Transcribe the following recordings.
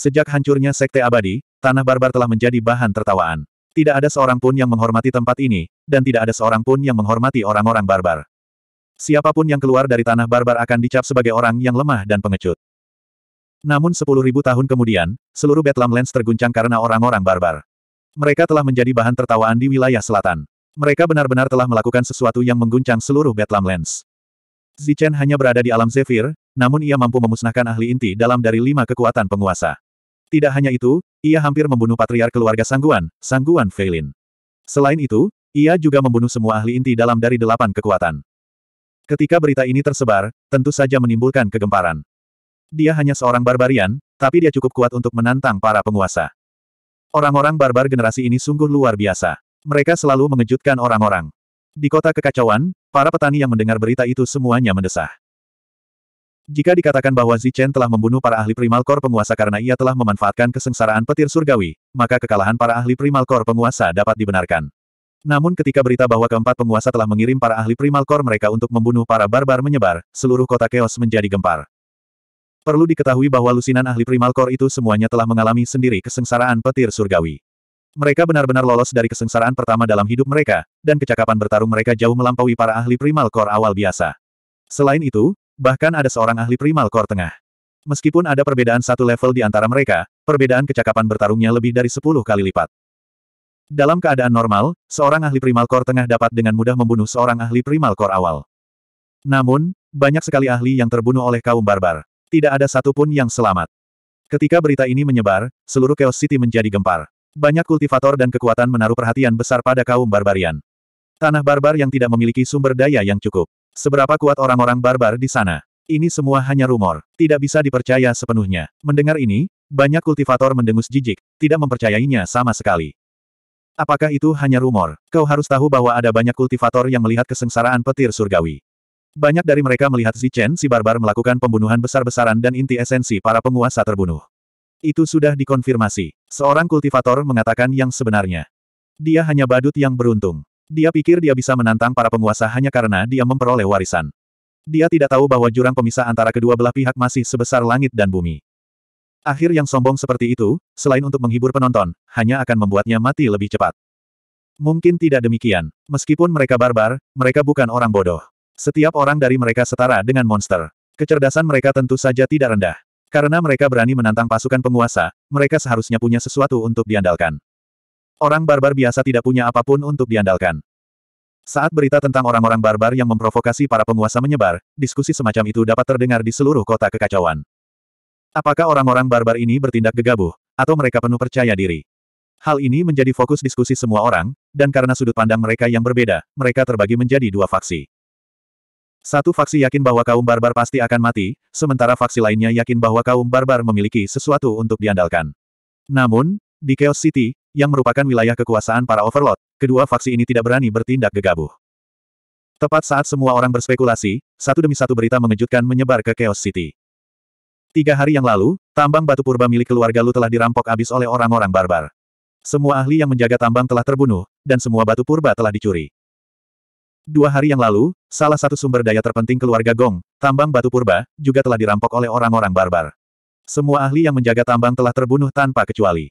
Sejak hancurnya Sekte Abadi, Tanah Barbar telah menjadi bahan tertawaan. Tidak ada seorang pun yang menghormati tempat ini, dan tidak ada seorang pun yang menghormati orang-orang barbar. Siapapun yang keluar dari Tanah Barbar akan dicap sebagai orang yang lemah dan pengecut. Namun sepuluh ribu tahun kemudian, seluruh Lens terguncang karena orang-orang barbar. Mereka telah menjadi bahan tertawaan di wilayah selatan. Mereka benar-benar telah melakukan sesuatu yang mengguncang seluruh Lens. Zichen hanya berada di alam Zephyr, namun ia mampu memusnahkan ahli inti dalam dari lima kekuatan penguasa. Tidak hanya itu, ia hampir membunuh patriar keluarga Sangguan, Sangguan Feilin. Selain itu, ia juga membunuh semua ahli inti dalam dari delapan kekuatan. Ketika berita ini tersebar, tentu saja menimbulkan kegemparan. Dia hanya seorang barbarian, tapi dia cukup kuat untuk menantang para penguasa. Orang-orang barbar generasi ini sungguh luar biasa. Mereka selalu mengejutkan orang-orang. Di kota kekacauan, para petani yang mendengar berita itu semuanya mendesah. Jika dikatakan bahwa Zichen telah membunuh para ahli primal kor penguasa karena ia telah memanfaatkan kesengsaraan petir surgawi, maka kekalahan para ahli primal kor penguasa dapat dibenarkan. Namun ketika berita bahwa keempat penguasa telah mengirim para ahli primal kor mereka untuk membunuh para barbar menyebar, seluruh kota Keos menjadi gempar. Perlu diketahui bahwa lusinan ahli primal kor itu semuanya telah mengalami sendiri kesengsaraan petir surgawi. Mereka benar-benar lolos dari kesengsaraan pertama dalam hidup mereka, dan kecakapan bertarung mereka jauh melampaui para ahli primal kor awal biasa. Selain itu, Bahkan ada seorang ahli primal core tengah. Meskipun ada perbedaan satu level di antara mereka, perbedaan kecakapan bertarungnya lebih dari sepuluh kali lipat. Dalam keadaan normal, seorang ahli primal core tengah dapat dengan mudah membunuh seorang ahli primal core awal. Namun, banyak sekali ahli yang terbunuh oleh kaum barbar. Tidak ada satupun yang selamat. Ketika berita ini menyebar, seluruh Chaos City menjadi gempar. Banyak kultivator dan kekuatan menaruh perhatian besar pada kaum barbarian. Tanah barbar yang tidak memiliki sumber daya yang cukup. Seberapa kuat orang-orang barbar di sana? Ini semua hanya rumor, tidak bisa dipercaya sepenuhnya. Mendengar ini, banyak kultivator mendengus jijik, tidak mempercayainya sama sekali. Apakah itu hanya rumor? Kau harus tahu bahwa ada banyak kultivator yang melihat kesengsaraan petir surgawi. Banyak dari mereka melihat Zichen si barbar melakukan pembunuhan besar-besaran dan inti esensi para penguasa terbunuh. Itu sudah dikonfirmasi. Seorang kultivator mengatakan yang sebenarnya. Dia hanya badut yang beruntung. Dia pikir dia bisa menantang para penguasa hanya karena dia memperoleh warisan. Dia tidak tahu bahwa jurang pemisah antara kedua belah pihak masih sebesar langit dan bumi. Akhir yang sombong seperti itu, selain untuk menghibur penonton, hanya akan membuatnya mati lebih cepat. Mungkin tidak demikian. Meskipun mereka barbar, mereka bukan orang bodoh. Setiap orang dari mereka setara dengan monster. Kecerdasan mereka tentu saja tidak rendah. Karena mereka berani menantang pasukan penguasa, mereka seharusnya punya sesuatu untuk diandalkan. Orang barbar biasa tidak punya apapun untuk diandalkan. Saat berita tentang orang-orang barbar yang memprovokasi para penguasa menyebar, diskusi semacam itu dapat terdengar di seluruh kota kekacauan. Apakah orang-orang barbar ini bertindak gegabah, atau mereka penuh percaya diri? Hal ini menjadi fokus diskusi semua orang, dan karena sudut pandang mereka yang berbeda, mereka terbagi menjadi dua faksi. Satu faksi yakin bahwa kaum barbar pasti akan mati, sementara faksi lainnya yakin bahwa kaum barbar memiliki sesuatu untuk diandalkan. Namun, di Chaos City, yang merupakan wilayah kekuasaan para overlord, kedua faksi ini tidak berani bertindak gegabah. Tepat saat semua orang berspekulasi, satu demi satu berita mengejutkan menyebar ke Chaos City. Tiga hari yang lalu, tambang batu purba milik keluarga Lu telah dirampok habis oleh orang-orang barbar. Semua ahli yang menjaga tambang telah terbunuh, dan semua batu purba telah dicuri. Dua hari yang lalu, salah satu sumber daya terpenting keluarga Gong, tambang batu purba, juga telah dirampok oleh orang-orang barbar. Semua ahli yang menjaga tambang telah terbunuh tanpa kecuali.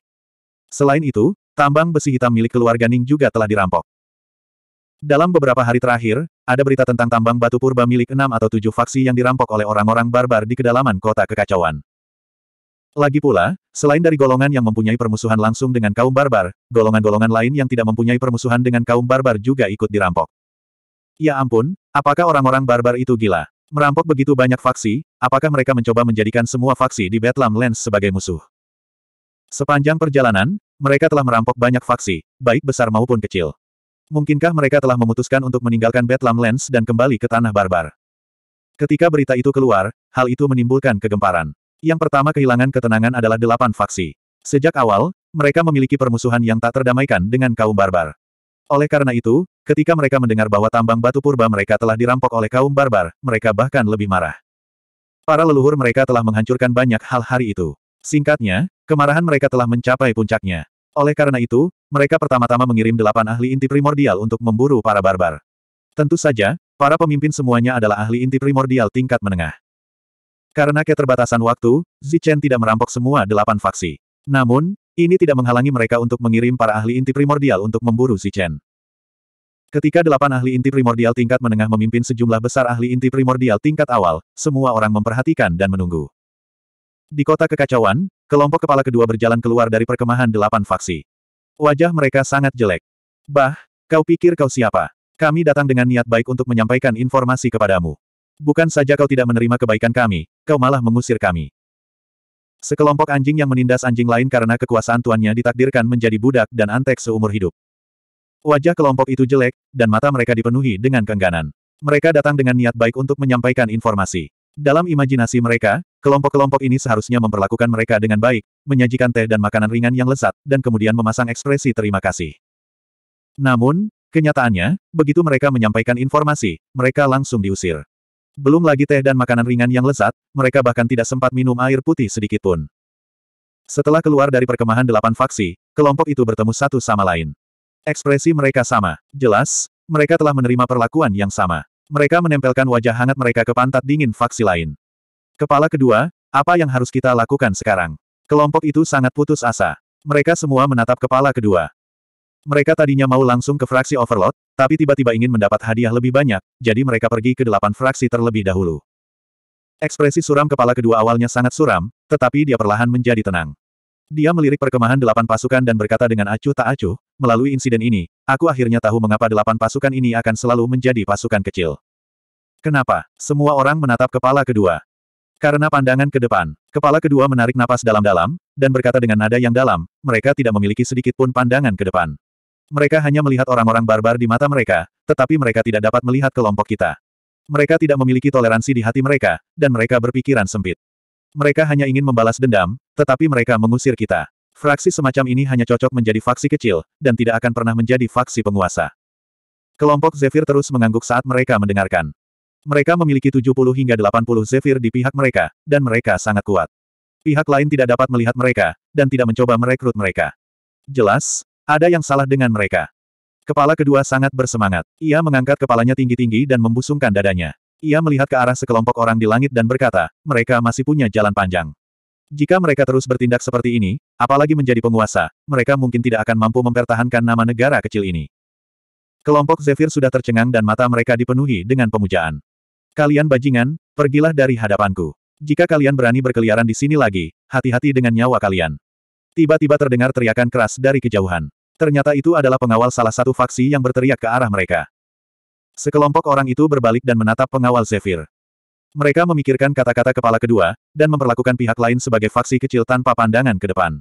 Selain itu, tambang besi hitam milik keluarga Ning juga telah dirampok. Dalam beberapa hari terakhir, ada berita tentang tambang batu purba milik enam atau tujuh faksi yang dirampok oleh orang-orang barbar di kedalaman kota kekacauan. Lagi pula, selain dari golongan yang mempunyai permusuhan langsung dengan kaum barbar, golongan-golongan lain yang tidak mempunyai permusuhan dengan kaum barbar juga ikut dirampok. Ya ampun, apakah orang-orang barbar itu gila? Merampok begitu banyak faksi, apakah mereka mencoba menjadikan semua faksi di Bethlehem Lands sebagai musuh? Sepanjang perjalanan, mereka telah merampok banyak faksi, baik besar maupun kecil. Mungkinkah mereka telah memutuskan untuk meninggalkan Bethlehem Lens dan kembali ke Tanah Barbar? Ketika berita itu keluar, hal itu menimbulkan kegemparan. Yang pertama kehilangan ketenangan adalah delapan faksi. Sejak awal, mereka memiliki permusuhan yang tak terdamaikan dengan kaum barbar. Oleh karena itu, ketika mereka mendengar bahwa tambang batu purba mereka telah dirampok oleh kaum barbar, mereka bahkan lebih marah. Para leluhur mereka telah menghancurkan banyak hal hari itu. Singkatnya, Kemarahan mereka telah mencapai puncaknya. Oleh karena itu, mereka pertama-tama mengirim delapan ahli inti primordial untuk memburu para barbar. Tentu saja, para pemimpin semuanya adalah ahli inti primordial tingkat menengah. Karena keterbatasan waktu, Zichen tidak merampok semua delapan faksi. Namun, ini tidak menghalangi mereka untuk mengirim para ahli inti primordial untuk memburu Zichen. Ketika delapan ahli inti primordial tingkat menengah memimpin sejumlah besar ahli inti primordial tingkat awal, semua orang memperhatikan dan menunggu. Di kota kekacauan, kelompok kepala kedua berjalan keluar dari perkemahan delapan faksi. Wajah mereka sangat jelek. Bah, kau pikir kau siapa? Kami datang dengan niat baik untuk menyampaikan informasi kepadamu. Bukan saja kau tidak menerima kebaikan kami, kau malah mengusir kami. Sekelompok anjing yang menindas anjing lain karena kekuasaan tuannya ditakdirkan menjadi budak dan antek seumur hidup. Wajah kelompok itu jelek, dan mata mereka dipenuhi dengan kengganan. Mereka datang dengan niat baik untuk menyampaikan informasi. Dalam imajinasi mereka, Kelompok-kelompok ini seharusnya memperlakukan mereka dengan baik, menyajikan teh dan makanan ringan yang lezat, dan kemudian memasang ekspresi terima kasih. Namun, kenyataannya, begitu mereka menyampaikan informasi, mereka langsung diusir. Belum lagi teh dan makanan ringan yang lezat, mereka bahkan tidak sempat minum air putih sedikitpun. Setelah keluar dari perkemahan delapan faksi, kelompok itu bertemu satu sama lain. Ekspresi mereka sama. Jelas, mereka telah menerima perlakuan yang sama. Mereka menempelkan wajah hangat mereka ke pantat dingin faksi lain. Kepala kedua, apa yang harus kita lakukan sekarang? Kelompok itu sangat putus asa. Mereka semua menatap kepala kedua. Mereka tadinya mau langsung ke fraksi overload, tapi tiba-tiba ingin mendapat hadiah lebih banyak, jadi mereka pergi ke delapan fraksi terlebih dahulu. Ekspresi suram kepala kedua awalnya sangat suram, tetapi dia perlahan menjadi tenang. Dia melirik perkemahan delapan pasukan dan berkata dengan acuh tak acuh, melalui insiden ini, aku akhirnya tahu mengapa delapan pasukan ini akan selalu menjadi pasukan kecil. Kenapa? Semua orang menatap kepala kedua. Karena pandangan ke depan, kepala kedua menarik napas dalam-dalam, dan berkata dengan nada yang dalam, mereka tidak memiliki sedikit pun pandangan ke depan. Mereka hanya melihat orang-orang barbar di mata mereka, tetapi mereka tidak dapat melihat kelompok kita. Mereka tidak memiliki toleransi di hati mereka, dan mereka berpikiran sempit. Mereka hanya ingin membalas dendam, tetapi mereka mengusir kita. Fraksi semacam ini hanya cocok menjadi faksi kecil, dan tidak akan pernah menjadi faksi penguasa. Kelompok Zephyr terus mengangguk saat mereka mendengarkan. Mereka memiliki 70 hingga 80 Zephyr di pihak mereka, dan mereka sangat kuat. Pihak lain tidak dapat melihat mereka, dan tidak mencoba merekrut mereka. Jelas, ada yang salah dengan mereka. Kepala kedua sangat bersemangat. Ia mengangkat kepalanya tinggi-tinggi dan membusungkan dadanya. Ia melihat ke arah sekelompok orang di langit dan berkata, mereka masih punya jalan panjang. Jika mereka terus bertindak seperti ini, apalagi menjadi penguasa, mereka mungkin tidak akan mampu mempertahankan nama negara kecil ini. Kelompok Zephyr sudah tercengang dan mata mereka dipenuhi dengan pemujaan. Kalian bajingan, pergilah dari hadapanku. Jika kalian berani berkeliaran di sini lagi, hati-hati dengan nyawa kalian. Tiba-tiba terdengar teriakan keras dari kejauhan. Ternyata itu adalah pengawal salah satu faksi yang berteriak ke arah mereka. Sekelompok orang itu berbalik dan menatap pengawal Zephyr. Mereka memikirkan kata-kata kepala kedua, dan memperlakukan pihak lain sebagai faksi kecil tanpa pandangan ke depan.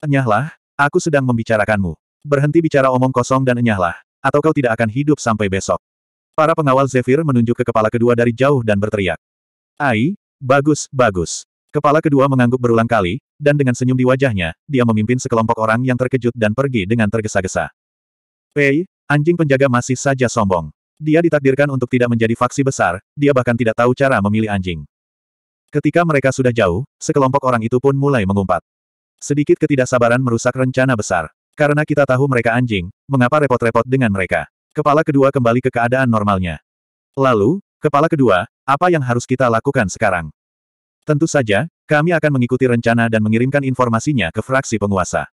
Enyahlah, aku sedang membicarakanmu. Berhenti bicara omong kosong dan enyahlah, atau kau tidak akan hidup sampai besok. Para pengawal Zephyr menunjuk ke kepala kedua dari jauh dan berteriak. Ai, bagus, bagus. Kepala kedua mengangguk berulang kali, dan dengan senyum di wajahnya, dia memimpin sekelompok orang yang terkejut dan pergi dengan tergesa-gesa. Pei, anjing penjaga masih saja sombong. Dia ditakdirkan untuk tidak menjadi faksi besar, dia bahkan tidak tahu cara memilih anjing. Ketika mereka sudah jauh, sekelompok orang itu pun mulai mengumpat. Sedikit ketidaksabaran merusak rencana besar. Karena kita tahu mereka anjing, mengapa repot-repot dengan mereka? Kepala kedua kembali ke keadaan normalnya. Lalu, kepala kedua, apa yang harus kita lakukan sekarang? Tentu saja, kami akan mengikuti rencana dan mengirimkan informasinya ke fraksi penguasa.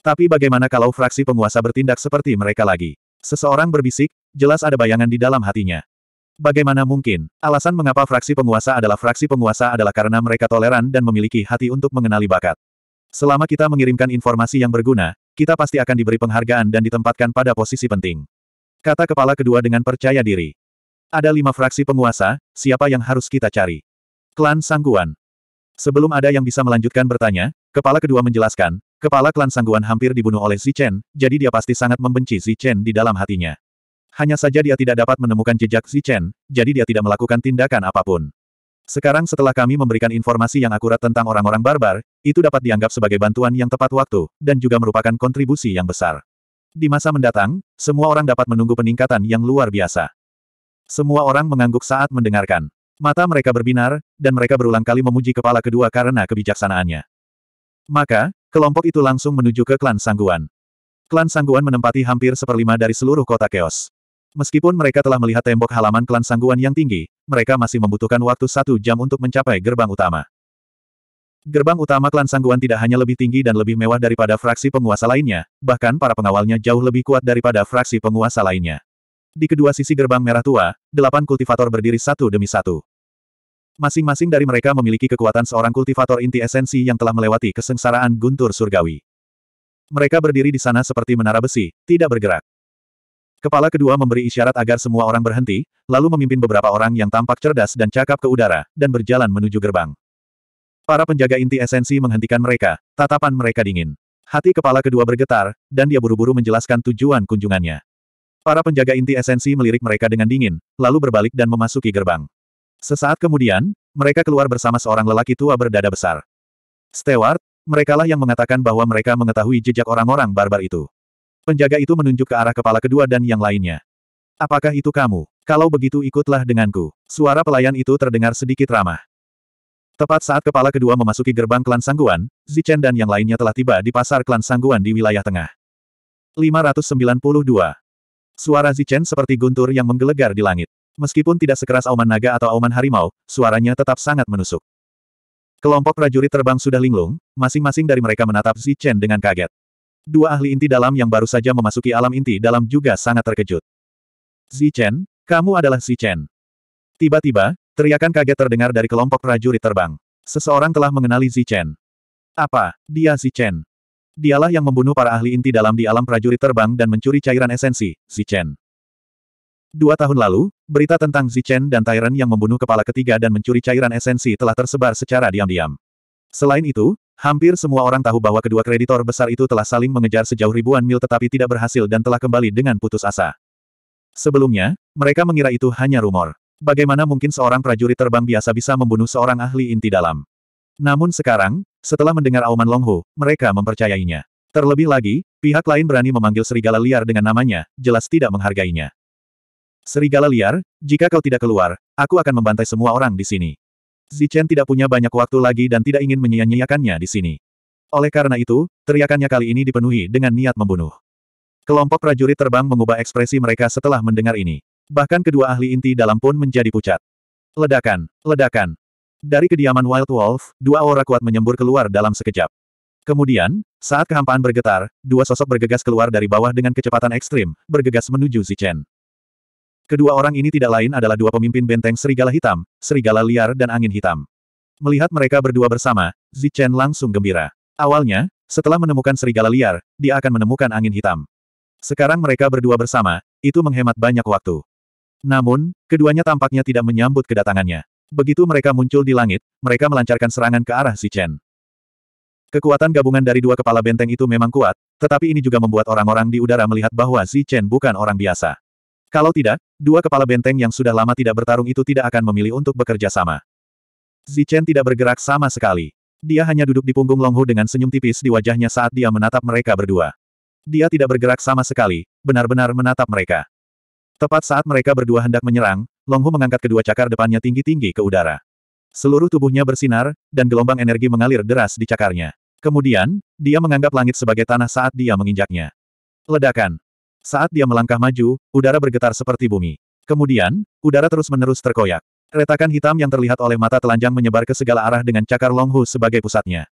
Tapi bagaimana kalau fraksi penguasa bertindak seperti mereka lagi? Seseorang berbisik, jelas ada bayangan di dalam hatinya. Bagaimana mungkin? Alasan mengapa fraksi penguasa adalah fraksi penguasa adalah karena mereka toleran dan memiliki hati untuk mengenali bakat. Selama kita mengirimkan informasi yang berguna, kita pasti akan diberi penghargaan dan ditempatkan pada posisi penting. Kata kepala kedua dengan percaya diri. Ada lima fraksi penguasa, siapa yang harus kita cari? Klan Sangguan. Sebelum ada yang bisa melanjutkan bertanya, kepala kedua menjelaskan, kepala klan Sangguan hampir dibunuh oleh Xi chen, jadi dia pasti sangat membenci Xi chen di dalam hatinya. Hanya saja dia tidak dapat menemukan jejak Xi chen, jadi dia tidak melakukan tindakan apapun. Sekarang setelah kami memberikan informasi yang akurat tentang orang-orang barbar, itu dapat dianggap sebagai bantuan yang tepat waktu, dan juga merupakan kontribusi yang besar. Di masa mendatang, semua orang dapat menunggu peningkatan yang luar biasa. Semua orang mengangguk saat mendengarkan. Mata mereka berbinar, dan mereka berulang kali memuji kepala kedua karena kebijaksanaannya. Maka, kelompok itu langsung menuju ke klan Sangguan. Klan Sangguan menempati hampir seperlima dari seluruh kota Keos. Meskipun mereka telah melihat tembok halaman klan Sangguan yang tinggi, mereka masih membutuhkan waktu satu jam untuk mencapai gerbang utama. Gerbang utama klan Sangguan tidak hanya lebih tinggi dan lebih mewah daripada fraksi penguasa lainnya, bahkan para pengawalnya jauh lebih kuat daripada fraksi penguasa lainnya. Di kedua sisi gerbang merah tua, delapan kultivator berdiri satu demi satu. Masing-masing dari mereka memiliki kekuatan seorang kultivator inti esensi yang telah melewati kesengsaraan guntur surgawi. Mereka berdiri di sana seperti menara besi, tidak bergerak. Kepala kedua memberi isyarat agar semua orang berhenti, lalu memimpin beberapa orang yang tampak cerdas dan cakap ke udara, dan berjalan menuju gerbang. Para penjaga inti esensi menghentikan mereka, tatapan mereka dingin. Hati kepala kedua bergetar, dan dia buru-buru menjelaskan tujuan kunjungannya. Para penjaga inti esensi melirik mereka dengan dingin, lalu berbalik dan memasuki gerbang. Sesaat kemudian, mereka keluar bersama seorang lelaki tua berdada besar. Steward, merekalah yang mengatakan bahwa mereka mengetahui jejak orang-orang barbar itu. Penjaga itu menunjuk ke arah kepala kedua dan yang lainnya. Apakah itu kamu? Kalau begitu ikutlah denganku. Suara pelayan itu terdengar sedikit ramah. Tepat saat kepala kedua memasuki gerbang klan Sangguan, Zichen dan yang lainnya telah tiba di pasar klan Sangguan di wilayah tengah. 592. Suara Zichen seperti guntur yang menggelegar di langit. Meskipun tidak sekeras auman naga atau auman harimau, suaranya tetap sangat menusuk. Kelompok prajurit terbang sudah linglung, masing-masing dari mereka menatap Zichen dengan kaget. Dua ahli inti dalam yang baru saja memasuki alam inti dalam juga sangat terkejut. Zichen, kamu adalah Zichen. Tiba-tiba, Teriakan kaget terdengar dari kelompok prajurit terbang. Seseorang telah mengenali Zichen. Apa? Dia Zichen. Dialah yang membunuh para ahli inti dalam di alam prajurit terbang dan mencuri cairan esensi, Zichen. Dua tahun lalu, berita tentang Zichen dan Tyrant yang membunuh kepala ketiga dan mencuri cairan esensi telah tersebar secara diam-diam. Selain itu, hampir semua orang tahu bahwa kedua kreditor besar itu telah saling mengejar sejauh ribuan mil tetapi tidak berhasil dan telah kembali dengan putus asa. Sebelumnya, mereka mengira itu hanya rumor. Bagaimana mungkin seorang prajurit terbang biasa bisa membunuh seorang ahli inti dalam? Namun sekarang, setelah mendengar auman Longhu, mereka mempercayainya. Terlebih lagi, pihak lain berani memanggil serigala liar dengan namanya, jelas tidak menghargainya. Serigala liar, jika kau tidak keluar, aku akan membantai semua orang di sini. Zichen tidak punya banyak waktu lagi dan tidak ingin menyia-nyiakannya di sini. Oleh karena itu, teriakannya kali ini dipenuhi dengan niat membunuh. Kelompok prajurit terbang mengubah ekspresi mereka setelah mendengar ini. Bahkan kedua ahli inti dalam pun menjadi pucat. Ledakan, ledakan. Dari kediaman Wild Wolf, dua aura kuat menyembur keluar dalam sekejap. Kemudian, saat kehampaan bergetar, dua sosok bergegas keluar dari bawah dengan kecepatan ekstrim, bergegas menuju Zichen. Kedua orang ini tidak lain adalah dua pemimpin benteng serigala hitam, serigala liar dan angin hitam. Melihat mereka berdua bersama, Zichen langsung gembira. Awalnya, setelah menemukan serigala liar, dia akan menemukan angin hitam. Sekarang mereka berdua bersama, itu menghemat banyak waktu. Namun, keduanya tampaknya tidak menyambut kedatangannya. Begitu mereka muncul di langit, mereka melancarkan serangan ke arah Si Chen. Kekuatan gabungan dari dua kepala benteng itu memang kuat, tetapi ini juga membuat orang-orang di udara melihat bahwa Si Chen bukan orang biasa. Kalau tidak, dua kepala benteng yang sudah lama tidak bertarung itu tidak akan memilih untuk bekerja sama. Chen tidak bergerak sama sekali. Dia hanya duduk di punggung Longhu dengan senyum tipis di wajahnya saat dia menatap mereka berdua. Dia tidak bergerak sama sekali, benar-benar menatap mereka. Tepat saat mereka berdua hendak menyerang, Longhu mengangkat kedua cakar depannya tinggi-tinggi ke udara. Seluruh tubuhnya bersinar, dan gelombang energi mengalir deras di cakarnya. Kemudian, dia menganggap langit sebagai tanah saat dia menginjaknya. Ledakan. Saat dia melangkah maju, udara bergetar seperti bumi. Kemudian, udara terus-menerus terkoyak. Retakan hitam yang terlihat oleh mata telanjang menyebar ke segala arah dengan cakar Longhu sebagai pusatnya.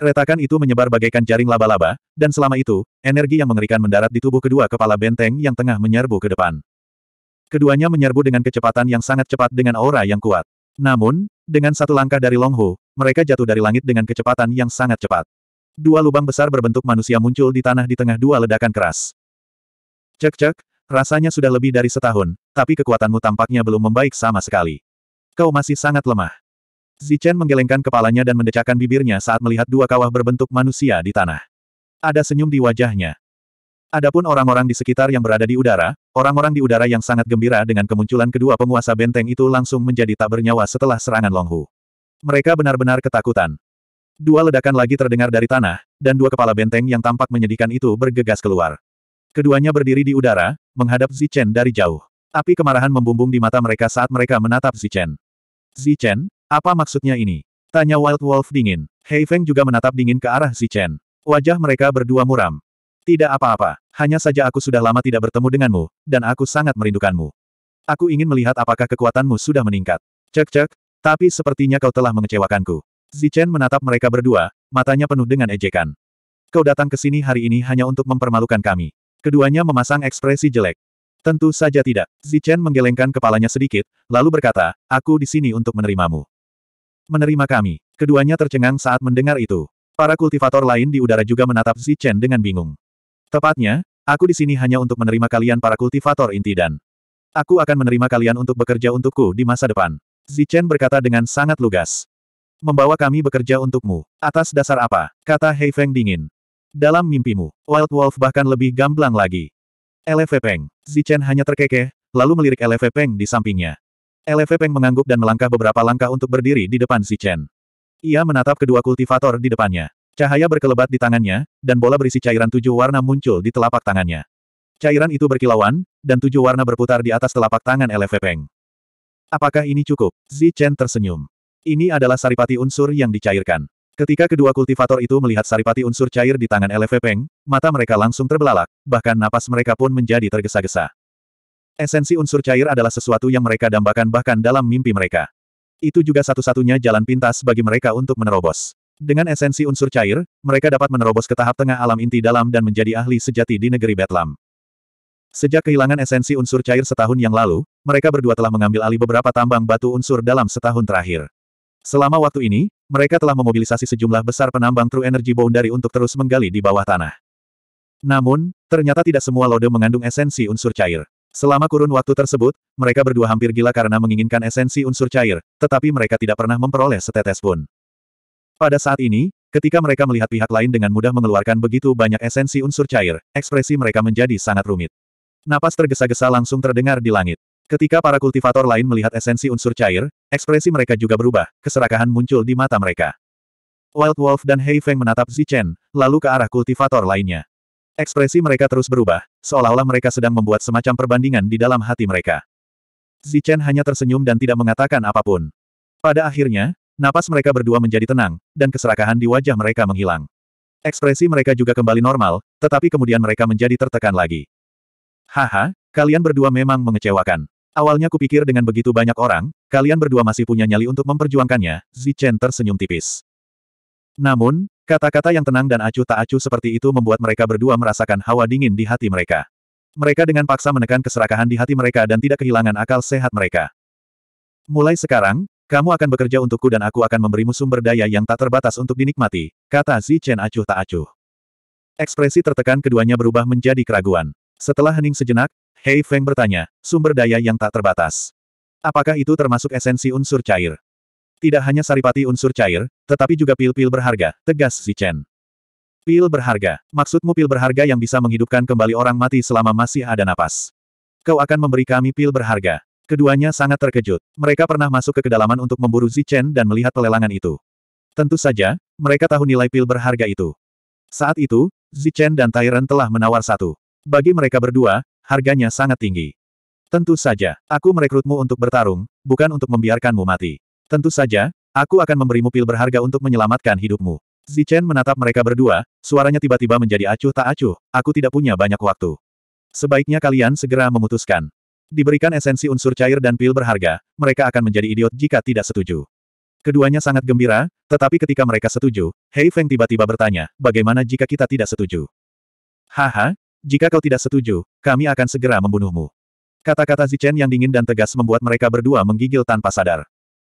Retakan itu menyebar bagaikan jaring laba-laba, dan selama itu, energi yang mengerikan mendarat di tubuh kedua kepala benteng yang tengah menyerbu ke depan. Keduanya menyerbu dengan kecepatan yang sangat cepat dengan aura yang kuat. Namun, dengan satu langkah dari Longhu, mereka jatuh dari langit dengan kecepatan yang sangat cepat. Dua lubang besar berbentuk manusia muncul di tanah di tengah dua ledakan keras. Cek-cek, rasanya sudah lebih dari setahun, tapi kekuatanmu tampaknya belum membaik sama sekali. Kau masih sangat lemah. Zichen menggelengkan kepalanya dan mendecakkan bibirnya saat melihat dua kawah berbentuk manusia di tanah. Ada senyum di wajahnya. Adapun orang-orang di sekitar yang berada di udara, orang-orang di udara yang sangat gembira dengan kemunculan kedua penguasa benteng itu langsung menjadi tak bernyawa setelah serangan Longhu. Mereka benar-benar ketakutan. Dua ledakan lagi terdengar dari tanah, dan dua kepala benteng yang tampak menyedihkan itu bergegas keluar. Keduanya berdiri di udara, menghadap Zichen dari jauh. Api kemarahan membumbung di mata mereka saat mereka menatap Zichen. Zichen, apa maksudnya ini? Tanya Wild Wolf dingin. Hei Feng juga menatap dingin ke arah Zichen. Wajah mereka berdua muram. Tidak apa-apa, hanya saja aku sudah lama tidak bertemu denganmu, dan aku sangat merindukanmu. Aku ingin melihat apakah kekuatanmu sudah meningkat. Cek-cek, tapi sepertinya kau telah mengecewakanku. Zichen menatap mereka berdua, matanya penuh dengan ejekan. Kau datang ke sini hari ini hanya untuk mempermalukan kami. Keduanya memasang ekspresi jelek. Tentu saja tidak. Zichen menggelengkan kepalanya sedikit, lalu berkata, aku di sini untuk menerimamu menerima kami. Keduanya tercengang saat mendengar itu. Para kultivator lain di udara juga menatap Zichen dengan bingung. Tepatnya, aku di sini hanya untuk menerima kalian para kultivator inti dan aku akan menerima kalian untuk bekerja untukku di masa depan. Zichen berkata dengan sangat lugas. Membawa kami bekerja untukmu. Atas dasar apa? Kata Hei Feng dingin. Dalam mimpimu, Wild Wolf bahkan lebih gamblang lagi. Elefe Peng. Zichen hanya terkekeh, lalu melirik Elefe Peng di sampingnya. LV Peng mengangguk dan melangkah beberapa langkah untuk berdiri di depan si Chen. Ia menatap kedua kultivator di depannya. Cahaya berkelebat di tangannya, dan bola berisi cairan tujuh warna muncul di telapak tangannya. Cairan itu berkilauan, dan tujuh warna berputar di atas telapak tangan LV Peng. Apakah ini cukup? Zi Chen tersenyum. Ini adalah saripati unsur yang dicairkan. Ketika kedua kultivator itu melihat saripati unsur cair di tangan LV Peng, mata mereka langsung terbelalak, bahkan napas mereka pun menjadi tergesa-gesa. Esensi unsur cair adalah sesuatu yang mereka dambakan bahkan dalam mimpi mereka. Itu juga satu-satunya jalan pintas bagi mereka untuk menerobos. Dengan esensi unsur cair, mereka dapat menerobos ke tahap tengah alam inti dalam dan menjadi ahli sejati di negeri Betlam. Sejak kehilangan esensi unsur cair setahun yang lalu, mereka berdua telah mengambil alih beberapa tambang batu unsur dalam setahun terakhir. Selama waktu ini, mereka telah memobilisasi sejumlah besar penambang True Energy Boundary untuk terus menggali di bawah tanah. Namun, ternyata tidak semua lode mengandung esensi unsur cair. Selama kurun waktu tersebut, mereka berdua hampir gila karena menginginkan esensi unsur cair, tetapi mereka tidak pernah memperoleh setetes pun. Pada saat ini, ketika mereka melihat pihak lain dengan mudah mengeluarkan begitu banyak esensi unsur cair, ekspresi mereka menjadi sangat rumit. Napas tergesa-gesa langsung terdengar di langit. Ketika para kultivator lain melihat esensi unsur cair, ekspresi mereka juga berubah, keserakahan muncul di mata mereka. Wild Wolf dan Hei Feng menatap Zichen, lalu ke arah kultivator lainnya. Ekspresi mereka terus berubah, seolah-olah mereka sedang membuat semacam perbandingan di dalam hati mereka. Zichen hanya tersenyum dan tidak mengatakan apapun. Pada akhirnya, napas mereka berdua menjadi tenang, dan keserakahan di wajah mereka menghilang. Ekspresi mereka juga kembali normal, tetapi kemudian mereka menjadi tertekan lagi. Haha, kalian berdua memang mengecewakan. Awalnya kupikir dengan begitu banyak orang, kalian berdua masih punya nyali untuk memperjuangkannya, Zichen tersenyum tipis. Namun, kata-kata yang tenang dan acuh tak acuh seperti itu membuat mereka berdua merasakan hawa dingin di hati mereka. Mereka dengan paksa menekan keserakahan di hati mereka dan tidak kehilangan akal sehat mereka. Mulai sekarang, kamu akan bekerja untukku dan aku akan memberimu sumber daya yang tak terbatas untuk dinikmati, kata Zi Chen acuh tak acuh. Ekspresi tertekan keduanya berubah menjadi keraguan. Setelah hening sejenak, Hei Feng bertanya, sumber daya yang tak terbatas. Apakah itu termasuk esensi unsur cair? Tidak hanya saripati unsur cair, tetapi juga pil-pil berharga, tegas si Chen. Pil berharga. Maksudmu pil berharga yang bisa menghidupkan kembali orang mati selama masih ada napas. Kau akan memberi kami pil berharga. Keduanya sangat terkejut. Mereka pernah masuk ke kedalaman untuk memburu Zichen dan melihat pelelangan itu. Tentu saja, mereka tahu nilai pil berharga itu. Saat itu, Zichen dan Tyrant telah menawar satu. Bagi mereka berdua, harganya sangat tinggi. Tentu saja, aku merekrutmu untuk bertarung, bukan untuk membiarkanmu mati. Tentu saja, Aku akan memberimu pil berharga untuk menyelamatkan hidupmu. Zichen menatap mereka berdua, suaranya tiba-tiba menjadi acuh tak acuh, aku tidak punya banyak waktu. Sebaiknya kalian segera memutuskan. Diberikan esensi unsur cair dan pil berharga, mereka akan menjadi idiot jika tidak setuju. Keduanya sangat gembira, tetapi ketika mereka setuju, Hei Feng tiba-tiba bertanya, bagaimana jika kita tidak setuju? Haha, jika kau tidak setuju, kami akan segera membunuhmu. Kata-kata Zichen yang dingin dan tegas membuat mereka berdua menggigil tanpa sadar.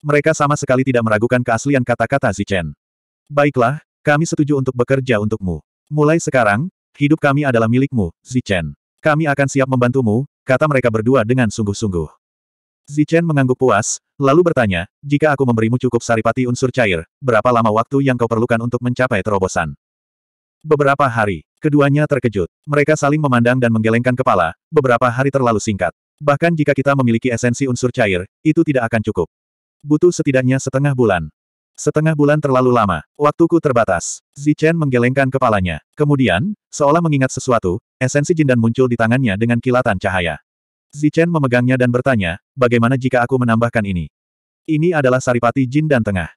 Mereka sama sekali tidak meragukan keaslian kata-kata Zichen. Baiklah, kami setuju untuk bekerja untukmu. Mulai sekarang, hidup kami adalah milikmu, Zichen. Kami akan siap membantumu, kata mereka berdua dengan sungguh-sungguh. Zichen mengangguk puas, lalu bertanya, jika aku memberimu cukup saripati unsur cair, berapa lama waktu yang kau perlukan untuk mencapai terobosan? Beberapa hari, keduanya terkejut. Mereka saling memandang dan menggelengkan kepala, beberapa hari terlalu singkat. Bahkan jika kita memiliki esensi unsur cair, itu tidak akan cukup. Butuh setidaknya setengah bulan. Setengah bulan terlalu lama. Waktuku terbatas. Zichen menggelengkan kepalanya. Kemudian, seolah mengingat sesuatu, esensi jin dan muncul di tangannya dengan kilatan cahaya. Zichen memegangnya dan bertanya, bagaimana jika aku menambahkan ini? Ini adalah saripati jin dan tengah.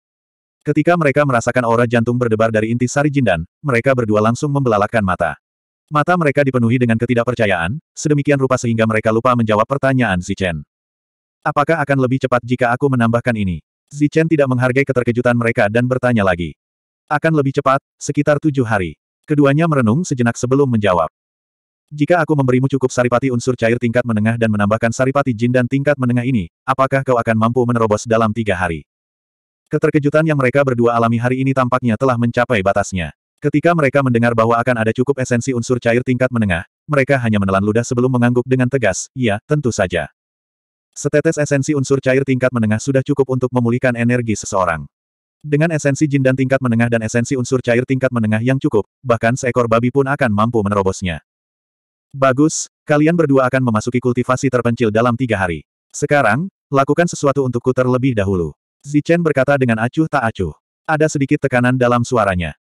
Ketika mereka merasakan aura jantung berdebar dari inti sari jindan, mereka berdua langsung membelalakan mata. Mata mereka dipenuhi dengan ketidakpercayaan, sedemikian rupa sehingga mereka lupa menjawab pertanyaan Zichen. Apakah akan lebih cepat jika aku menambahkan ini? Zichen tidak menghargai keterkejutan mereka dan bertanya lagi. Akan lebih cepat, sekitar tujuh hari. Keduanya merenung sejenak sebelum menjawab. Jika aku memberimu cukup saripati unsur cair tingkat menengah dan menambahkan saripati jin dan tingkat menengah ini, apakah kau akan mampu menerobos dalam tiga hari? Keterkejutan yang mereka berdua alami hari ini tampaknya telah mencapai batasnya. Ketika mereka mendengar bahwa akan ada cukup esensi unsur cair tingkat menengah, mereka hanya menelan ludah sebelum mengangguk dengan tegas, iya, tentu saja. Setetes esensi unsur cair tingkat menengah sudah cukup untuk memulihkan energi seseorang. Dengan esensi jin dan tingkat menengah dan esensi unsur cair tingkat menengah yang cukup, bahkan seekor babi pun akan mampu menerobosnya. Bagus, kalian berdua akan memasuki kultivasi terpencil dalam tiga hari. Sekarang, lakukan sesuatu untukku terlebih dahulu. Zichen berkata dengan acuh tak acuh. Ada sedikit tekanan dalam suaranya.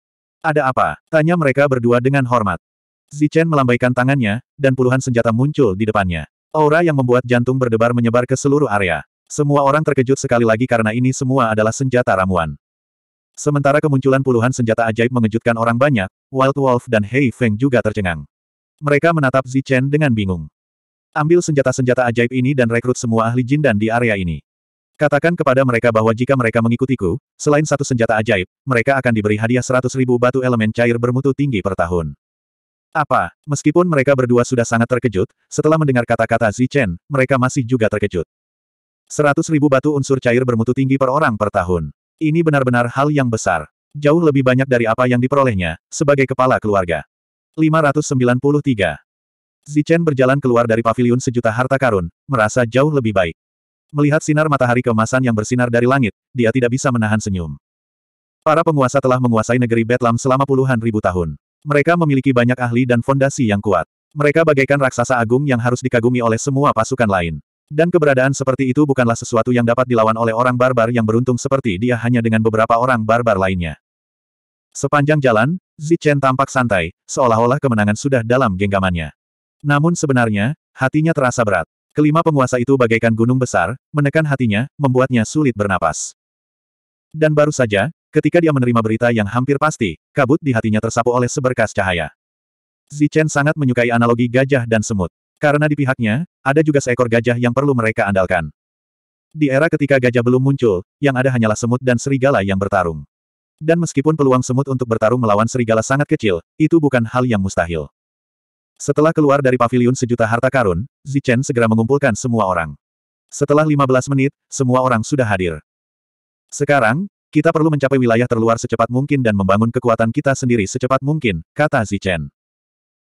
Ada apa? Tanya mereka berdua dengan hormat. Zichen melambaikan tangannya, dan puluhan senjata muncul di depannya. Aura yang membuat jantung berdebar menyebar ke seluruh area. Semua orang terkejut sekali lagi karena ini semua adalah senjata ramuan. Sementara kemunculan puluhan senjata ajaib mengejutkan orang banyak, Wild Wolf dan Hei Feng juga tercengang. Mereka menatap Zichen dengan bingung. Ambil senjata-senjata ajaib ini dan rekrut semua ahli jin dan di area ini. Katakan kepada mereka bahwa jika mereka mengikutiku, selain satu senjata ajaib, mereka akan diberi hadiah 100.000 batu elemen cair bermutu tinggi per tahun. Apa? Meskipun mereka berdua sudah sangat terkejut, setelah mendengar kata-kata Zichen, mereka masih juga terkejut. Seratus ribu batu unsur cair bermutu tinggi per orang per tahun. Ini benar-benar hal yang besar. Jauh lebih banyak dari apa yang diperolehnya, sebagai kepala keluarga. 593. Zichen berjalan keluar dari paviliun sejuta harta karun, merasa jauh lebih baik. Melihat sinar matahari kemasan yang bersinar dari langit, dia tidak bisa menahan senyum. Para penguasa telah menguasai negeri Betlam selama puluhan ribu tahun. Mereka memiliki banyak ahli dan fondasi yang kuat. Mereka bagaikan raksasa agung yang harus dikagumi oleh semua pasukan lain. Dan keberadaan seperti itu bukanlah sesuatu yang dapat dilawan oleh orang barbar yang beruntung seperti dia hanya dengan beberapa orang barbar lainnya. Sepanjang jalan, Zichen tampak santai, seolah-olah kemenangan sudah dalam genggamannya. Namun sebenarnya, hatinya terasa berat. Kelima penguasa itu bagaikan gunung besar, menekan hatinya, membuatnya sulit bernapas. Dan baru saja, Ketika dia menerima berita yang hampir pasti, kabut di hatinya tersapu oleh seberkas cahaya. Zichen sangat menyukai analogi gajah dan semut. Karena di pihaknya, ada juga seekor gajah yang perlu mereka andalkan. Di era ketika gajah belum muncul, yang ada hanyalah semut dan serigala yang bertarung. Dan meskipun peluang semut untuk bertarung melawan serigala sangat kecil, itu bukan hal yang mustahil. Setelah keluar dari paviliun sejuta harta karun, Zichen segera mengumpulkan semua orang. Setelah 15 menit, semua orang sudah hadir. Sekarang, kita perlu mencapai wilayah terluar secepat mungkin dan membangun kekuatan kita sendiri secepat mungkin, kata Zichen.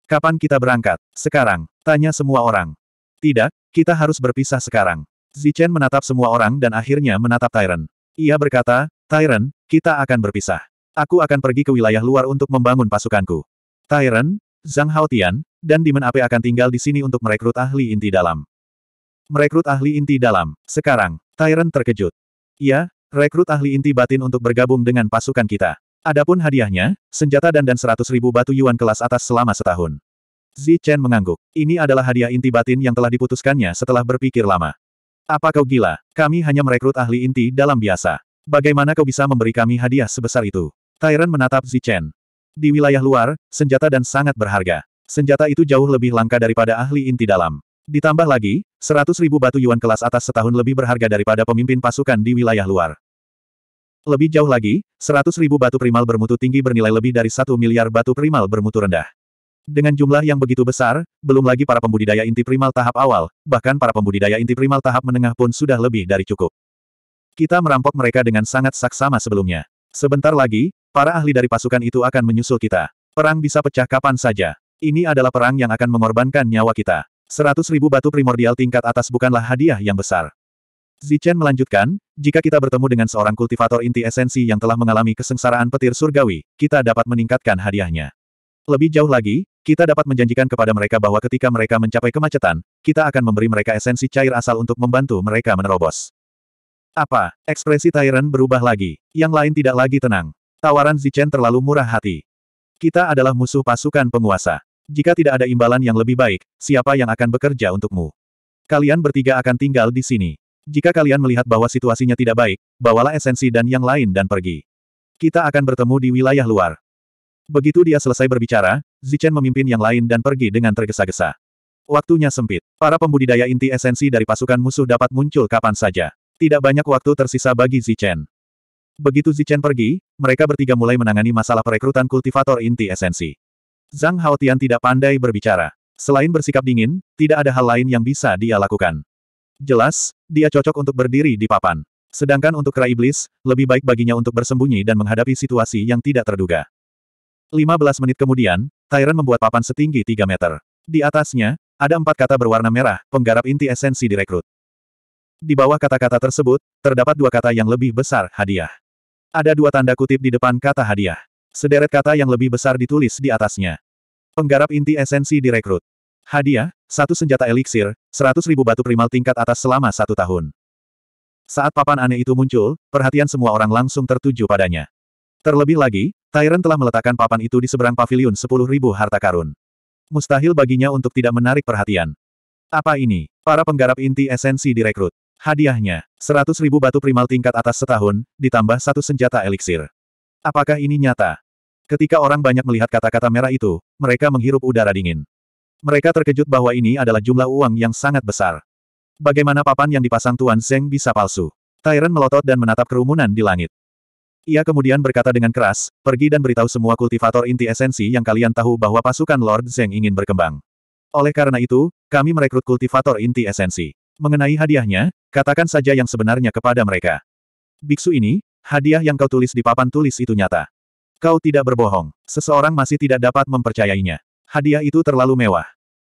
Kapan kita berangkat? Sekarang, tanya semua orang. Tidak, kita harus berpisah sekarang. Zichen menatap semua orang dan akhirnya menatap Tyron. Ia berkata, Tyron, kita akan berpisah. Aku akan pergi ke wilayah luar untuk membangun pasukanku. Tyron, Zhang Haotian, dan Demon Ape akan tinggal di sini untuk merekrut ahli inti dalam. Merekrut ahli inti dalam, sekarang, Tyron terkejut. Ya, Rekrut ahli inti batin untuk bergabung dengan pasukan kita. Adapun hadiahnya, senjata dan dan 100.000 ribu batu yuan kelas atas selama setahun. Zi Chen mengangguk. Ini adalah hadiah inti batin yang telah diputuskannya setelah berpikir lama. Apa kau gila? Kami hanya merekrut ahli inti dalam biasa. Bagaimana kau bisa memberi kami hadiah sebesar itu? Tyron menatap Zi Chen. Di wilayah luar, senjata dan sangat berharga. Senjata itu jauh lebih langka daripada ahli inti dalam. Ditambah lagi, seratus ribu batu yuan kelas atas setahun lebih berharga daripada pemimpin pasukan di wilayah luar. Lebih jauh lagi, 100 ribu batu primal bermutu tinggi bernilai lebih dari 1 miliar batu primal bermutu rendah. Dengan jumlah yang begitu besar, belum lagi para pembudidaya inti primal tahap awal, bahkan para pembudidaya inti primal tahap menengah pun sudah lebih dari cukup. Kita merampok mereka dengan sangat saksama sebelumnya. Sebentar lagi, para ahli dari pasukan itu akan menyusul kita. Perang bisa pecah kapan saja. Ini adalah perang yang akan mengorbankan nyawa kita. Seratus ribu batu primordial tingkat atas bukanlah hadiah yang besar. Zichen melanjutkan, jika kita bertemu dengan seorang kultivator inti esensi yang telah mengalami kesengsaraan petir surgawi, kita dapat meningkatkan hadiahnya. Lebih jauh lagi, kita dapat menjanjikan kepada mereka bahwa ketika mereka mencapai kemacetan, kita akan memberi mereka esensi cair asal untuk membantu mereka menerobos. Apa? Ekspresi Tyrant berubah lagi. Yang lain tidak lagi tenang. Tawaran Zichen terlalu murah hati. Kita adalah musuh pasukan penguasa. Jika tidak ada imbalan yang lebih baik, siapa yang akan bekerja untukmu? Kalian bertiga akan tinggal di sini. Jika kalian melihat bahwa situasinya tidak baik, bawalah esensi dan yang lain dan pergi. Kita akan bertemu di wilayah luar. Begitu dia selesai berbicara, Zichen memimpin yang lain dan pergi dengan tergesa-gesa. Waktunya sempit. Para pembudidaya inti esensi dari pasukan musuh dapat muncul kapan saja. Tidak banyak waktu tersisa bagi Zichen. Begitu Zichen pergi, mereka bertiga mulai menangani masalah perekrutan kultivator inti esensi. Zhang Haotian tidak pandai berbicara. Selain bersikap dingin, tidak ada hal lain yang bisa dia lakukan. Jelas, dia cocok untuk berdiri di papan. Sedangkan untuk Kera Iblis, lebih baik baginya untuk bersembunyi dan menghadapi situasi yang tidak terduga. 15 menit kemudian, Tyrant membuat papan setinggi 3 meter. Di atasnya, ada empat kata berwarna merah, penggarap inti esensi direkrut. Di bawah kata-kata tersebut, terdapat dua kata yang lebih besar, hadiah. Ada dua tanda kutip di depan kata hadiah. Sederet kata yang lebih besar ditulis di atasnya. Penggarap inti esensi direkrut. Hadiah, satu senjata eliksir, seratus ribu batu primal tingkat atas selama satu tahun. Saat papan aneh itu muncul, perhatian semua orang langsung tertuju padanya. Terlebih lagi, Tyrant telah meletakkan papan itu di seberang pavilion sepuluh ribu harta karun. Mustahil baginya untuk tidak menarik perhatian. Apa ini? Para penggarap inti esensi direkrut. Hadiahnya, seratus ribu batu primal tingkat atas setahun, ditambah satu senjata eliksir. Apakah ini nyata? Ketika orang banyak melihat kata-kata merah itu, mereka menghirup udara dingin. Mereka terkejut bahwa ini adalah jumlah uang yang sangat besar. Bagaimana papan yang dipasang Tuan Zeng bisa palsu? Tyron melotot dan menatap kerumunan di langit. Ia kemudian berkata dengan keras, pergi dan beritahu semua kultivator inti esensi yang kalian tahu bahwa pasukan Lord Zeng ingin berkembang. Oleh karena itu, kami merekrut kultivator inti esensi. Mengenai hadiahnya, katakan saja yang sebenarnya kepada mereka. Biksu ini, hadiah yang kau tulis di papan tulis itu nyata. Kau tidak berbohong. Seseorang masih tidak dapat mempercayainya. Hadiah itu terlalu mewah.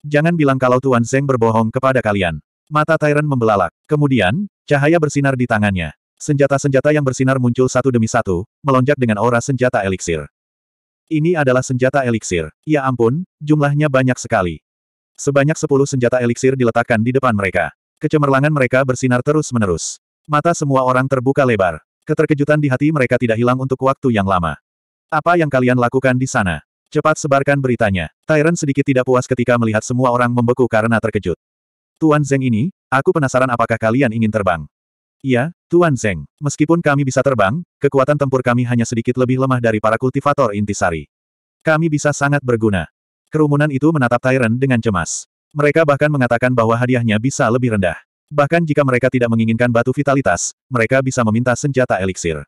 Jangan bilang kalau Tuan Zeng berbohong kepada kalian. Mata Tyrant membelalak. Kemudian, cahaya bersinar di tangannya. Senjata-senjata yang bersinar muncul satu demi satu, melonjak dengan aura senjata eliksir. Ini adalah senjata eliksir. Ya ampun, jumlahnya banyak sekali. Sebanyak sepuluh senjata eliksir diletakkan di depan mereka. Kecemerlangan mereka bersinar terus-menerus. Mata semua orang terbuka lebar. Keterkejutan di hati mereka tidak hilang untuk waktu yang lama. Apa yang kalian lakukan di sana? Cepat sebarkan beritanya. Tyrant sedikit tidak puas ketika melihat semua orang membeku karena terkejut. Tuan Zeng ini, aku penasaran apakah kalian ingin terbang. Iya, Tuan Zeng. Meskipun kami bisa terbang, kekuatan tempur kami hanya sedikit lebih lemah dari para kultivator intisari. Kami bisa sangat berguna. Kerumunan itu menatap Tyrant dengan cemas. Mereka bahkan mengatakan bahwa hadiahnya bisa lebih rendah. Bahkan jika mereka tidak menginginkan batu vitalitas, mereka bisa meminta senjata eliksir.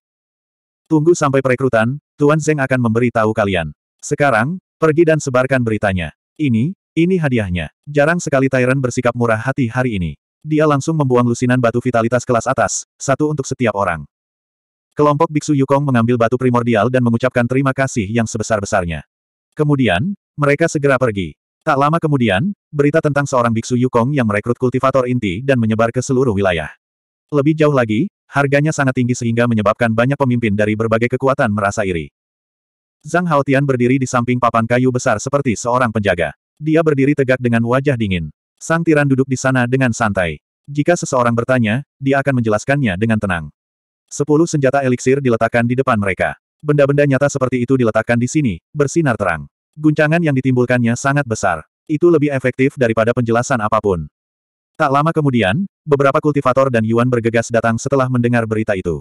Tunggu sampai perekrutan, Tuan Zeng akan memberi tahu kalian. Sekarang, pergi dan sebarkan beritanya. Ini, ini hadiahnya. Jarang sekali Tyrant bersikap murah hati hari ini. Dia langsung membuang lusinan batu vitalitas kelas atas, satu untuk setiap orang. Kelompok biksu Yukong mengambil batu primordial dan mengucapkan terima kasih yang sebesar-besarnya. Kemudian, mereka segera pergi. Tak lama kemudian, berita tentang seorang biksu Yukong yang merekrut kultivator inti dan menyebar ke seluruh wilayah. Lebih jauh lagi, harganya sangat tinggi sehingga menyebabkan banyak pemimpin dari berbagai kekuatan merasa iri. Zhang Haotian berdiri di samping papan kayu besar seperti seorang penjaga. Dia berdiri tegak dengan wajah dingin. Sang tiran duduk di sana dengan santai. Jika seseorang bertanya, dia akan menjelaskannya dengan tenang. Sepuluh senjata eliksir diletakkan di depan mereka. Benda-benda nyata seperti itu diletakkan di sini, bersinar terang. Guncangan yang ditimbulkannya sangat besar. Itu lebih efektif daripada penjelasan apapun. Tak lama kemudian, beberapa kultivator dan Yuan bergegas datang setelah mendengar berita itu.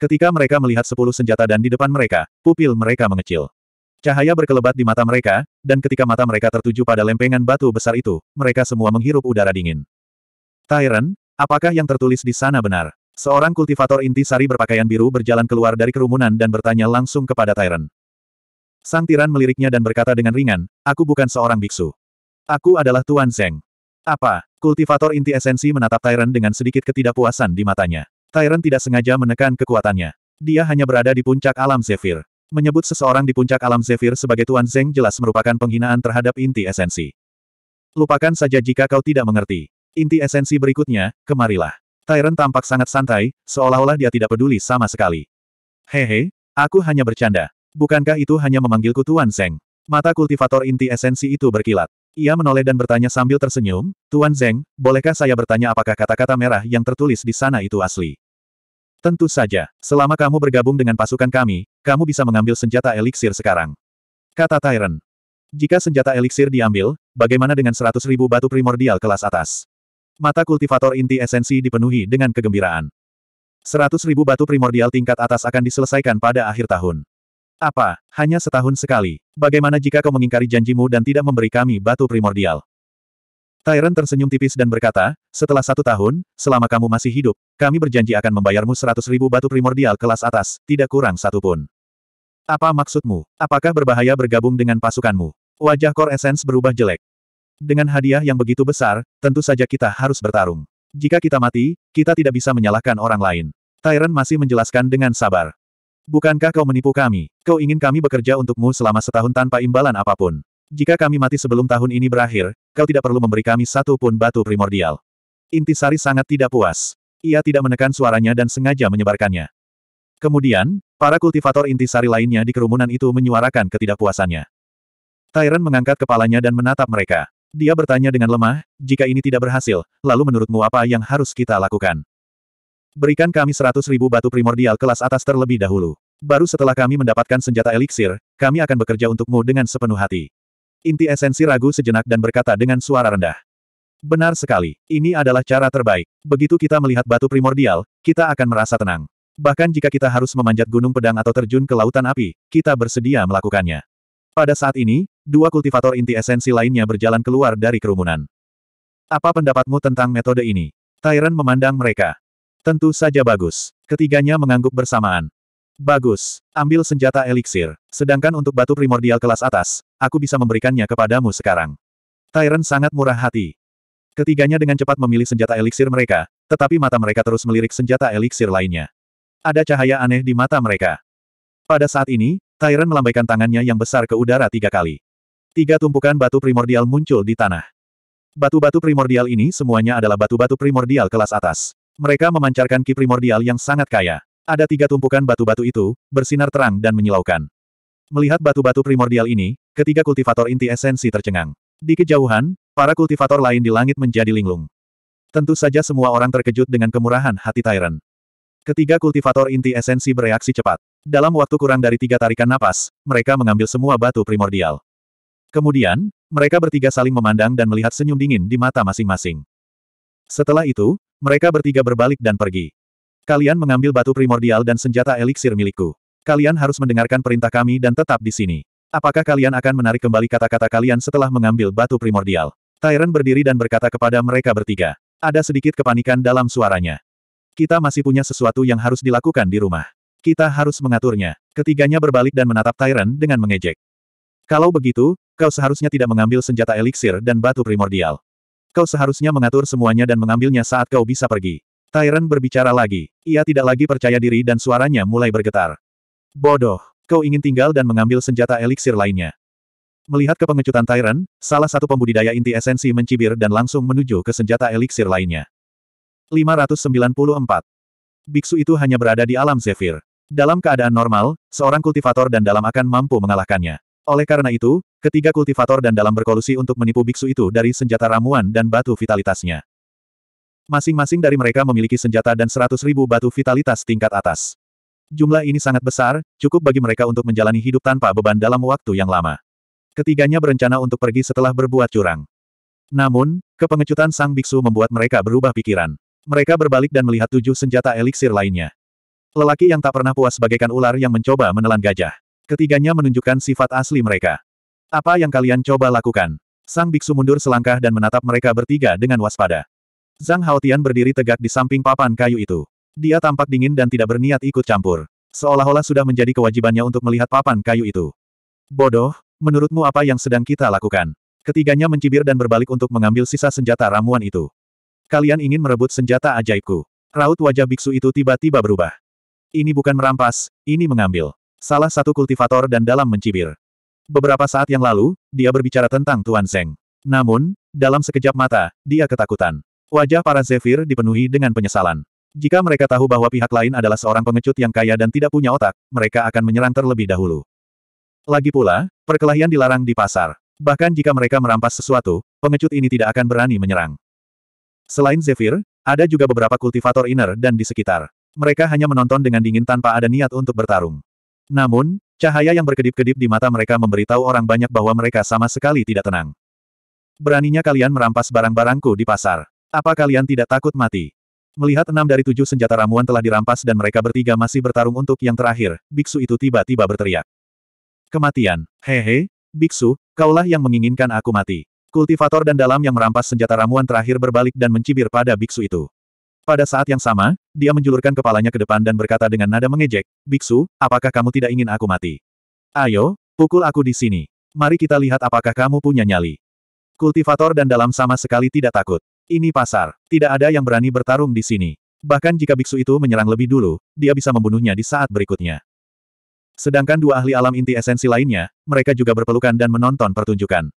Ketika mereka melihat sepuluh senjata dan di depan mereka, pupil mereka mengecil. Cahaya berkelebat di mata mereka, dan ketika mata mereka tertuju pada lempengan batu besar itu, mereka semua menghirup udara dingin. Tyrant, apakah yang tertulis di sana benar? Seorang kultivator inti sari berpakaian biru berjalan keluar dari kerumunan dan bertanya langsung kepada Tyrant. Sang tiran meliriknya dan berkata dengan ringan, aku bukan seorang biksu. Aku adalah Tuan Zeng. Apa? Kultivator inti esensi menatap Tyrant dengan sedikit ketidakpuasan di matanya. Tyrant tidak sengaja menekan kekuatannya. Dia hanya berada di puncak alam Zephyr. Menyebut seseorang di puncak alam Zephyr sebagai Tuan Zeng jelas merupakan penghinaan terhadap inti esensi. Lupakan saja jika kau tidak mengerti. Inti esensi berikutnya, kemarilah. Tyrant tampak sangat santai, seolah-olah dia tidak peduli sama sekali. Hehe, aku hanya bercanda. Bukankah itu hanya memanggilku Tuan Zeng? Mata kultivator inti esensi itu berkilat. Ia menoleh dan bertanya sambil tersenyum, Tuan Zeng, bolehkah saya bertanya apakah kata-kata merah yang tertulis di sana itu asli? Tentu saja, selama kamu bergabung dengan pasukan kami, kamu bisa mengambil senjata eliksir sekarang. Kata Tyron. Jika senjata eliksir diambil, bagaimana dengan seratus ribu batu primordial kelas atas? Mata kultivator inti esensi dipenuhi dengan kegembiraan. Seratus ribu batu primordial tingkat atas akan diselesaikan pada akhir tahun. Apa, hanya setahun sekali. Bagaimana jika kau mengingkari janjimu dan tidak memberi kami batu primordial? Tyrant tersenyum tipis dan berkata, setelah satu tahun, selama kamu masih hidup, kami berjanji akan membayarmu seratus ribu batu primordial kelas atas, tidak kurang satu pun. Apa maksudmu? Apakah berbahaya bergabung dengan pasukanmu? Wajah Core Essence berubah jelek. Dengan hadiah yang begitu besar, tentu saja kita harus bertarung. Jika kita mati, kita tidak bisa menyalahkan orang lain. Tyrant masih menjelaskan dengan sabar. Bukankah kau menipu kami? Kau ingin kami bekerja untukmu selama setahun tanpa imbalan apapun. Jika kami mati sebelum tahun ini berakhir, kau tidak perlu memberi kami satu pun batu primordial. Intisari sangat tidak puas. Ia tidak menekan suaranya dan sengaja menyebarkannya. Kemudian, para kultivator intisari lainnya di kerumunan itu menyuarakan ketidakpuasannya. Tyrant mengangkat kepalanya dan menatap mereka. Dia bertanya dengan lemah, jika ini tidak berhasil, lalu menurutmu apa yang harus kita lakukan? Berikan kami seratus ribu batu primordial kelas atas terlebih dahulu. Baru setelah kami mendapatkan senjata eliksir, kami akan bekerja untukmu dengan sepenuh hati. Inti esensi ragu sejenak dan berkata dengan suara rendah. Benar sekali, ini adalah cara terbaik. Begitu kita melihat batu primordial, kita akan merasa tenang. Bahkan jika kita harus memanjat gunung pedang atau terjun ke lautan api, kita bersedia melakukannya. Pada saat ini, dua kultivator inti esensi lainnya berjalan keluar dari kerumunan. Apa pendapatmu tentang metode ini? Tyrant memandang mereka. Tentu saja bagus. Ketiganya mengangguk bersamaan. Bagus. Ambil senjata eliksir. Sedangkan untuk batu primordial kelas atas, aku bisa memberikannya kepadamu sekarang. Tyrant sangat murah hati. Ketiganya dengan cepat memilih senjata eliksir mereka, tetapi mata mereka terus melirik senjata eliksir lainnya. Ada cahaya aneh di mata mereka. Pada saat ini, Tyrant melambaikan tangannya yang besar ke udara tiga kali. Tiga tumpukan batu primordial muncul di tanah. Batu-batu primordial ini semuanya adalah batu-batu primordial kelas atas. Mereka memancarkan ki primordial yang sangat kaya. Ada tiga tumpukan batu-batu itu, bersinar terang dan menyilaukan. Melihat batu-batu primordial ini, ketiga kultivator inti esensi tercengang. Di kejauhan, para kultivator lain di langit menjadi linglung. Tentu saja semua orang terkejut dengan kemurahan hati Tyrant. Ketiga kultivator inti esensi bereaksi cepat. Dalam waktu kurang dari tiga tarikan napas, mereka mengambil semua batu primordial. Kemudian, mereka bertiga saling memandang dan melihat senyum dingin di mata masing-masing. Setelah itu, mereka bertiga berbalik dan pergi. Kalian mengambil batu primordial dan senjata eliksir milikku. Kalian harus mendengarkan perintah kami dan tetap di sini. Apakah kalian akan menarik kembali kata-kata kalian setelah mengambil batu primordial? Tyrant berdiri dan berkata kepada mereka bertiga. Ada sedikit kepanikan dalam suaranya. Kita masih punya sesuatu yang harus dilakukan di rumah. Kita harus mengaturnya. Ketiganya berbalik dan menatap Tyrant dengan mengejek. Kalau begitu, kau seharusnya tidak mengambil senjata eliksir dan batu primordial. Kau seharusnya mengatur semuanya dan mengambilnya saat kau bisa pergi. Tyrant berbicara lagi. Ia tidak lagi percaya diri dan suaranya mulai bergetar. Bodoh. Kau ingin tinggal dan mengambil senjata eliksir lainnya. Melihat kepengecutan Tyrant, salah satu pembudidaya inti esensi mencibir dan langsung menuju ke senjata eliksir lainnya. 594. Biksu itu hanya berada di alam Zephyr. Dalam keadaan normal, seorang kultivator dan dalam akan mampu mengalahkannya. Oleh karena itu, ketiga kultivator dan dalam berkolusi untuk menipu biksu itu dari senjata ramuan dan batu vitalitasnya. Masing-masing dari mereka memiliki senjata dan seratus ribu batu vitalitas tingkat atas. Jumlah ini sangat besar, cukup bagi mereka untuk menjalani hidup tanpa beban dalam waktu yang lama. Ketiganya berencana untuk pergi setelah berbuat curang. Namun, kepengecutan sang biksu membuat mereka berubah pikiran. Mereka berbalik dan melihat tujuh senjata eliksir lainnya. Lelaki yang tak pernah puas bagaikan ular yang mencoba menelan gajah. Ketiganya menunjukkan sifat asli mereka. Apa yang kalian coba lakukan? Sang biksu mundur selangkah dan menatap mereka bertiga dengan waspada. Zhang Haotian berdiri tegak di samping papan kayu itu. Dia tampak dingin dan tidak berniat ikut campur. Seolah-olah sudah menjadi kewajibannya untuk melihat papan kayu itu. Bodoh, menurutmu apa yang sedang kita lakukan? Ketiganya mencibir dan berbalik untuk mengambil sisa senjata ramuan itu. Kalian ingin merebut senjata ajaibku. Raut wajah biksu itu tiba-tiba berubah. Ini bukan merampas, ini mengambil. Salah satu kultivator dan dalam mencibir. Beberapa saat yang lalu, dia berbicara tentang Tuan Zeng. Namun, dalam sekejap mata, dia ketakutan. Wajah para Zephyr dipenuhi dengan penyesalan. Jika mereka tahu bahwa pihak lain adalah seorang pengecut yang kaya dan tidak punya otak, mereka akan menyerang terlebih dahulu. Lagi pula, perkelahian dilarang di pasar. Bahkan jika mereka merampas sesuatu, pengecut ini tidak akan berani menyerang. Selain Zephyr, ada juga beberapa kultivator inner dan di sekitar. Mereka hanya menonton dengan dingin tanpa ada niat untuk bertarung. Namun, cahaya yang berkedip-kedip di mata mereka memberitahu orang banyak bahwa mereka sama sekali tidak tenang. Beraninya kalian merampas barang-barangku di pasar. Apa kalian tidak takut mati? Melihat enam dari tujuh senjata ramuan telah dirampas dan mereka bertiga masih bertarung untuk yang terakhir, biksu itu tiba-tiba berteriak. Kematian. Hehe, biksu, kaulah yang menginginkan aku mati. Kultivator dan dalam yang merampas senjata ramuan terakhir berbalik dan mencibir pada biksu itu. Pada saat yang sama, dia menjulurkan kepalanya ke depan dan berkata dengan nada mengejek, Biksu, apakah kamu tidak ingin aku mati? Ayo, pukul aku di sini. Mari kita lihat apakah kamu punya nyali. Kultivator dan dalam sama sekali tidak takut. Ini pasar. Tidak ada yang berani bertarung di sini. Bahkan jika biksu itu menyerang lebih dulu, dia bisa membunuhnya di saat berikutnya. Sedangkan dua ahli alam inti esensi lainnya, mereka juga berpelukan dan menonton pertunjukan.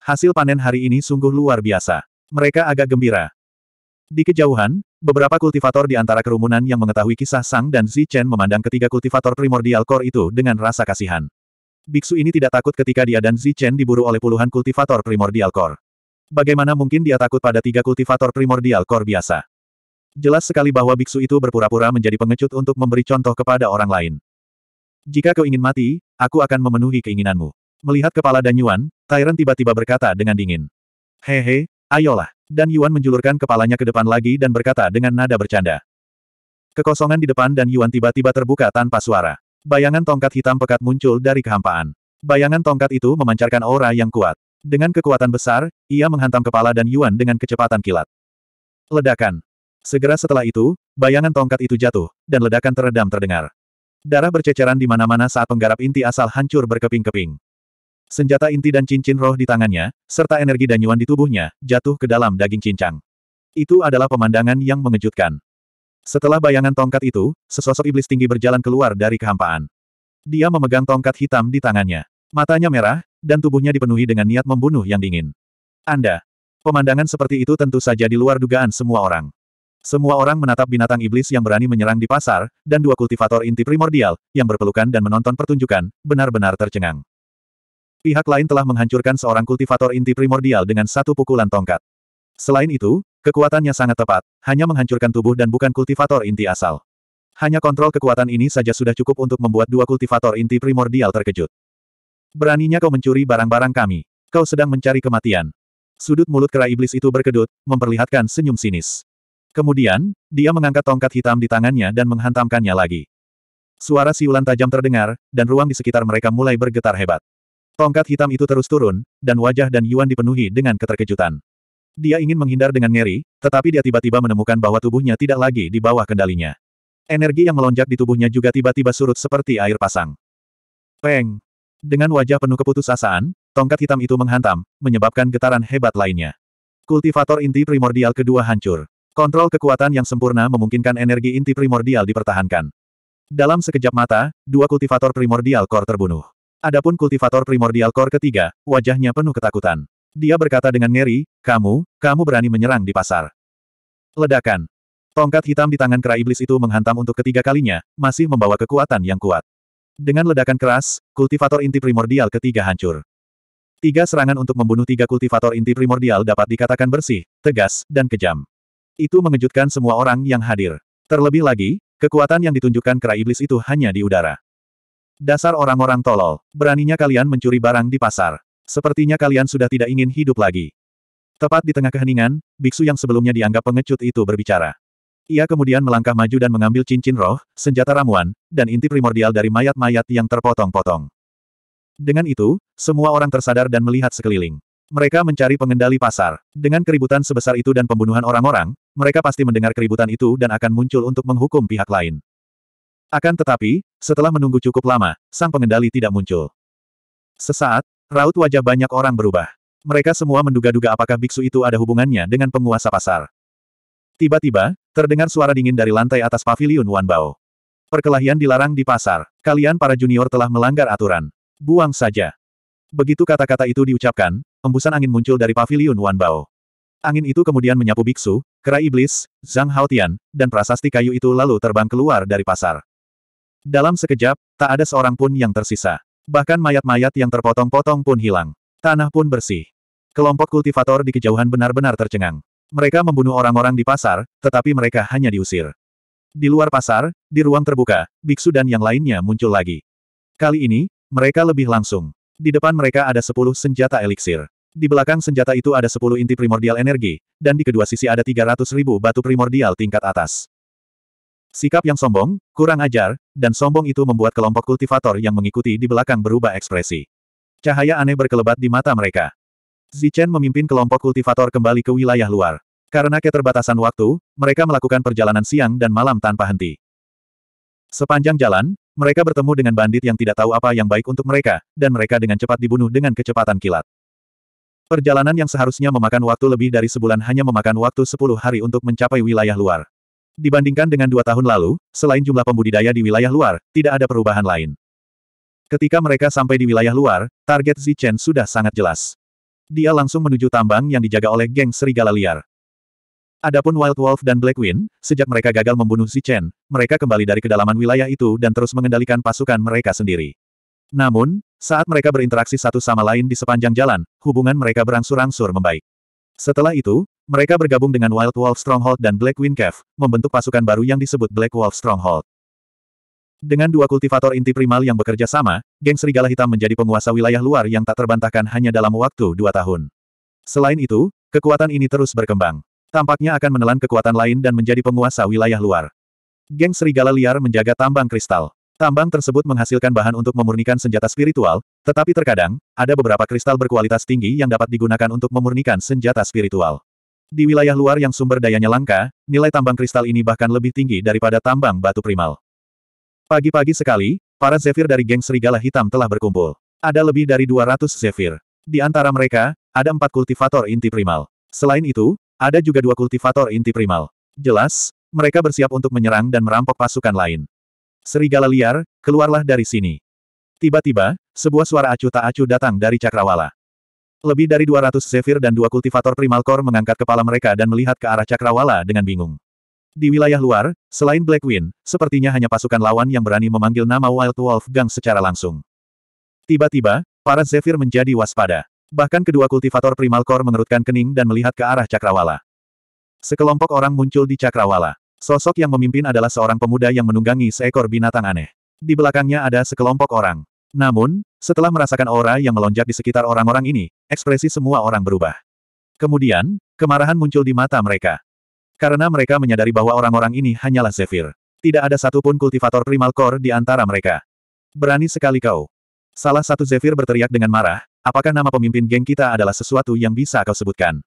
Hasil panen hari ini sungguh luar biasa. Mereka agak gembira. Di kejauhan, Beberapa kultivator di antara kerumunan yang mengetahui kisah Sang dan Zi Chen memandang ketiga kultivator primordial core itu dengan rasa kasihan. Biksu ini tidak takut ketika dia dan Zi Chen diburu oleh puluhan kultivator primordial core. Bagaimana mungkin dia takut pada tiga kultivator primordial core biasa? Jelas sekali bahwa biksu itu berpura-pura menjadi pengecut untuk memberi contoh kepada orang lain. Jika kau ingin mati, aku akan memenuhi keinginanmu. Melihat kepala Danyuan, Tyrant tiba-tiba berkata dengan dingin. Hehe, Ayolah. Dan Yuan menjulurkan kepalanya ke depan lagi dan berkata dengan nada bercanda. Kekosongan di depan dan Yuan tiba-tiba terbuka tanpa suara. Bayangan tongkat hitam pekat muncul dari kehampaan. Bayangan tongkat itu memancarkan aura yang kuat. Dengan kekuatan besar, ia menghantam kepala dan Yuan dengan kecepatan kilat. Ledakan. Segera setelah itu, bayangan tongkat itu jatuh, dan ledakan teredam terdengar. Darah berceceran di mana-mana saat penggarap inti asal hancur berkeping-keping senjata inti dan cincin roh di tangannya, serta energi danyuan di tubuhnya, jatuh ke dalam daging cincang. Itu adalah pemandangan yang mengejutkan. Setelah bayangan tongkat itu, sesosok iblis tinggi berjalan keluar dari kehampaan. Dia memegang tongkat hitam di tangannya. Matanya merah, dan tubuhnya dipenuhi dengan niat membunuh yang dingin. Anda. Pemandangan seperti itu tentu saja di luar dugaan semua orang. Semua orang menatap binatang iblis yang berani menyerang di pasar, dan dua kultivator inti primordial, yang berpelukan dan menonton pertunjukan, benar-benar tercengang. Pihak lain telah menghancurkan seorang kultivator inti primordial dengan satu pukulan tongkat. Selain itu, kekuatannya sangat tepat, hanya menghancurkan tubuh dan bukan kultivator inti asal. Hanya kontrol kekuatan ini saja sudah cukup untuk membuat dua kultivator inti primordial terkejut. Beraninya kau mencuri barang-barang kami. Kau sedang mencari kematian. Sudut mulut kera iblis itu berkedut, memperlihatkan senyum sinis. Kemudian, dia mengangkat tongkat hitam di tangannya dan menghantamkannya lagi. Suara siulan tajam terdengar, dan ruang di sekitar mereka mulai bergetar hebat. Tongkat hitam itu terus turun, dan wajah Dan Yuan dipenuhi dengan keterkejutan. Dia ingin menghindar dengan ngeri, tetapi dia tiba-tiba menemukan bahwa tubuhnya tidak lagi di bawah kendalinya. Energi yang melonjak di tubuhnya juga tiba-tiba surut seperti air pasang. Peng! Dengan wajah penuh keputusasaan, tongkat hitam itu menghantam, menyebabkan getaran hebat lainnya. Kultivator inti primordial kedua hancur. Kontrol kekuatan yang sempurna memungkinkan energi inti primordial dipertahankan. Dalam sekejap mata, dua kultivator primordial core terbunuh. Adapun kultivator primordial kor ketiga, wajahnya penuh ketakutan. Dia berkata dengan ngeri, kamu, kamu berani menyerang di pasar. Ledakan. Tongkat hitam di tangan kera iblis itu menghantam untuk ketiga kalinya, masih membawa kekuatan yang kuat. Dengan ledakan keras, kultivator inti primordial ketiga hancur. Tiga serangan untuk membunuh tiga kultivator inti primordial dapat dikatakan bersih, tegas, dan kejam. Itu mengejutkan semua orang yang hadir. Terlebih lagi, kekuatan yang ditunjukkan kera iblis itu hanya di udara. Dasar orang-orang tolol, beraninya kalian mencuri barang di pasar. Sepertinya kalian sudah tidak ingin hidup lagi. Tepat di tengah keheningan, biksu yang sebelumnya dianggap pengecut itu berbicara. Ia kemudian melangkah maju dan mengambil cincin roh, senjata ramuan, dan inti primordial dari mayat-mayat yang terpotong-potong. Dengan itu, semua orang tersadar dan melihat sekeliling. Mereka mencari pengendali pasar. Dengan keributan sebesar itu dan pembunuhan orang-orang, mereka pasti mendengar keributan itu dan akan muncul untuk menghukum pihak lain. Akan tetapi, setelah menunggu cukup lama, sang pengendali tidak muncul. Sesaat, raut wajah banyak orang berubah. Mereka semua menduga-duga apakah biksu itu ada hubungannya dengan penguasa pasar. Tiba-tiba, terdengar suara dingin dari lantai atas pavilion Wanbao. Perkelahian dilarang di pasar. Kalian para junior telah melanggar aturan. Buang saja. Begitu kata-kata itu diucapkan, embusan angin muncul dari pavilion Wanbao. Angin itu kemudian menyapu biksu, kera iblis, Zhang Haotian, dan prasasti kayu itu lalu terbang keluar dari pasar. Dalam sekejap, tak ada seorang pun yang tersisa. Bahkan mayat-mayat yang terpotong-potong pun hilang. Tanah pun bersih. Kelompok kultivator di kejauhan benar-benar tercengang. Mereka membunuh orang-orang di pasar, tetapi mereka hanya diusir. Di luar pasar, di ruang terbuka, biksu dan yang lainnya muncul lagi. Kali ini, mereka lebih langsung. Di depan mereka ada sepuluh senjata eliksir. Di belakang senjata itu ada sepuluh inti primordial energi, dan di kedua sisi ada tiga ratus ribu batu primordial tingkat atas. Sikap yang sombong, kurang ajar, dan sombong itu membuat kelompok kultivator yang mengikuti di belakang berubah ekspresi. Cahaya aneh berkelebat di mata mereka. Zichen memimpin kelompok kultivator kembali ke wilayah luar. Karena keterbatasan waktu, mereka melakukan perjalanan siang dan malam tanpa henti. Sepanjang jalan, mereka bertemu dengan bandit yang tidak tahu apa yang baik untuk mereka, dan mereka dengan cepat dibunuh dengan kecepatan kilat. Perjalanan yang seharusnya memakan waktu lebih dari sebulan hanya memakan waktu sepuluh hari untuk mencapai wilayah luar. Dibandingkan dengan dua tahun lalu, selain jumlah pembudidaya di wilayah luar, tidak ada perubahan lain. Ketika mereka sampai di wilayah luar, target Zichen sudah sangat jelas. Dia langsung menuju tambang yang dijaga oleh geng serigala liar. Adapun Wild Wolf dan Black Wind, sejak mereka gagal membunuh Zichen, mereka kembali dari kedalaman wilayah itu dan terus mengendalikan pasukan mereka sendiri. Namun, saat mereka berinteraksi satu sama lain di sepanjang jalan, hubungan mereka berangsur-angsur membaik. Setelah itu, mereka bergabung dengan Wild Wolf Stronghold dan Black Wind Cave, membentuk pasukan baru yang disebut Black Wolf Stronghold. Dengan dua kultivator inti primal yang bekerja sama, geng Serigala Hitam menjadi penguasa wilayah luar yang tak terbantahkan hanya dalam waktu dua tahun. Selain itu, kekuatan ini terus berkembang. Tampaknya akan menelan kekuatan lain dan menjadi penguasa wilayah luar. Geng Serigala Liar menjaga tambang kristal. Tambang tersebut menghasilkan bahan untuk memurnikan senjata spiritual, tetapi terkadang, ada beberapa kristal berkualitas tinggi yang dapat digunakan untuk memurnikan senjata spiritual. Di wilayah luar yang sumber dayanya langka, nilai tambang kristal ini bahkan lebih tinggi daripada tambang batu primal. Pagi-pagi sekali, para Zephyr dari geng Serigala Hitam telah berkumpul. Ada lebih dari 200 Zephyr. Di antara mereka, ada empat kultivator inti primal. Selain itu, ada juga dua kultivator inti primal. Jelas, mereka bersiap untuk menyerang dan merampok pasukan lain. Serigala liar, keluarlah dari sini. Tiba-tiba, sebuah suara acuh tak acuh datang dari Cakrawala. Lebih dari 200 Zephyr dan dua kultivator Primal Core mengangkat kepala mereka dan melihat ke arah Cakrawala dengan bingung. Di wilayah luar, selain Wind, sepertinya hanya pasukan lawan yang berani memanggil nama Wild Wolf Gang secara langsung. Tiba-tiba, para Zephyr menjadi waspada. Bahkan kedua kultivator Primal Core mengerutkan kening dan melihat ke arah Cakrawala. Sekelompok orang muncul di Cakrawala. Sosok yang memimpin adalah seorang pemuda yang menunggangi seekor binatang aneh. Di belakangnya ada sekelompok orang. Namun, setelah merasakan aura yang melonjak di sekitar orang-orang ini, ekspresi semua orang berubah. Kemudian, kemarahan muncul di mata mereka. Karena mereka menyadari bahwa orang-orang ini hanyalah Zephyr. Tidak ada satupun kultivator primal core di antara mereka. Berani sekali kau. Salah satu Zephyr berteriak dengan marah, apakah nama pemimpin geng kita adalah sesuatu yang bisa kau sebutkan?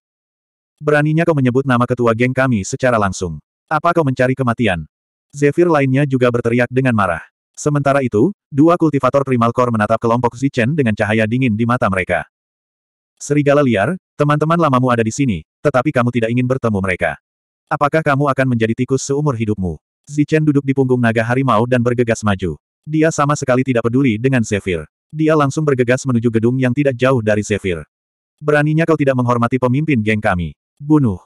Beraninya kau menyebut nama ketua geng kami secara langsung. Apa kau mencari kematian? Zephyr lainnya juga berteriak dengan marah. Sementara itu, dua kultivator primal core menatap kelompok Zichen dengan cahaya dingin di mata mereka. Serigala liar, teman-teman lamamu ada di sini, tetapi kamu tidak ingin bertemu mereka. Apakah kamu akan menjadi tikus seumur hidupmu? Zichen duduk di punggung naga harimau dan bergegas maju. Dia sama sekali tidak peduli dengan Zephyr. Dia langsung bergegas menuju gedung yang tidak jauh dari Zephyr. Beraninya kau tidak menghormati pemimpin geng kami. Bunuh.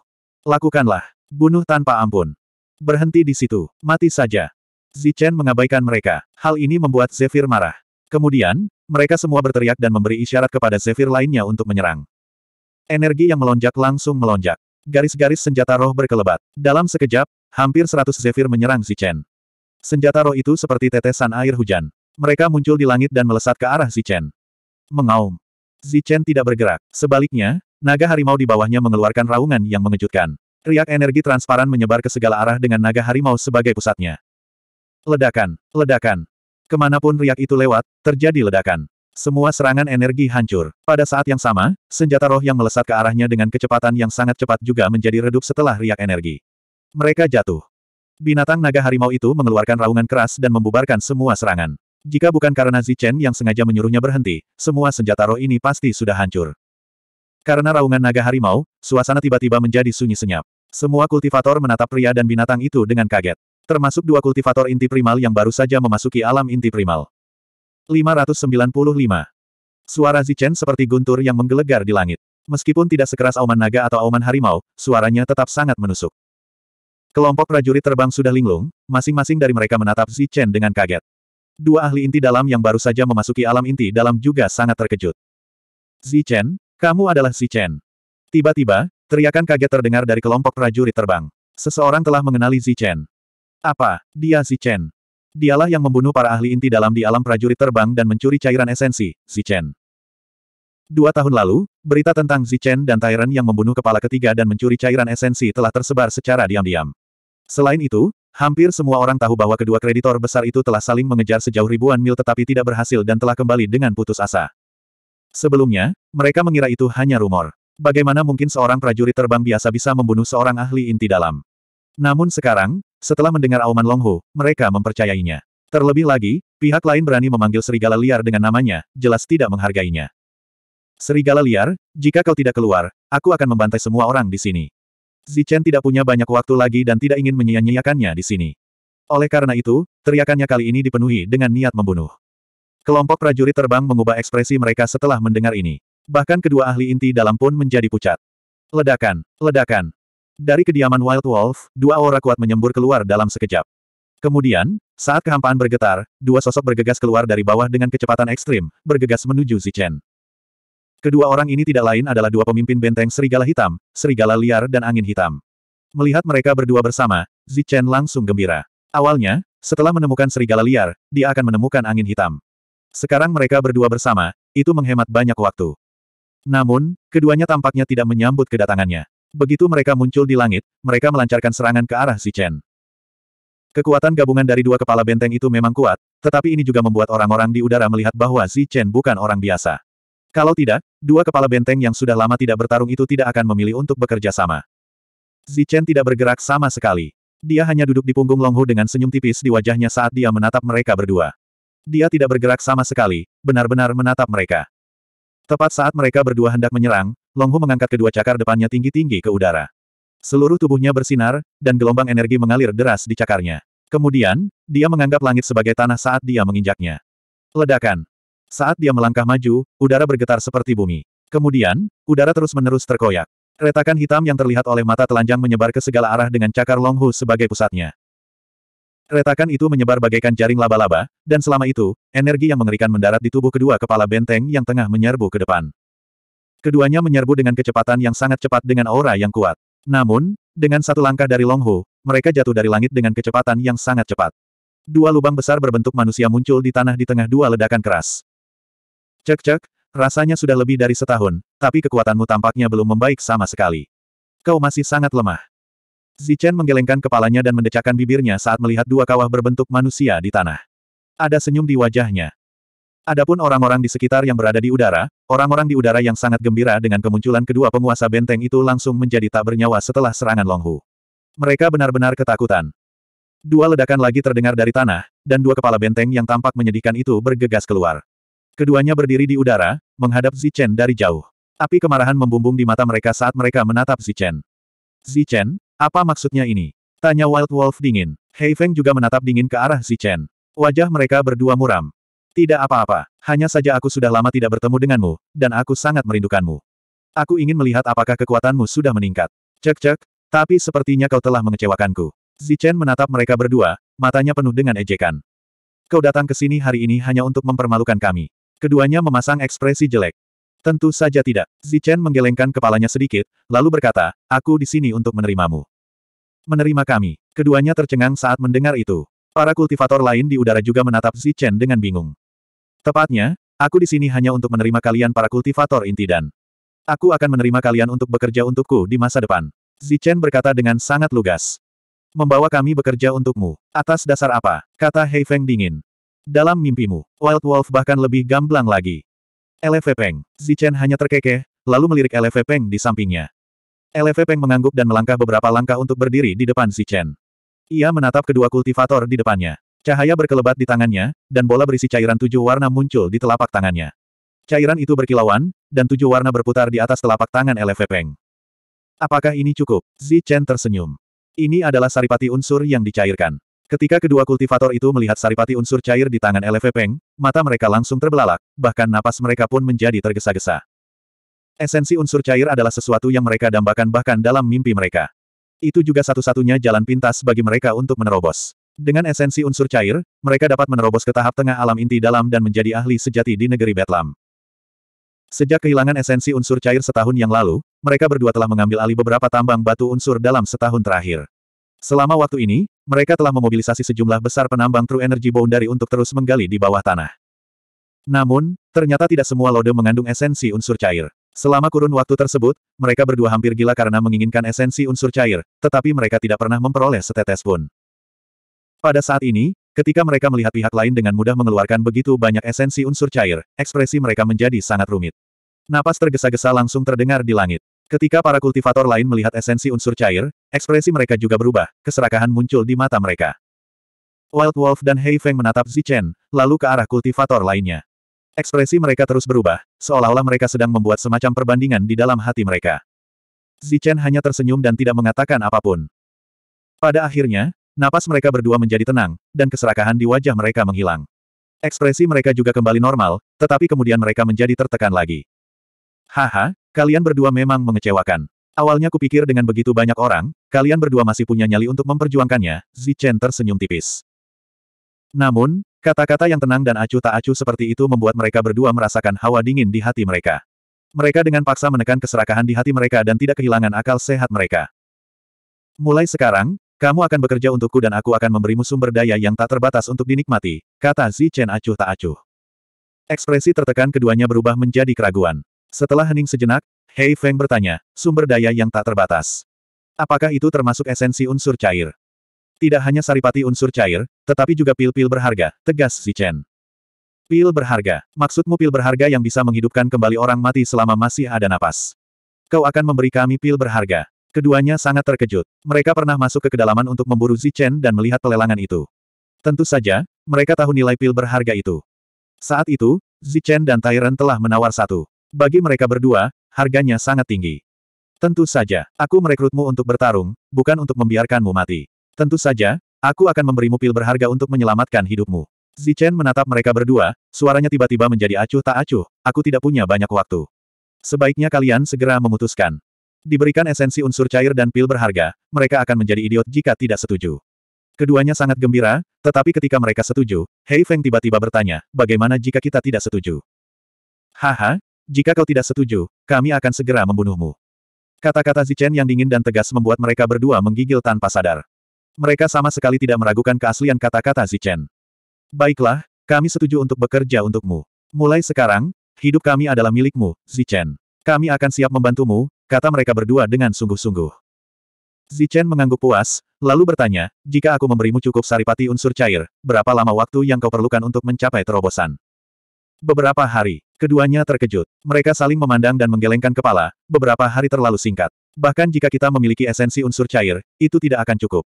Lakukanlah. Bunuh tanpa ampun. Berhenti di situ. Mati saja. Zichen mengabaikan mereka. Hal ini membuat Zephyr marah. Kemudian, mereka semua berteriak dan memberi isyarat kepada Zephyr lainnya untuk menyerang. Energi yang melonjak langsung melonjak. Garis-garis senjata roh berkelebat. Dalam sekejap, hampir seratus Zephyr menyerang Zichen. Senjata roh itu seperti tetesan air hujan. Mereka muncul di langit dan melesat ke arah Zichen. Mengaum. Zichen tidak bergerak. Sebaliknya, naga harimau di bawahnya mengeluarkan raungan yang mengejutkan. Riak energi transparan menyebar ke segala arah dengan naga harimau sebagai pusatnya. Ledakan, ledakan. Kemanapun riak itu lewat, terjadi ledakan. Semua serangan energi hancur. Pada saat yang sama, senjata roh yang melesat ke arahnya dengan kecepatan yang sangat cepat juga menjadi redup setelah riak energi. Mereka jatuh. Binatang naga harimau itu mengeluarkan raungan keras dan membubarkan semua serangan. Jika bukan karena Zichen yang sengaja menyuruhnya berhenti, semua senjata roh ini pasti sudah hancur. Karena raungan naga harimau, suasana tiba-tiba menjadi sunyi senyap. Semua kultivator menatap pria dan binatang itu dengan kaget. Termasuk dua kultivator inti primal yang baru saja memasuki alam inti primal. 595. Suara Zichen seperti guntur yang menggelegar di langit. Meskipun tidak sekeras auman naga atau auman harimau, suaranya tetap sangat menusuk. Kelompok prajurit terbang sudah linglung, masing-masing dari mereka menatap Zichen dengan kaget. Dua ahli inti dalam yang baru saja memasuki alam inti dalam juga sangat terkejut. Zichen, kamu adalah Zichen. Tiba-tiba, teriakan kaget terdengar dari kelompok prajurit terbang. Seseorang telah mengenali Zichen. Apa? Dia si Chen. Dialah yang membunuh para ahli inti dalam di alam prajurit terbang dan mencuri cairan esensi, si Chen. Dua tahun lalu, berita tentang si Chen dan Tyrant yang membunuh kepala ketiga dan mencuri cairan esensi telah tersebar secara diam-diam. Selain itu, hampir semua orang tahu bahwa kedua kreditor besar itu telah saling mengejar sejauh ribuan mil tetapi tidak berhasil dan telah kembali dengan putus asa. Sebelumnya, mereka mengira itu hanya rumor. Bagaimana mungkin seorang prajurit terbang biasa bisa membunuh seorang ahli inti dalam? Namun sekarang, setelah mendengar auman Longhu, mereka mempercayainya. Terlebih lagi, pihak lain berani memanggil serigala liar dengan namanya, jelas tidak menghargainya. Serigala liar, jika kau tidak keluar, aku akan membantai semua orang di sini. Zichen tidak punya banyak waktu lagi dan tidak ingin menyia-nyiakannya di sini. Oleh karena itu, teriakannya kali ini dipenuhi dengan niat membunuh. Kelompok prajurit terbang mengubah ekspresi mereka setelah mendengar ini. Bahkan kedua ahli inti dalam pun menjadi pucat. Ledakan, ledakan, dari kediaman Wild Wolf, dua aura kuat menyembur keluar dalam sekejap. Kemudian, saat kehampaan bergetar, dua sosok bergegas keluar dari bawah dengan kecepatan ekstrim, bergegas menuju Zichen. Kedua orang ini tidak lain adalah dua pemimpin benteng serigala hitam, serigala liar dan angin hitam. Melihat mereka berdua bersama, Zichen langsung gembira. Awalnya, setelah menemukan serigala liar, dia akan menemukan angin hitam. Sekarang mereka berdua bersama, itu menghemat banyak waktu. Namun, keduanya tampaknya tidak menyambut kedatangannya. Begitu mereka muncul di langit, mereka melancarkan serangan ke arah si Chen. Kekuatan gabungan dari dua kepala benteng itu memang kuat, tetapi ini juga membuat orang-orang di udara melihat bahwa si Chen bukan orang biasa. Kalau tidak, dua kepala benteng yang sudah lama tidak bertarung itu tidak akan memilih untuk bekerja sama. Zi Chen tidak bergerak sama sekali. Dia hanya duduk di punggung Longhu dengan senyum tipis di wajahnya saat dia menatap mereka berdua. Dia tidak bergerak sama sekali, benar-benar menatap mereka. Tepat saat mereka berdua hendak menyerang, Longhu mengangkat kedua cakar depannya tinggi-tinggi ke udara. Seluruh tubuhnya bersinar, dan gelombang energi mengalir deras di cakarnya. Kemudian, dia menganggap langit sebagai tanah saat dia menginjaknya. Ledakan. Saat dia melangkah maju, udara bergetar seperti bumi. Kemudian, udara terus-menerus terkoyak. Retakan hitam yang terlihat oleh mata telanjang menyebar ke segala arah dengan cakar Longhu sebagai pusatnya. Retakan itu menyebar bagaikan jaring laba-laba, dan selama itu, energi yang mengerikan mendarat di tubuh kedua kepala benteng yang tengah menyerbu ke depan. Keduanya menyerbu dengan kecepatan yang sangat cepat dengan aura yang kuat. Namun, dengan satu langkah dari Long Hu, mereka jatuh dari langit dengan kecepatan yang sangat cepat. Dua lubang besar berbentuk manusia muncul di tanah di tengah dua ledakan keras. Cek-cek, rasanya sudah lebih dari setahun, tapi kekuatanmu tampaknya belum membaik sama sekali. Kau masih sangat lemah. Zichen menggelengkan kepalanya dan mendecakkan bibirnya saat melihat dua kawah berbentuk manusia di tanah. Ada senyum di wajahnya, Adapun orang-orang di sekitar yang berada di udara, orang-orang di udara yang sangat gembira dengan kemunculan kedua penguasa benteng itu langsung menjadi tak bernyawa setelah serangan Longhu. Mereka benar-benar ketakutan. Dua ledakan lagi terdengar dari tanah, dan dua kepala benteng yang tampak menyedihkan itu bergegas keluar. Keduanya berdiri di udara, menghadap Zichen dari jauh. Api kemarahan membumbung di mata mereka saat mereka menatap Zichen. Zichen, apa maksudnya ini? Tanya Wild Wolf dingin. Hei Feng juga menatap dingin ke arah Zichen. Wajah mereka berdua muram. Tidak apa-apa, hanya saja aku sudah lama tidak bertemu denganmu, dan aku sangat merindukanmu. Aku ingin melihat apakah kekuatanmu sudah meningkat. Cek-cek, tapi sepertinya kau telah mengecewakanku. Zichen menatap mereka berdua, matanya penuh dengan ejekan. Kau datang ke sini hari ini hanya untuk mempermalukan kami. Keduanya memasang ekspresi jelek. Tentu saja tidak. Zichen menggelengkan kepalanya sedikit, lalu berkata, aku di sini untuk menerimamu. Menerima kami. Keduanya tercengang saat mendengar itu. Para kultivator lain di udara juga menatap Zichen dengan bingung. Tepatnya, aku di sini hanya untuk menerima kalian para kultivator inti dan aku akan menerima kalian untuk bekerja untukku di masa depan. Zichen berkata dengan sangat lugas. Membawa kami bekerja untukmu. Atas dasar apa? Kata Hei Feng dingin. Dalam mimpimu, Wild Wolf bahkan lebih gamblang lagi. Elefe Peng. Zichen hanya terkekeh, lalu melirik Elefe Peng di sampingnya. Elefe Peng mengangguk dan melangkah beberapa langkah untuk berdiri di depan Zichen. Ia menatap kedua kultivator di depannya. Cahaya berkelebat di tangannya, dan bola berisi cairan tujuh warna muncul di telapak tangannya. Cairan itu berkilauan, dan tujuh warna berputar di atas telapak tangan LV Peng. Apakah ini cukup? Zi Chen tersenyum. Ini adalah saripati unsur yang dicairkan. Ketika kedua kultivator itu melihat saripati unsur cair di tangan LV Peng, mata mereka langsung terbelalak, bahkan napas mereka pun menjadi tergesa-gesa. Esensi unsur cair adalah sesuatu yang mereka dambakan bahkan dalam mimpi mereka. Itu juga satu-satunya jalan pintas bagi mereka untuk menerobos. Dengan esensi unsur cair, mereka dapat menerobos ke tahap tengah alam inti dalam dan menjadi ahli sejati di negeri Betlam. Sejak kehilangan esensi unsur cair setahun yang lalu, mereka berdua telah mengambil alih beberapa tambang batu unsur dalam setahun terakhir. Selama waktu ini, mereka telah memobilisasi sejumlah besar penambang True Energy Boundary untuk terus menggali di bawah tanah. Namun, ternyata tidak semua lode mengandung esensi unsur cair. Selama kurun waktu tersebut, mereka berdua hampir gila karena menginginkan esensi unsur cair, tetapi mereka tidak pernah memperoleh setetes pun. Pada saat ini, ketika mereka melihat pihak lain dengan mudah mengeluarkan begitu banyak esensi unsur cair, ekspresi mereka menjadi sangat rumit. Napas tergesa-gesa langsung terdengar di langit. Ketika para kultivator lain melihat esensi unsur cair, ekspresi mereka juga berubah, keserakahan muncul di mata mereka. Wild Wolf dan Hei Feng menatap Zichen, lalu ke arah kultivator lainnya. Ekspresi mereka terus berubah, seolah-olah mereka sedang membuat semacam perbandingan di dalam hati mereka. Zichen hanya tersenyum dan tidak mengatakan apapun. Pada akhirnya, Napas mereka berdua menjadi tenang, dan keserakahan di wajah mereka menghilang. Ekspresi mereka juga kembali normal, tetapi kemudian mereka menjadi tertekan lagi. Haha, kalian berdua memang mengecewakan. Awalnya kupikir dengan begitu banyak orang, kalian berdua masih punya nyali untuk memperjuangkannya, Zichen tersenyum tipis. Namun, kata-kata yang tenang dan acuh tak acuh seperti itu membuat mereka berdua merasakan hawa dingin di hati mereka. Mereka dengan paksa menekan keserakahan di hati mereka dan tidak kehilangan akal sehat mereka. Mulai sekarang, kamu akan bekerja untukku dan aku akan memberimu sumber daya yang tak terbatas untuk dinikmati, kata Zi Chen acuh tak acuh. Ekspresi tertekan keduanya berubah menjadi keraguan. Setelah hening sejenak, Hei Feng bertanya, sumber daya yang tak terbatas. Apakah itu termasuk esensi unsur cair? Tidak hanya saripati unsur cair, tetapi juga pil-pil berharga, tegas Zi Chen. Pil berharga. Maksudmu pil berharga yang bisa menghidupkan kembali orang mati selama masih ada napas. Kau akan memberi kami pil berharga. Keduanya sangat terkejut. Mereka pernah masuk ke kedalaman untuk memburu Zichen dan melihat pelelangan itu. Tentu saja, mereka tahu nilai pil berharga itu. Saat itu, Zichen dan Tyrant telah menawar satu. Bagi mereka berdua, harganya sangat tinggi. Tentu saja, aku merekrutmu untuk bertarung, bukan untuk membiarkanmu mati. Tentu saja, aku akan memberimu pil berharga untuk menyelamatkan hidupmu. Zichen menatap mereka berdua, suaranya tiba-tiba menjadi acuh tak acuh, aku tidak punya banyak waktu. Sebaiknya kalian segera memutuskan. Diberikan esensi unsur cair dan pil berharga, mereka akan menjadi idiot jika tidak setuju. Keduanya sangat gembira, tetapi ketika mereka setuju, Hei Feng tiba-tiba bertanya, bagaimana jika kita tidak setuju? Haha, jika kau tidak setuju, kami akan segera membunuhmu. Kata-kata Zichen yang dingin dan tegas membuat mereka berdua menggigil tanpa sadar. Mereka sama sekali tidak meragukan keaslian kata-kata Zichen. Baiklah, kami setuju untuk bekerja untukmu. Mulai sekarang, hidup kami adalah milikmu, Zichen. Kami akan siap membantumu, kata mereka berdua dengan sungguh-sungguh. Zichen mengangguk puas, lalu bertanya, jika aku memberimu cukup saripati unsur cair, berapa lama waktu yang kau perlukan untuk mencapai terobosan? Beberapa hari, keduanya terkejut. Mereka saling memandang dan menggelengkan kepala, beberapa hari terlalu singkat. Bahkan jika kita memiliki esensi unsur cair, itu tidak akan cukup.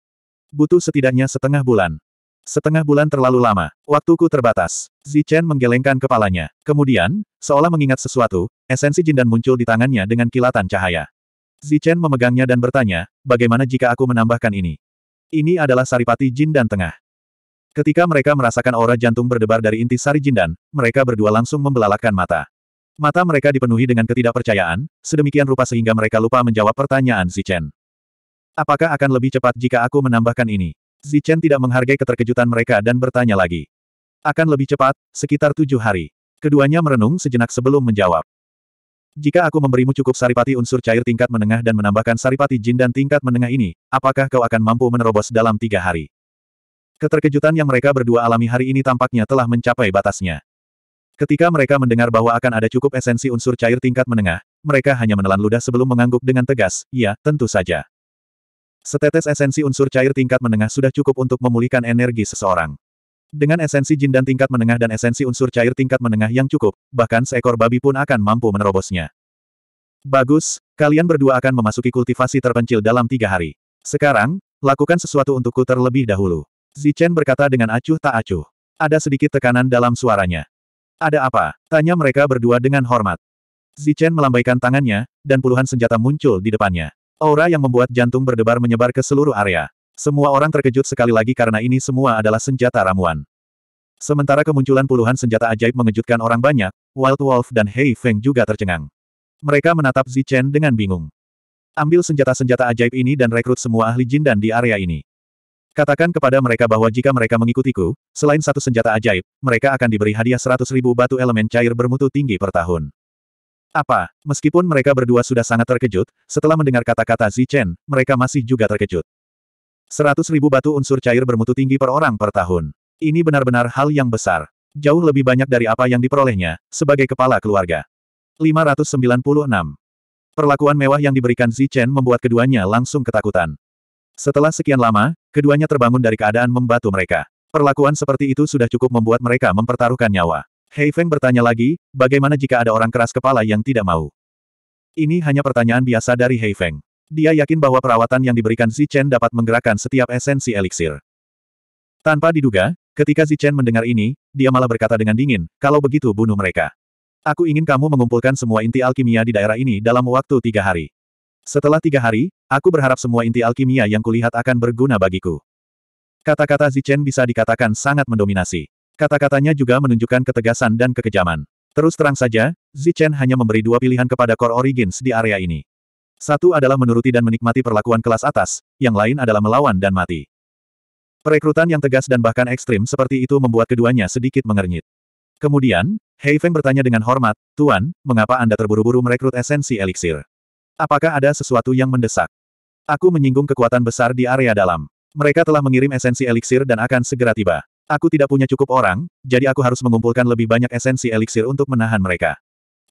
Butuh setidaknya setengah bulan. Setengah bulan terlalu lama, waktuku terbatas. Zichen menggelengkan kepalanya. Kemudian, seolah mengingat sesuatu, Esensi jin dan muncul di tangannya dengan kilatan cahaya. Zichen memegangnya dan bertanya, bagaimana jika aku menambahkan ini? Ini adalah saripati jin dan tengah. Ketika mereka merasakan aura jantung berdebar dari inti sari jindan, mereka berdua langsung membelalakan mata. Mata mereka dipenuhi dengan ketidakpercayaan, sedemikian rupa sehingga mereka lupa menjawab pertanyaan Zichen. Apakah akan lebih cepat jika aku menambahkan ini? Zichen tidak menghargai keterkejutan mereka dan bertanya lagi. Akan lebih cepat, sekitar tujuh hari. Keduanya merenung sejenak sebelum menjawab. Jika aku memberimu cukup saripati unsur cair tingkat menengah dan menambahkan saripati jin dan tingkat menengah ini, apakah kau akan mampu menerobos dalam tiga hari? Keterkejutan yang mereka berdua alami hari ini tampaknya telah mencapai batasnya. Ketika mereka mendengar bahwa akan ada cukup esensi unsur cair tingkat menengah, mereka hanya menelan ludah sebelum mengangguk dengan tegas, ya, tentu saja. Setetes esensi unsur cair tingkat menengah sudah cukup untuk memulihkan energi seseorang. Dengan esensi jin dan tingkat menengah dan esensi unsur cair tingkat menengah yang cukup, bahkan seekor babi pun akan mampu menerobosnya. Bagus, kalian berdua akan memasuki kultivasi terpencil dalam tiga hari. Sekarang, lakukan sesuatu untukku terlebih dahulu. Zichen berkata dengan acuh tak acuh. Ada sedikit tekanan dalam suaranya. Ada apa? Tanya mereka berdua dengan hormat. Zichen melambaikan tangannya, dan puluhan senjata muncul di depannya. Aura yang membuat jantung berdebar menyebar ke seluruh area. Semua orang terkejut sekali lagi karena ini semua adalah senjata ramuan. Sementara kemunculan puluhan senjata ajaib mengejutkan orang banyak, Wild Wolf dan Hei Feng juga tercengang. Mereka menatap Zichen dengan bingung. Ambil senjata-senjata ajaib ini dan rekrut semua ahli dan di area ini. Katakan kepada mereka bahwa jika mereka mengikutiku, selain satu senjata ajaib, mereka akan diberi hadiah seratus ribu batu elemen cair bermutu tinggi per tahun. Apa? Meskipun mereka berdua sudah sangat terkejut, setelah mendengar kata-kata Zichen, mereka masih juga terkejut. Seratus ribu batu unsur cair bermutu tinggi per orang per tahun. Ini benar-benar hal yang besar. Jauh lebih banyak dari apa yang diperolehnya, sebagai kepala keluarga. 596. Perlakuan mewah yang diberikan Zichen membuat keduanya langsung ketakutan. Setelah sekian lama, keduanya terbangun dari keadaan membatu mereka. Perlakuan seperti itu sudah cukup membuat mereka mempertaruhkan nyawa. Hei Feng bertanya lagi, bagaimana jika ada orang keras kepala yang tidak mau? Ini hanya pertanyaan biasa dari Hei Feng. Dia yakin bahwa perawatan yang diberikan Zichen dapat menggerakkan setiap esensi eliksir. Tanpa diduga, ketika Zichen mendengar ini, dia malah berkata dengan dingin, kalau begitu bunuh mereka. Aku ingin kamu mengumpulkan semua inti alkimia di daerah ini dalam waktu tiga hari. Setelah tiga hari, aku berharap semua inti alkimia yang kulihat akan berguna bagiku. Kata-kata Zichen bisa dikatakan sangat mendominasi. Kata-katanya juga menunjukkan ketegasan dan kekejaman. Terus terang saja, Zichen hanya memberi dua pilihan kepada Core Origins di area ini. Satu adalah menuruti dan menikmati perlakuan kelas atas, yang lain adalah melawan dan mati. Perekrutan yang tegas dan bahkan ekstrim seperti itu membuat keduanya sedikit mengernyit. Kemudian, Hei Feng bertanya dengan hormat, Tuan, mengapa Anda terburu-buru merekrut esensi eliksir? Apakah ada sesuatu yang mendesak? Aku menyinggung kekuatan besar di area dalam. Mereka telah mengirim esensi eliksir dan akan segera tiba. Aku tidak punya cukup orang, jadi aku harus mengumpulkan lebih banyak esensi eliksir untuk menahan mereka.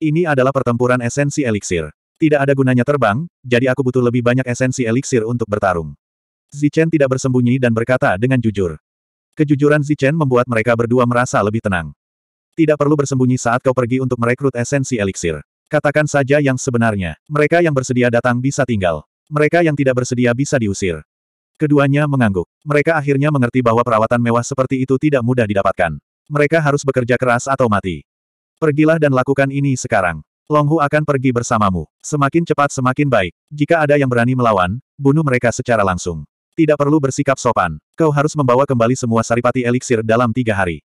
Ini adalah pertempuran esensi eliksir. Tidak ada gunanya terbang, jadi aku butuh lebih banyak esensi eliksir untuk bertarung. Zichen tidak bersembunyi dan berkata dengan jujur. Kejujuran Zichen membuat mereka berdua merasa lebih tenang. Tidak perlu bersembunyi saat kau pergi untuk merekrut esensi eliksir. Katakan saja yang sebenarnya. Mereka yang bersedia datang bisa tinggal. Mereka yang tidak bersedia bisa diusir. Keduanya mengangguk. Mereka akhirnya mengerti bahwa perawatan mewah seperti itu tidak mudah didapatkan. Mereka harus bekerja keras atau mati. Pergilah dan lakukan ini sekarang. Longhu akan pergi bersamamu. Semakin cepat semakin baik. Jika ada yang berani melawan, bunuh mereka secara langsung. Tidak perlu bersikap sopan. Kau harus membawa kembali semua saripati eliksir dalam tiga hari.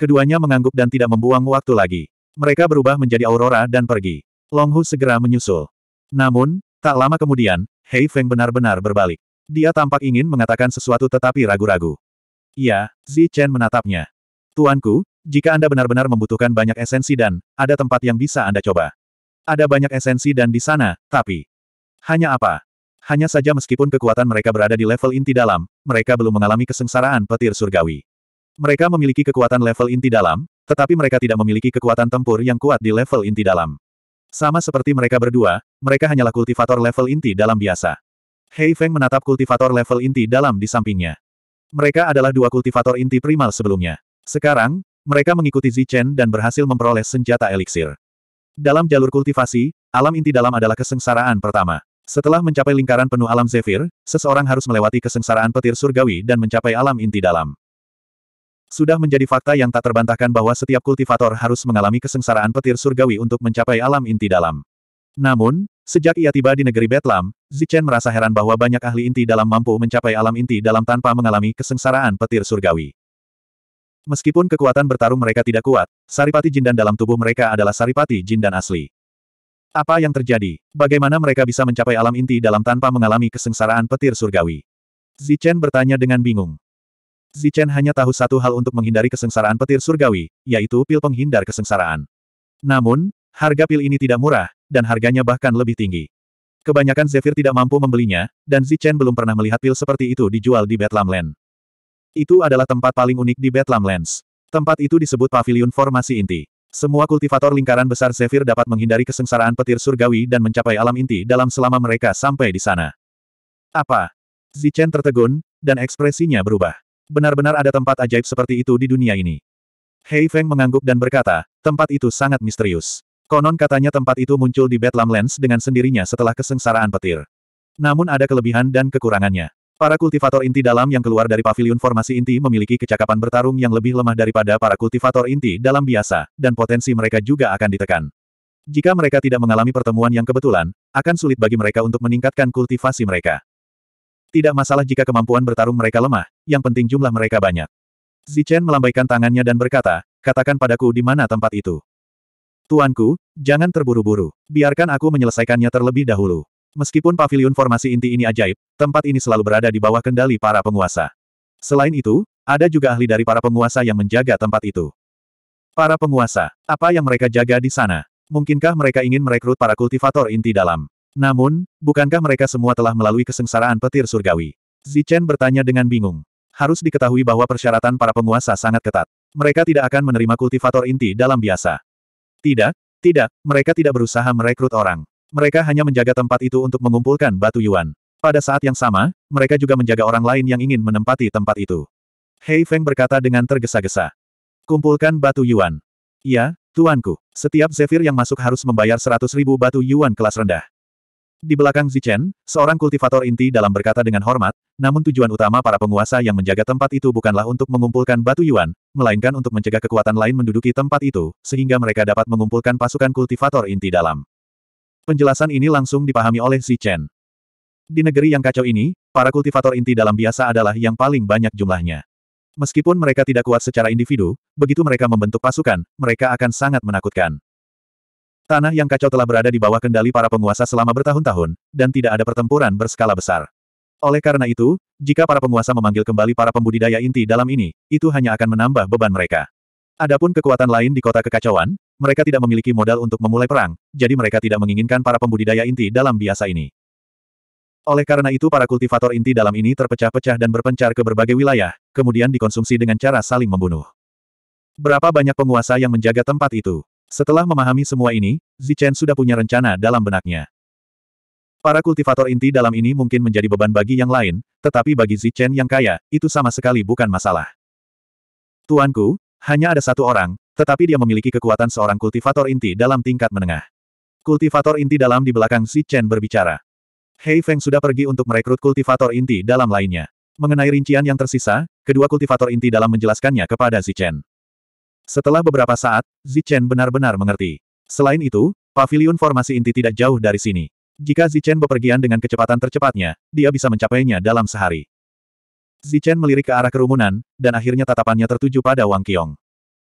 Keduanya mengangguk dan tidak membuang waktu lagi. Mereka berubah menjadi aurora dan pergi. Longhu segera menyusul. Namun, tak lama kemudian, Hei Feng benar-benar berbalik. Dia tampak ingin mengatakan sesuatu tetapi ragu-ragu. Ya, Zi Chen menatapnya. Tuanku, jika Anda benar-benar membutuhkan banyak esensi dan, ada tempat yang bisa Anda coba. Ada banyak esensi dan di sana, tapi... Hanya apa? Hanya saja meskipun kekuatan mereka berada di level inti dalam, mereka belum mengalami kesengsaraan petir surgawi. Mereka memiliki kekuatan level inti dalam, tetapi mereka tidak memiliki kekuatan tempur yang kuat di level inti dalam. Sama seperti mereka berdua, mereka hanyalah kultivator level inti dalam biasa. Hei Feng menatap kultivator level inti dalam di sampingnya. Mereka adalah dua kultivator inti primal sebelumnya. Sekarang, mereka mengikuti Zichen dan berhasil memperoleh senjata eliksir. Dalam jalur kultivasi, alam inti dalam adalah kesengsaraan pertama. Setelah mencapai lingkaran penuh alam Zephyr, seseorang harus melewati kesengsaraan petir surgawi dan mencapai alam inti dalam. Sudah menjadi fakta yang tak terbantahkan bahwa setiap kultivator harus mengalami kesengsaraan petir surgawi untuk mencapai alam inti dalam. Namun, sejak ia tiba di negeri Betlam, Zichen merasa heran bahwa banyak ahli inti dalam mampu mencapai alam inti dalam tanpa mengalami kesengsaraan petir surgawi. Meskipun kekuatan bertarung mereka tidak kuat, saripati jindan dalam tubuh mereka adalah saripati jindan asli. Apa yang terjadi? Bagaimana mereka bisa mencapai alam inti dalam tanpa mengalami kesengsaraan petir surgawi? Zichen bertanya dengan bingung. Zichen hanya tahu satu hal untuk menghindari kesengsaraan petir surgawi, yaitu pil penghindar kesengsaraan. Namun, harga pil ini tidak murah, dan harganya bahkan lebih tinggi. Kebanyakan Zephyr tidak mampu membelinya, dan Zichen belum pernah melihat pil seperti itu dijual di Bethlehem Land. Itu adalah tempat paling unik di Bedlam Lands. Tempat itu disebut Pavilion Formasi Inti. Semua kultivator lingkaran besar Zephyr dapat menghindari kesengsaraan petir surgawi dan mencapai alam inti dalam selama mereka sampai di sana. Apa? Zichen tertegun, dan ekspresinya berubah. Benar-benar ada tempat ajaib seperti itu di dunia ini. Hei Feng mengangguk dan berkata, tempat itu sangat misterius. Konon katanya tempat itu muncul di Bedlam Lands dengan sendirinya setelah kesengsaraan petir. Namun ada kelebihan dan kekurangannya. Para kultivator inti dalam yang keluar dari pavilion formasi inti memiliki kecakapan bertarung yang lebih lemah daripada para kultivator inti dalam biasa, dan potensi mereka juga akan ditekan. Jika mereka tidak mengalami pertemuan yang kebetulan, akan sulit bagi mereka untuk meningkatkan kultivasi mereka. Tidak masalah jika kemampuan bertarung mereka lemah, yang penting jumlah mereka banyak. Zichen melambaikan tangannya dan berkata, katakan padaku di mana tempat itu. Tuanku, jangan terburu-buru. Biarkan aku menyelesaikannya terlebih dahulu. Meskipun pavilion formasi inti ini ajaib, tempat ini selalu berada di bawah kendali para penguasa. Selain itu, ada juga ahli dari para penguasa yang menjaga tempat itu. Para penguasa, apa yang mereka jaga di sana? Mungkinkah mereka ingin merekrut para kultivator inti dalam? Namun, bukankah mereka semua telah melalui kesengsaraan petir surgawi? Zichen bertanya dengan bingung. Harus diketahui bahwa persyaratan para penguasa sangat ketat. Mereka tidak akan menerima kultivator inti dalam biasa. Tidak, tidak, mereka tidak berusaha merekrut orang. Mereka hanya menjaga tempat itu untuk mengumpulkan batu Yuan. Pada saat yang sama, mereka juga menjaga orang lain yang ingin menempati tempat itu. Hei Feng berkata dengan tergesa-gesa. Kumpulkan batu Yuan. Ya, Tuanku. Setiap Zephyr yang masuk harus membayar seratus ribu batu Yuan kelas rendah. Di belakang Zichen, seorang kultivator inti dalam berkata dengan hormat, namun tujuan utama para penguasa yang menjaga tempat itu bukanlah untuk mengumpulkan batu Yuan, melainkan untuk mencegah kekuatan lain menduduki tempat itu, sehingga mereka dapat mengumpulkan pasukan kultivator inti dalam. Penjelasan ini langsung dipahami oleh Si Chen. Di negeri yang kacau ini, para kultivator inti dalam biasa adalah yang paling banyak jumlahnya. Meskipun mereka tidak kuat secara individu, begitu mereka membentuk pasukan, mereka akan sangat menakutkan. Tanah yang kacau telah berada di bawah kendali para penguasa selama bertahun-tahun, dan tidak ada pertempuran berskala besar. Oleh karena itu, jika para penguasa memanggil kembali para pembudidaya inti dalam ini, itu hanya akan menambah beban mereka. Adapun kekuatan lain di kota kekacauan, mereka tidak memiliki modal untuk memulai perang, jadi mereka tidak menginginkan para pembudidaya inti dalam biasa ini. Oleh karena itu para kultivator inti dalam ini terpecah-pecah dan berpencar ke berbagai wilayah, kemudian dikonsumsi dengan cara saling membunuh. Berapa banyak penguasa yang menjaga tempat itu? Setelah memahami semua ini, Zichen sudah punya rencana dalam benaknya. Para kultivator inti dalam ini mungkin menjadi beban bagi yang lain, tetapi bagi Zichen yang kaya, itu sama sekali bukan masalah. Tuanku, hanya ada satu orang, tetapi dia memiliki kekuatan seorang kultivator inti dalam tingkat menengah. Kultivator inti dalam di belakang Si Chen berbicara. Hei Feng sudah pergi untuk merekrut kultivator inti dalam lainnya. Mengenai rincian yang tersisa, kedua kultivator inti dalam menjelaskannya kepada Zi Chen. Setelah beberapa saat, Zi Chen benar-benar mengerti. Selain itu, pavilion formasi inti tidak jauh dari sini. Jika Zi Chen bepergian dengan kecepatan tercepatnya, dia bisa mencapainya dalam sehari. Zichen melirik ke arah kerumunan, dan akhirnya tatapannya tertuju pada Wang Qiong.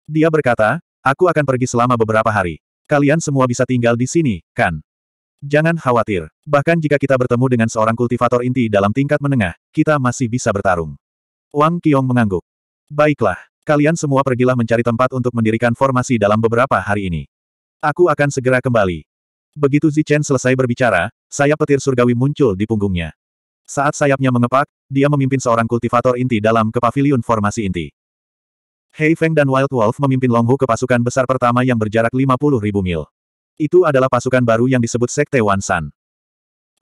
Dia berkata, aku akan pergi selama beberapa hari. Kalian semua bisa tinggal di sini, kan? Jangan khawatir. Bahkan jika kita bertemu dengan seorang kultivator inti dalam tingkat menengah, kita masih bisa bertarung. Wang Qiong mengangguk. Baiklah, kalian semua pergilah mencari tempat untuk mendirikan formasi dalam beberapa hari ini. Aku akan segera kembali. Begitu Zichen selesai berbicara, sayap petir surgawi muncul di punggungnya. Saat sayapnya mengepak, dia memimpin seorang kultivator inti dalam ke pavilion formasi inti. Hei Feng dan Wild Wolf memimpin Longhu ke pasukan besar pertama yang berjarak 50 ribu mil. Itu adalah pasukan baru yang disebut Sekte Wan San.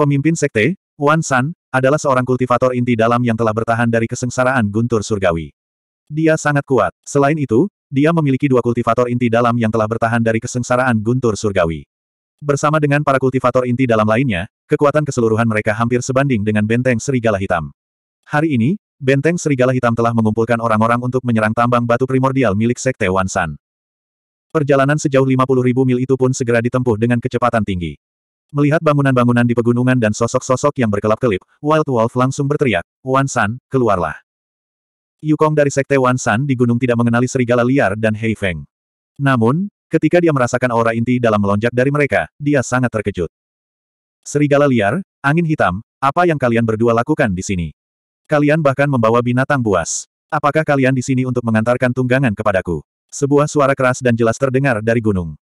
Pemimpin Sekte, Wan San, adalah seorang kultivator inti dalam yang telah bertahan dari kesengsaraan guntur surgawi. Dia sangat kuat. Selain itu, dia memiliki dua kultivator inti dalam yang telah bertahan dari kesengsaraan guntur surgawi. Bersama dengan para kultivator inti dalam lainnya, kekuatan keseluruhan mereka hampir sebanding dengan benteng serigala hitam. Hari ini, benteng serigala hitam telah mengumpulkan orang-orang untuk menyerang tambang batu primordial milik Sekte Wansan. Perjalanan sejauh 50.000 mil itu pun segera ditempuh dengan kecepatan tinggi. Melihat bangunan-bangunan di pegunungan dan sosok-sosok yang berkelap-kelip, Wild Wolf langsung berteriak, Wansan, keluarlah. Yukong dari Sekte Wansan di gunung tidak mengenali serigala liar dan Heifeng. Namun, Ketika dia merasakan aura inti dalam melonjak dari mereka, dia sangat terkejut. Serigala liar, angin hitam, apa yang kalian berdua lakukan di sini? Kalian bahkan membawa binatang buas. Apakah kalian di sini untuk mengantarkan tunggangan kepadaku? Sebuah suara keras dan jelas terdengar dari gunung.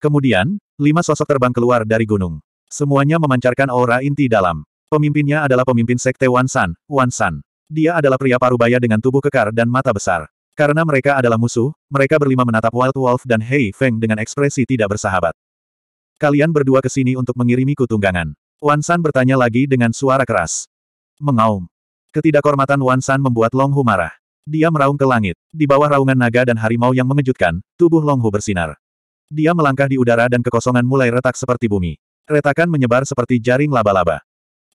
Kemudian, lima sosok terbang keluar dari gunung. Semuanya memancarkan aura inti dalam. Pemimpinnya adalah pemimpin sekte Wansan. Wansan. Dia adalah pria parubaya dengan tubuh kekar dan mata besar. Karena mereka adalah musuh, mereka berlima menatap Wild Wolf dan Hei Feng dengan ekspresi tidak bersahabat. Kalian berdua ke sini untuk mengirimiku tunggangan. Wan San bertanya lagi dengan suara keras. Mengaum. Ketidakhormatan Wan San membuat Long Hu marah. Dia meraung ke langit. Di bawah raungan naga dan harimau yang mengejutkan, tubuh Long Hu bersinar. Dia melangkah di udara dan kekosongan mulai retak seperti bumi. Retakan menyebar seperti jaring laba-laba.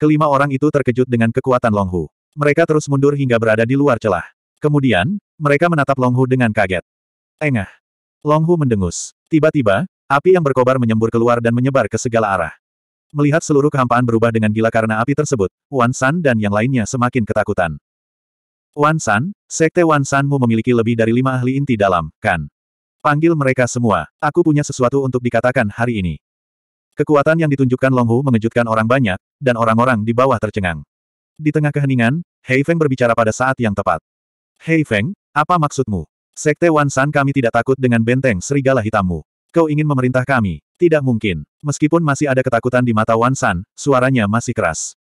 Kelima orang itu terkejut dengan kekuatan Long Hu. Mereka terus mundur hingga berada di luar celah. Kemudian, mereka menatap Longhu dengan kaget. Engah. Longhu mendengus. Tiba-tiba, api yang berkobar menyembur keluar dan menyebar ke segala arah. Melihat seluruh kehampaan berubah dengan gila karena api tersebut, Wan San dan yang lainnya semakin ketakutan. Wan San, sekte Wan Sanmu memiliki lebih dari lima ahli inti dalam, kan? Panggil mereka semua, aku punya sesuatu untuk dikatakan hari ini. Kekuatan yang ditunjukkan Long Hu mengejutkan orang banyak, dan orang-orang di bawah tercengang. Di tengah keheningan, Hei Feng berbicara pada saat yang tepat. Hei Feng, apa maksudmu? Sekte Wansan kami tidak takut dengan benteng serigala hitammu. Kau ingin memerintah kami? Tidak mungkin. Meskipun masih ada ketakutan di mata Wansan, suaranya masih keras.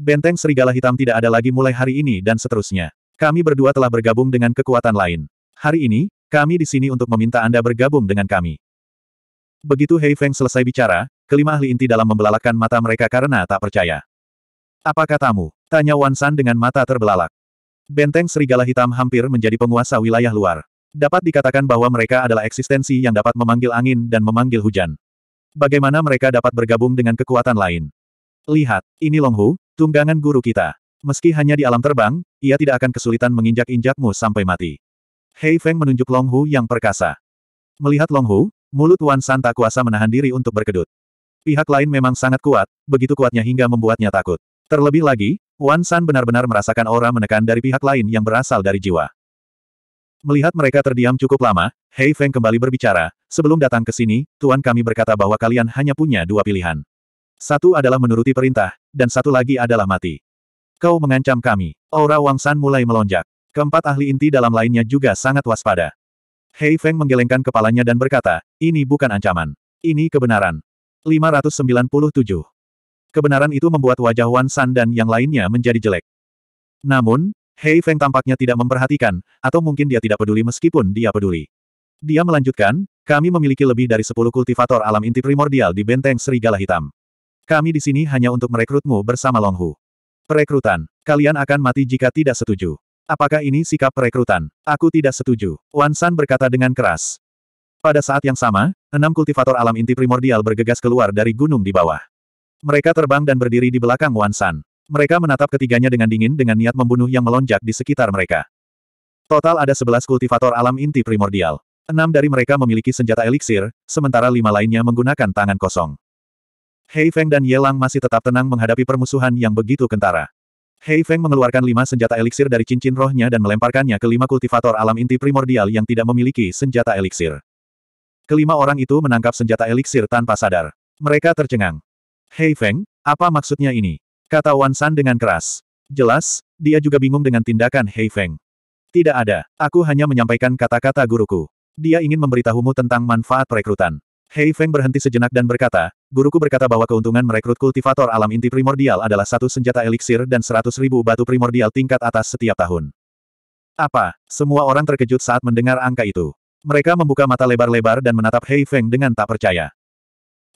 Benteng serigala hitam tidak ada lagi mulai hari ini dan seterusnya. Kami berdua telah bergabung dengan kekuatan lain. Hari ini, kami di sini untuk meminta Anda bergabung dengan kami. Begitu Hei Feng selesai bicara, kelima ahli inti dalam membelalakkan mata mereka karena tak percaya. Apa katamu? Tanya Wan dengan mata terbelalak. Benteng Serigala Hitam hampir menjadi penguasa wilayah luar. Dapat dikatakan bahwa mereka adalah eksistensi yang dapat memanggil angin dan memanggil hujan. Bagaimana mereka dapat bergabung dengan kekuatan lain? Lihat, ini Longhu, tunggangan guru kita. Meski hanya di alam terbang, ia tidak akan kesulitan menginjak-injakmu sampai mati. Hei Feng menunjuk Longhu yang perkasa. Melihat Longhu, mulut Wan San tak kuasa menahan diri untuk berkedut. Pihak lain memang sangat kuat, begitu kuatnya hingga membuatnya takut. Terlebih lagi, Wan San benar-benar merasakan aura menekan dari pihak lain yang berasal dari jiwa. Melihat mereka terdiam cukup lama, Hei Feng kembali berbicara, sebelum datang ke sini, Tuan kami berkata bahwa kalian hanya punya dua pilihan. Satu adalah menuruti perintah, dan satu lagi adalah mati. Kau mengancam kami. Aura Wang San mulai melonjak. Keempat ahli inti dalam lainnya juga sangat waspada. Hei Feng menggelengkan kepalanya dan berkata, ini bukan ancaman. Ini kebenaran. 597. Kebenaran itu membuat wajah Wan San dan yang lainnya menjadi jelek. Namun, Hei Feng tampaknya tidak memperhatikan, atau mungkin dia tidak peduli meskipun dia peduli. Dia melanjutkan, kami memiliki lebih dari 10 kultivator alam inti primordial di Benteng Serigala Hitam. Kami di sini hanya untuk merekrutmu bersama Longhu. Perekrutan. Kalian akan mati jika tidak setuju. Apakah ini sikap perekrutan? Aku tidak setuju. Wan San berkata dengan keras. Pada saat yang sama, enam kultivator alam inti primordial bergegas keluar dari gunung di bawah. Mereka terbang dan berdiri di belakang Wan San. Mereka menatap ketiganya dengan dingin dengan niat membunuh yang melonjak di sekitar mereka. Total ada sebelas kultivator alam inti primordial. Enam dari mereka memiliki senjata eliksir, sementara lima lainnya menggunakan tangan kosong. Hei Feng dan Ye Lang masih tetap tenang menghadapi permusuhan yang begitu kentara. Hei Feng mengeluarkan lima senjata eliksir dari cincin rohnya dan melemparkannya ke lima kultivator alam inti primordial yang tidak memiliki senjata eliksir. Kelima orang itu menangkap senjata eliksir tanpa sadar. Mereka tercengang. Hei Feng, apa maksudnya ini? Kata Wan San dengan keras. Jelas, dia juga bingung dengan tindakan Hei Feng. Tidak ada, aku hanya menyampaikan kata-kata guruku. Dia ingin memberitahumu tentang manfaat perekrutan. Hei Feng berhenti sejenak dan berkata, guruku berkata bahwa keuntungan merekrut kultivator alam inti primordial adalah satu senjata eliksir dan seratus ribu batu primordial tingkat atas setiap tahun. Apa? Semua orang terkejut saat mendengar angka itu. Mereka membuka mata lebar-lebar dan menatap Hei Feng dengan tak percaya.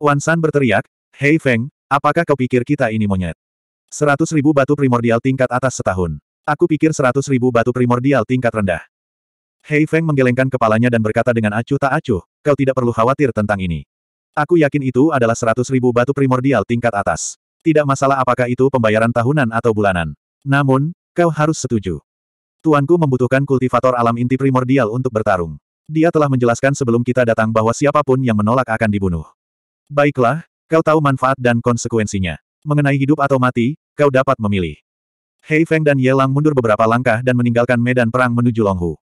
Wan San berteriak, Hei Feng, apakah kau pikir kita ini monyet? Seratus ribu batu primordial tingkat atas setahun. Aku pikir seratus ribu batu primordial tingkat rendah. Hei Feng menggelengkan kepalanya dan berkata dengan acuh tak acuh, kau tidak perlu khawatir tentang ini. Aku yakin itu adalah seratus ribu batu primordial tingkat atas. Tidak masalah apakah itu pembayaran tahunan atau bulanan. Namun, kau harus setuju. Tuanku membutuhkan kultivator alam inti primordial untuk bertarung. Dia telah menjelaskan sebelum kita datang bahwa siapapun yang menolak akan dibunuh. Baiklah, Kau tahu manfaat dan konsekuensinya. Mengenai hidup atau mati, kau dapat memilih. Hei Feng dan Ye Lang mundur beberapa langkah dan meninggalkan medan perang menuju Longhu.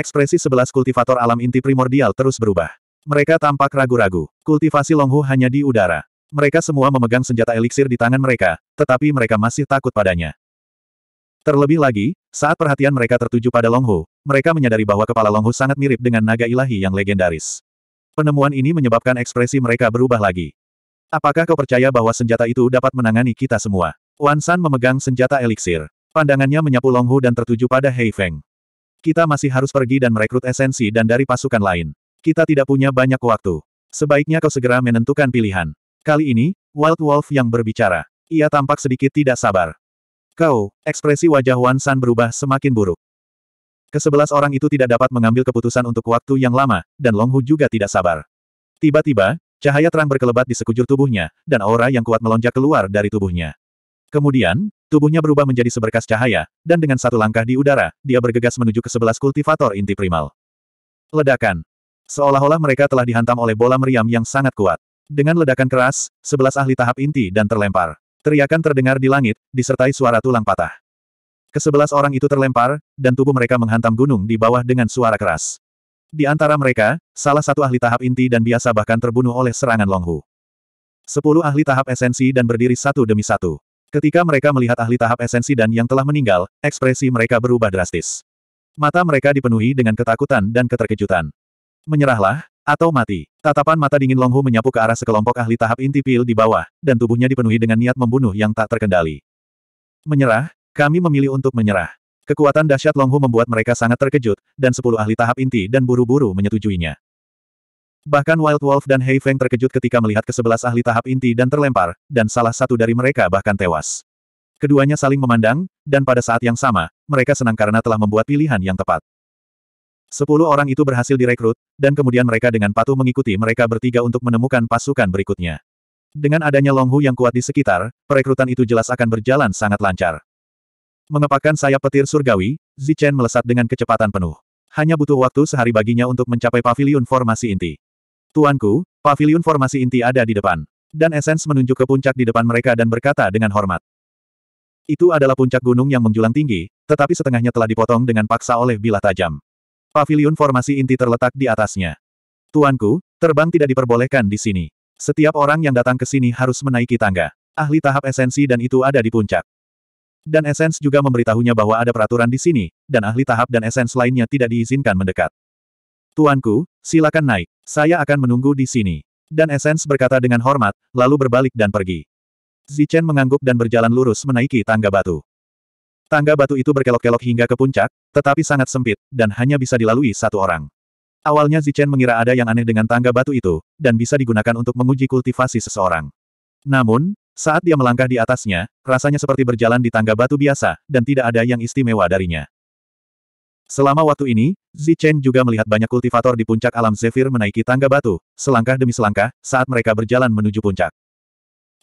Ekspresi sebelas kultivator alam inti primordial terus berubah. Mereka tampak ragu-ragu. Kultivasi Longhu hanya di udara. Mereka semua memegang senjata eliksir di tangan mereka, tetapi mereka masih takut padanya. Terlebih lagi, saat perhatian mereka tertuju pada Longhu, mereka menyadari bahwa kepala Longhu sangat mirip dengan naga ilahi yang legendaris. Penemuan ini menyebabkan ekspresi mereka berubah lagi. Apakah kau percaya bahwa senjata itu dapat menangani kita semua? Wan San memegang senjata eliksir. Pandangannya menyapu Longhu dan tertuju pada Hei Feng. Kita masih harus pergi dan merekrut esensi dan dari pasukan lain. Kita tidak punya banyak waktu. Sebaiknya kau segera menentukan pilihan. Kali ini, Wild Wolf yang berbicara. Ia tampak sedikit tidak sabar. Kau, ekspresi wajah Wan San berubah semakin buruk. Kesebelas orang itu tidak dapat mengambil keputusan untuk waktu yang lama, dan Long Hu juga tidak sabar. Tiba-tiba, Cahaya terang berkelebat di sekujur tubuhnya, dan aura yang kuat melonjak keluar dari tubuhnya. Kemudian, tubuhnya berubah menjadi seberkas cahaya, dan dengan satu langkah di udara, dia bergegas menuju ke sebelas kultivator inti primal. Ledakan. Seolah-olah mereka telah dihantam oleh bola meriam yang sangat kuat. Dengan ledakan keras, sebelas ahli tahap inti dan terlempar. Teriakan terdengar di langit, disertai suara tulang patah. Kesebelas orang itu terlempar, dan tubuh mereka menghantam gunung di bawah dengan suara keras. Di antara mereka, salah satu ahli tahap inti dan biasa bahkan terbunuh oleh serangan Longhu. Sepuluh ahli tahap esensi dan berdiri satu demi satu. Ketika mereka melihat ahli tahap esensi dan yang telah meninggal, ekspresi mereka berubah drastis. Mata mereka dipenuhi dengan ketakutan dan keterkejutan. Menyerahlah, atau mati. Tatapan mata dingin Longhu menyapu ke arah sekelompok ahli tahap inti pil di bawah, dan tubuhnya dipenuhi dengan niat membunuh yang tak terkendali. Menyerah, kami memilih untuk menyerah. Kekuatan dahsyat Longhu membuat mereka sangat terkejut, dan sepuluh ahli tahap inti dan buru-buru menyetujuinya. Bahkan Wild Wolf dan Hei Feng terkejut ketika melihat ke kesebelas ahli tahap inti dan terlempar, dan salah satu dari mereka bahkan tewas. Keduanya saling memandang, dan pada saat yang sama, mereka senang karena telah membuat pilihan yang tepat. Sepuluh orang itu berhasil direkrut, dan kemudian mereka dengan patuh mengikuti mereka bertiga untuk menemukan pasukan berikutnya. Dengan adanya Longhu yang kuat di sekitar, perekrutan itu jelas akan berjalan sangat lancar. Mengepakkan sayap petir surgawi, Zichen melesat dengan kecepatan penuh. Hanya butuh waktu sehari baginya untuk mencapai pavilion formasi inti. Tuanku, pavilion formasi inti ada di depan. Dan esens menunjuk ke puncak di depan mereka dan berkata dengan hormat. Itu adalah puncak gunung yang menjulang tinggi, tetapi setengahnya telah dipotong dengan paksa oleh bilah tajam. Pavilion formasi inti terletak di atasnya. Tuanku, terbang tidak diperbolehkan di sini. Setiap orang yang datang ke sini harus menaiki tangga. Ahli tahap esensi dan itu ada di puncak. Dan Essence juga memberitahunya bahwa ada peraturan di sini, dan ahli tahap dan Essence lainnya tidak diizinkan mendekat. Tuanku, silakan naik. Saya akan menunggu di sini. Dan Essence berkata dengan hormat, lalu berbalik dan pergi. Zichen mengangguk dan berjalan lurus menaiki tangga batu. Tangga batu itu berkelok-kelok hingga ke puncak, tetapi sangat sempit, dan hanya bisa dilalui satu orang. Awalnya Zichen mengira ada yang aneh dengan tangga batu itu, dan bisa digunakan untuk menguji kultivasi seseorang. Namun, saat dia melangkah di atasnya, rasanya seperti berjalan di tangga batu biasa, dan tidak ada yang istimewa darinya. Selama waktu ini, Zi Chen juga melihat banyak kultivator di puncak alam Zephyr menaiki tangga batu, selangkah demi selangkah, saat mereka berjalan menuju puncak.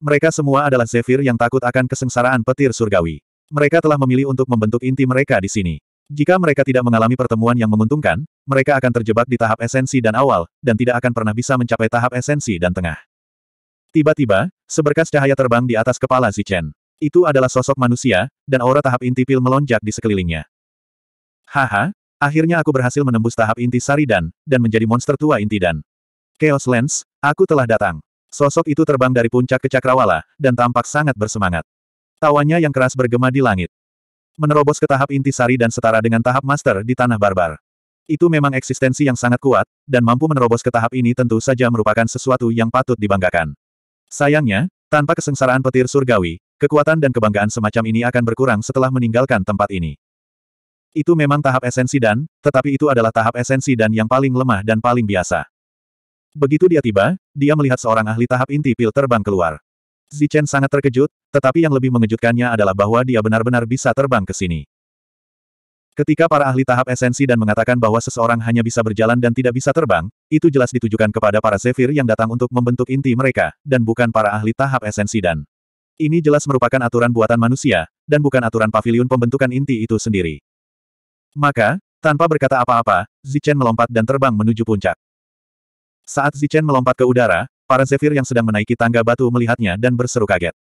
Mereka semua adalah Zephyr yang takut akan kesengsaraan petir surgawi. Mereka telah memilih untuk membentuk inti mereka di sini. Jika mereka tidak mengalami pertemuan yang menguntungkan, mereka akan terjebak di tahap esensi dan awal, dan tidak akan pernah bisa mencapai tahap esensi dan tengah. Tiba-tiba, seberkas cahaya terbang di atas kepala Zichen. Itu adalah sosok manusia, dan aura tahap inti pil melonjak di sekelilingnya. Haha, akhirnya aku berhasil menembus tahap inti Saridan, dan menjadi monster tua inti dan. Chaos Lens, aku telah datang. Sosok itu terbang dari puncak ke Cakrawala, dan tampak sangat bersemangat. Tawanya yang keras bergema di langit. Menerobos ke tahap sari dan setara dengan tahap master di tanah barbar. Itu memang eksistensi yang sangat kuat, dan mampu menerobos ke tahap ini tentu saja merupakan sesuatu yang patut dibanggakan. Sayangnya, tanpa kesengsaraan petir surgawi, kekuatan dan kebanggaan semacam ini akan berkurang setelah meninggalkan tempat ini. Itu memang tahap esensi dan, tetapi itu adalah tahap esensi dan yang paling lemah dan paling biasa. Begitu dia tiba, dia melihat seorang ahli tahap inti pil terbang keluar. Zichen sangat terkejut, tetapi yang lebih mengejutkannya adalah bahwa dia benar-benar bisa terbang ke sini. Ketika para ahli tahap esensi dan mengatakan bahwa seseorang hanya bisa berjalan dan tidak bisa terbang, itu jelas ditujukan kepada para Zephyr yang datang untuk membentuk inti mereka, dan bukan para ahli tahap esensi dan. Ini jelas merupakan aturan buatan manusia, dan bukan aturan pavilion pembentukan inti itu sendiri. Maka, tanpa berkata apa-apa, Zichen melompat dan terbang menuju puncak. Saat Zichen melompat ke udara, para Zephyr yang sedang menaiki tangga batu melihatnya dan berseru kaget.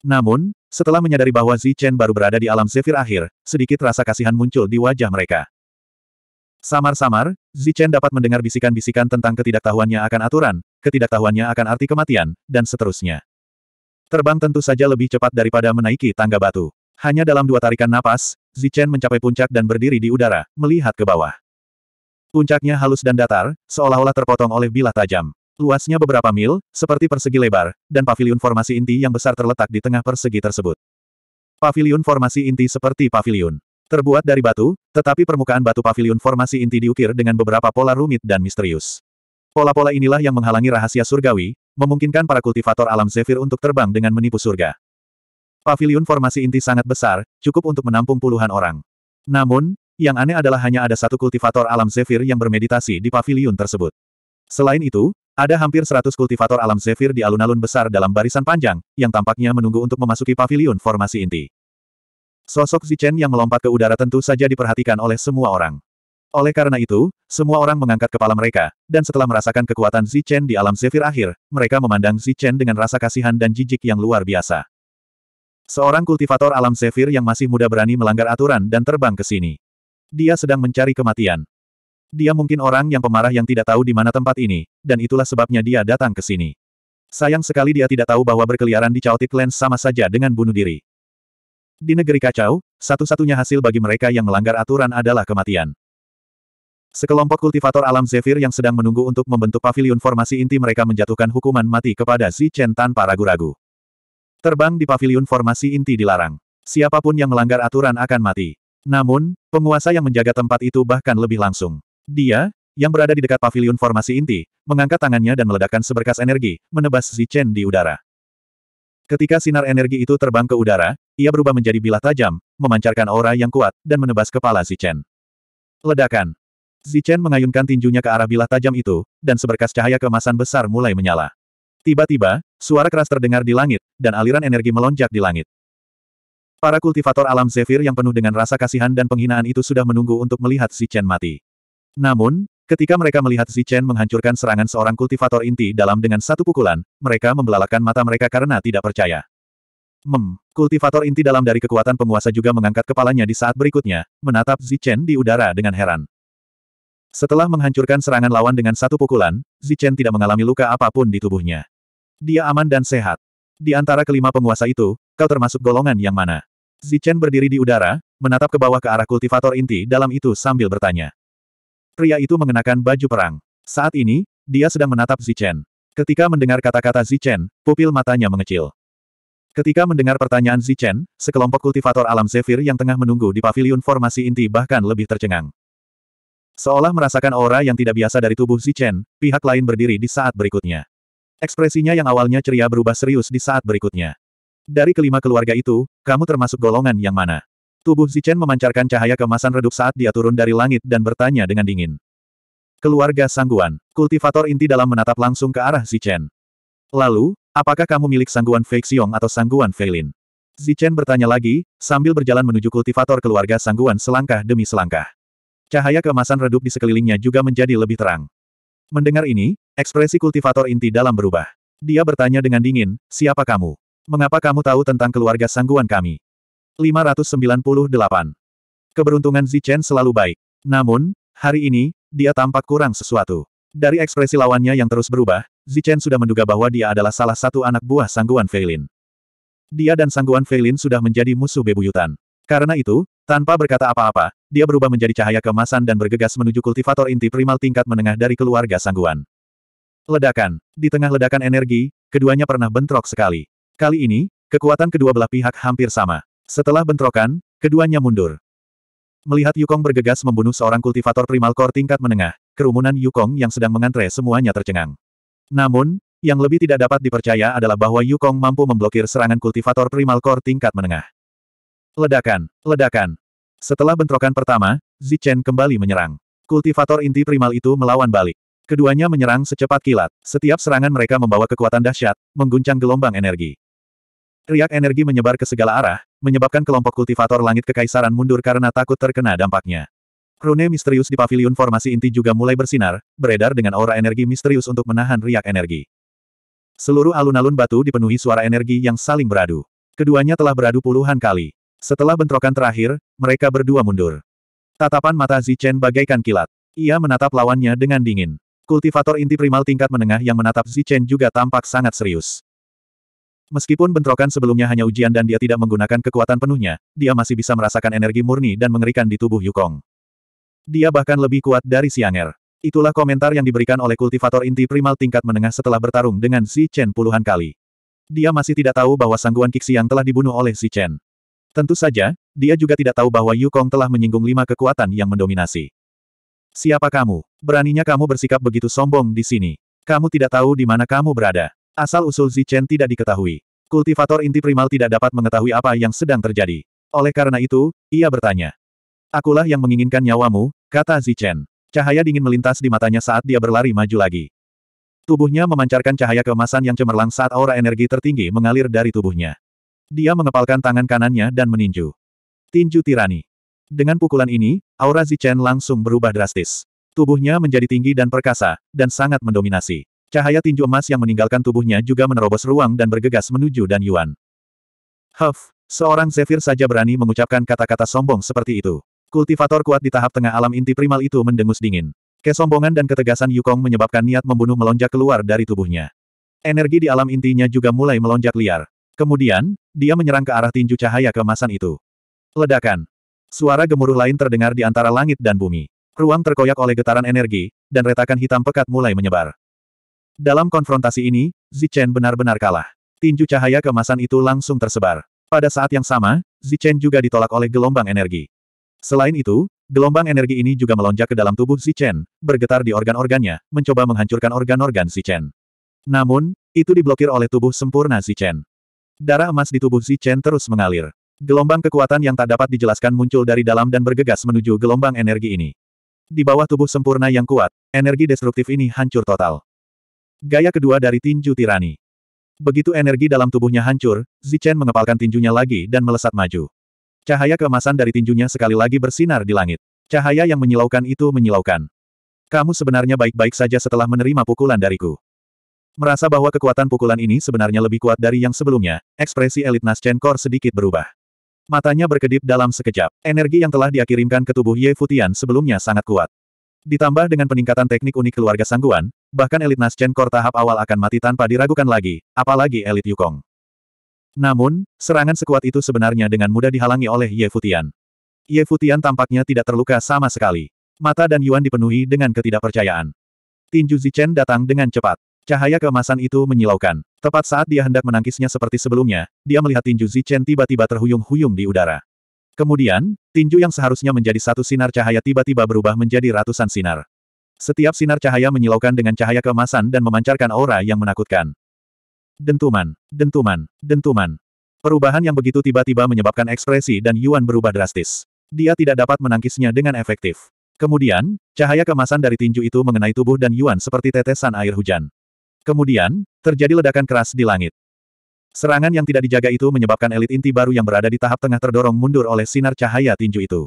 Namun, setelah menyadari bahwa Zichen baru berada di alam zephyr akhir, sedikit rasa kasihan muncul di wajah mereka. Samar-samar, Zichen dapat mendengar bisikan-bisikan tentang ketidaktahuannya akan aturan, ketidaktahuannya akan arti kematian, dan seterusnya. Terbang tentu saja lebih cepat daripada menaiki tangga batu. Hanya dalam dua tarikan napas, Zichen mencapai puncak dan berdiri di udara, melihat ke bawah. Puncaknya halus dan datar, seolah-olah terpotong oleh bilah tajam. Luasnya beberapa mil, seperti persegi lebar, dan pavilion formasi inti yang besar terletak di tengah persegi tersebut. Pavilion formasi inti seperti pavilion. Terbuat dari batu, tetapi permukaan batu pavilion formasi inti diukir dengan beberapa pola rumit dan misterius. Pola-pola inilah yang menghalangi rahasia surgawi, memungkinkan para kultivator alam Zephyr untuk terbang dengan menipu surga. Pavilion formasi inti sangat besar, cukup untuk menampung puluhan orang. Namun, yang aneh adalah hanya ada satu kultivator alam Zephyr yang bermeditasi di pavilion tersebut. Selain itu, ada hampir 100 kultivator alam Zephyr di alun-alun besar dalam barisan panjang, yang tampaknya menunggu untuk memasuki pavilion formasi inti. Sosok Zichen yang melompat ke udara tentu saja diperhatikan oleh semua orang. Oleh karena itu, semua orang mengangkat kepala mereka, dan setelah merasakan kekuatan Zichen di alam Zephyr akhir, mereka memandang Zichen dengan rasa kasihan dan jijik yang luar biasa. Seorang kultivator alam Zephyr yang masih muda berani melanggar aturan dan terbang ke sini. Dia sedang mencari kematian. Dia mungkin orang yang pemarah yang tidak tahu di mana tempat ini, dan itulah sebabnya dia datang ke sini. Sayang sekali dia tidak tahu bahwa berkeliaran di Chaotic Lens sama saja dengan bunuh diri. Di negeri kacau, satu-satunya hasil bagi mereka yang melanggar aturan adalah kematian. Sekelompok kultivator alam Zephyr yang sedang menunggu untuk membentuk pavilion formasi inti mereka menjatuhkan hukuman mati kepada Xi Chen tanpa ragu-ragu. Terbang di pavilion formasi inti dilarang. Siapapun yang melanggar aturan akan mati. Namun, penguasa yang menjaga tempat itu bahkan lebih langsung. Dia, yang berada di dekat pavilion formasi inti, mengangkat tangannya dan meledakkan seberkas energi, menebas Zichen di udara. Ketika sinar energi itu terbang ke udara, ia berubah menjadi bilah tajam, memancarkan aura yang kuat, dan menebas kepala Zichen. Ledakan. Zichen mengayunkan tinjunya ke arah bilah tajam itu, dan seberkas cahaya kemasan besar mulai menyala. Tiba-tiba, suara keras terdengar di langit, dan aliran energi melonjak di langit. Para kultivator alam Zephyr yang penuh dengan rasa kasihan dan penghinaan itu sudah menunggu untuk melihat Zichen mati. Namun, ketika mereka melihat Zichen menghancurkan serangan seorang kultivator inti dalam dengan satu pukulan, mereka membelalakan mata mereka karena tidak percaya. Mem, kultivator inti dalam dari kekuatan penguasa juga mengangkat kepalanya di saat berikutnya, menatap Zichen di udara dengan heran. Setelah menghancurkan serangan lawan dengan satu pukulan, Zichen tidak mengalami luka apapun di tubuhnya. Dia aman dan sehat. Di antara kelima penguasa itu, kau termasuk golongan yang mana? Zichen berdiri di udara, menatap ke bawah ke arah kultivator inti dalam itu sambil bertanya. Pria itu mengenakan baju perang. Saat ini, dia sedang menatap Zichen. Ketika mendengar kata-kata Zichen, pupil matanya mengecil. Ketika mendengar pertanyaan Zichen, sekelompok kultivator alam Zephyr yang tengah menunggu di pavilion formasi inti bahkan lebih tercengang. Seolah merasakan aura yang tidak biasa dari tubuh Zichen, pihak lain berdiri di saat berikutnya. Ekspresinya yang awalnya ceria berubah serius di saat berikutnya. Dari kelima keluarga itu, kamu termasuk golongan yang mana? Tubuh Zichen memancarkan cahaya kemasan redup saat dia turun dari langit dan bertanya dengan dingin. Keluarga Sangguan, kultivator inti dalam menatap langsung ke arah Zichen. Lalu, apakah kamu milik Sangguan Feixiong atau Sangguan Feilin? Zichen bertanya lagi, sambil berjalan menuju kultivator keluarga Sangguan selangkah demi selangkah. Cahaya kemasan redup di sekelilingnya juga menjadi lebih terang. Mendengar ini, ekspresi kultivator inti dalam berubah. Dia bertanya dengan dingin, siapa kamu? Mengapa kamu tahu tentang keluarga Sangguan kami? 598. Keberuntungan Zichen selalu baik. Namun, hari ini, dia tampak kurang sesuatu. Dari ekspresi lawannya yang terus berubah, Zichen sudah menduga bahwa dia adalah salah satu anak buah sangguan Feilin. Dia dan sangguan Feilin sudah menjadi musuh bebuyutan. Karena itu, tanpa berkata apa-apa, dia berubah menjadi cahaya kemasan dan bergegas menuju kultivator inti primal tingkat menengah dari keluarga sangguan. Ledakan. Di tengah ledakan energi, keduanya pernah bentrok sekali. Kali ini, kekuatan kedua belah pihak hampir sama. Setelah bentrokan, keduanya mundur. Melihat Yukong bergegas membunuh seorang kultivator primal core tingkat menengah, kerumunan Yukong yang sedang mengantre semuanya tercengang. Namun, yang lebih tidak dapat dipercaya adalah bahwa Yukong mampu memblokir serangan kultivator primal core tingkat menengah. Ledakan, ledakan. Setelah bentrokan pertama, Zichen kembali menyerang. Kultivator inti primal itu melawan balik. Keduanya menyerang secepat kilat. Setiap serangan mereka membawa kekuatan dahsyat, mengguncang gelombang energi. Riak energi menyebar ke segala arah, menyebabkan kelompok kultivator langit kekaisaran mundur karena takut terkena dampaknya. Rune misterius di pavilion formasi inti juga mulai bersinar, beredar dengan aura energi misterius untuk menahan riak energi. Seluruh alun-alun batu dipenuhi suara energi yang saling beradu. Keduanya telah beradu puluhan kali. Setelah bentrokan terakhir, mereka berdua mundur. Tatapan mata Zichen bagaikan kilat. Ia menatap lawannya dengan dingin. Kultivator inti primal tingkat menengah yang menatap Zichen juga tampak sangat serius. Meskipun bentrokan sebelumnya hanya ujian dan dia tidak menggunakan kekuatan penuhnya, dia masih bisa merasakan energi murni dan mengerikan di tubuh Yukong. Dia bahkan lebih kuat dari Sianger. Itulah komentar yang diberikan oleh kultivator inti primal tingkat menengah setelah bertarung dengan Si Chen puluhan kali. Dia masih tidak tahu bahwa sangguan Kixi yang telah dibunuh oleh Si Chen. Tentu saja, dia juga tidak tahu bahwa Yukong telah menyinggung lima kekuatan yang mendominasi. Siapa kamu? Beraninya kamu bersikap begitu sombong di sini. Kamu tidak tahu di mana kamu berada. Asal-usul Zichen tidak diketahui. Kultivator inti primal tidak dapat mengetahui apa yang sedang terjadi. Oleh karena itu, ia bertanya. Akulah yang menginginkan nyawamu, kata Zichen. Cahaya dingin melintas di matanya saat dia berlari maju lagi. Tubuhnya memancarkan cahaya keemasan yang cemerlang saat aura energi tertinggi mengalir dari tubuhnya. Dia mengepalkan tangan kanannya dan meninju. Tinju tirani. Dengan pukulan ini, aura Zichen langsung berubah drastis. Tubuhnya menjadi tinggi dan perkasa, dan sangat mendominasi. Cahaya tinju emas yang meninggalkan tubuhnya juga menerobos ruang dan bergegas menuju Dan Yuan. Huff, seorang Zephyr saja berani mengucapkan kata-kata sombong seperti itu. Kultivator kuat di tahap tengah alam inti primal itu mendengus dingin. Kesombongan dan ketegasan Yukong menyebabkan niat membunuh melonjak keluar dari tubuhnya. Energi di alam intinya juga mulai melonjak liar. Kemudian, dia menyerang ke arah tinju cahaya keemasan itu. Ledakan. Suara gemuruh lain terdengar di antara langit dan bumi. Ruang terkoyak oleh getaran energi, dan retakan hitam pekat mulai menyebar. Dalam konfrontasi ini, Zichen benar-benar kalah. Tinju cahaya kemasan itu langsung tersebar. Pada saat yang sama, Zichen juga ditolak oleh gelombang energi. Selain itu, gelombang energi ini juga melonjak ke dalam tubuh Zichen, bergetar di organ-organnya, mencoba menghancurkan organ-organ Zichen. Namun, itu diblokir oleh tubuh sempurna Zichen. Darah emas di tubuh Zichen terus mengalir. Gelombang kekuatan yang tak dapat dijelaskan muncul dari dalam dan bergegas menuju gelombang energi ini. Di bawah tubuh sempurna yang kuat, energi destruktif ini hancur total. Gaya kedua dari tinju tirani. Begitu energi dalam tubuhnya hancur, Zichen mengepalkan tinjunya lagi dan melesat maju. Cahaya keemasan dari tinjunya sekali lagi bersinar di langit. Cahaya yang menyilaukan itu menyilaukan. Kamu sebenarnya baik-baik saja setelah menerima pukulan dariku. Merasa bahwa kekuatan pukulan ini sebenarnya lebih kuat dari yang sebelumnya, ekspresi elit Naschen Kor sedikit berubah. Matanya berkedip dalam sekejap. Energi yang telah dia kirimkan ke tubuh Ye Futian sebelumnya sangat kuat. Ditambah dengan peningkatan teknik unik keluarga Sangguan, bahkan elit Naschen Core tahap awal akan mati tanpa diragukan lagi, apalagi elit Yukong. Namun, serangan sekuat itu sebenarnya dengan mudah dihalangi oleh Ye Futian. Ye Futian tampaknya tidak terluka sama sekali. Mata dan Yuan dipenuhi dengan ketidakpercayaan. Tinju Zichen datang dengan cepat. Cahaya keemasan itu menyilaukan. Tepat saat dia hendak menangkisnya seperti sebelumnya, dia melihat Tinju Zichen tiba-tiba terhuyung-huyung di udara. Kemudian, tinju yang seharusnya menjadi satu sinar cahaya tiba-tiba berubah menjadi ratusan sinar. Setiap sinar cahaya menyilaukan dengan cahaya keemasan dan memancarkan aura yang menakutkan. Dentuman, dentuman, dentuman. Perubahan yang begitu tiba-tiba menyebabkan ekspresi dan Yuan berubah drastis. Dia tidak dapat menangkisnya dengan efektif. Kemudian, cahaya kemasan dari tinju itu mengenai tubuh dan Yuan seperti tetesan air hujan. Kemudian, terjadi ledakan keras di langit. Serangan yang tidak dijaga itu menyebabkan elit inti baru yang berada di tahap tengah terdorong mundur oleh sinar cahaya tinju itu.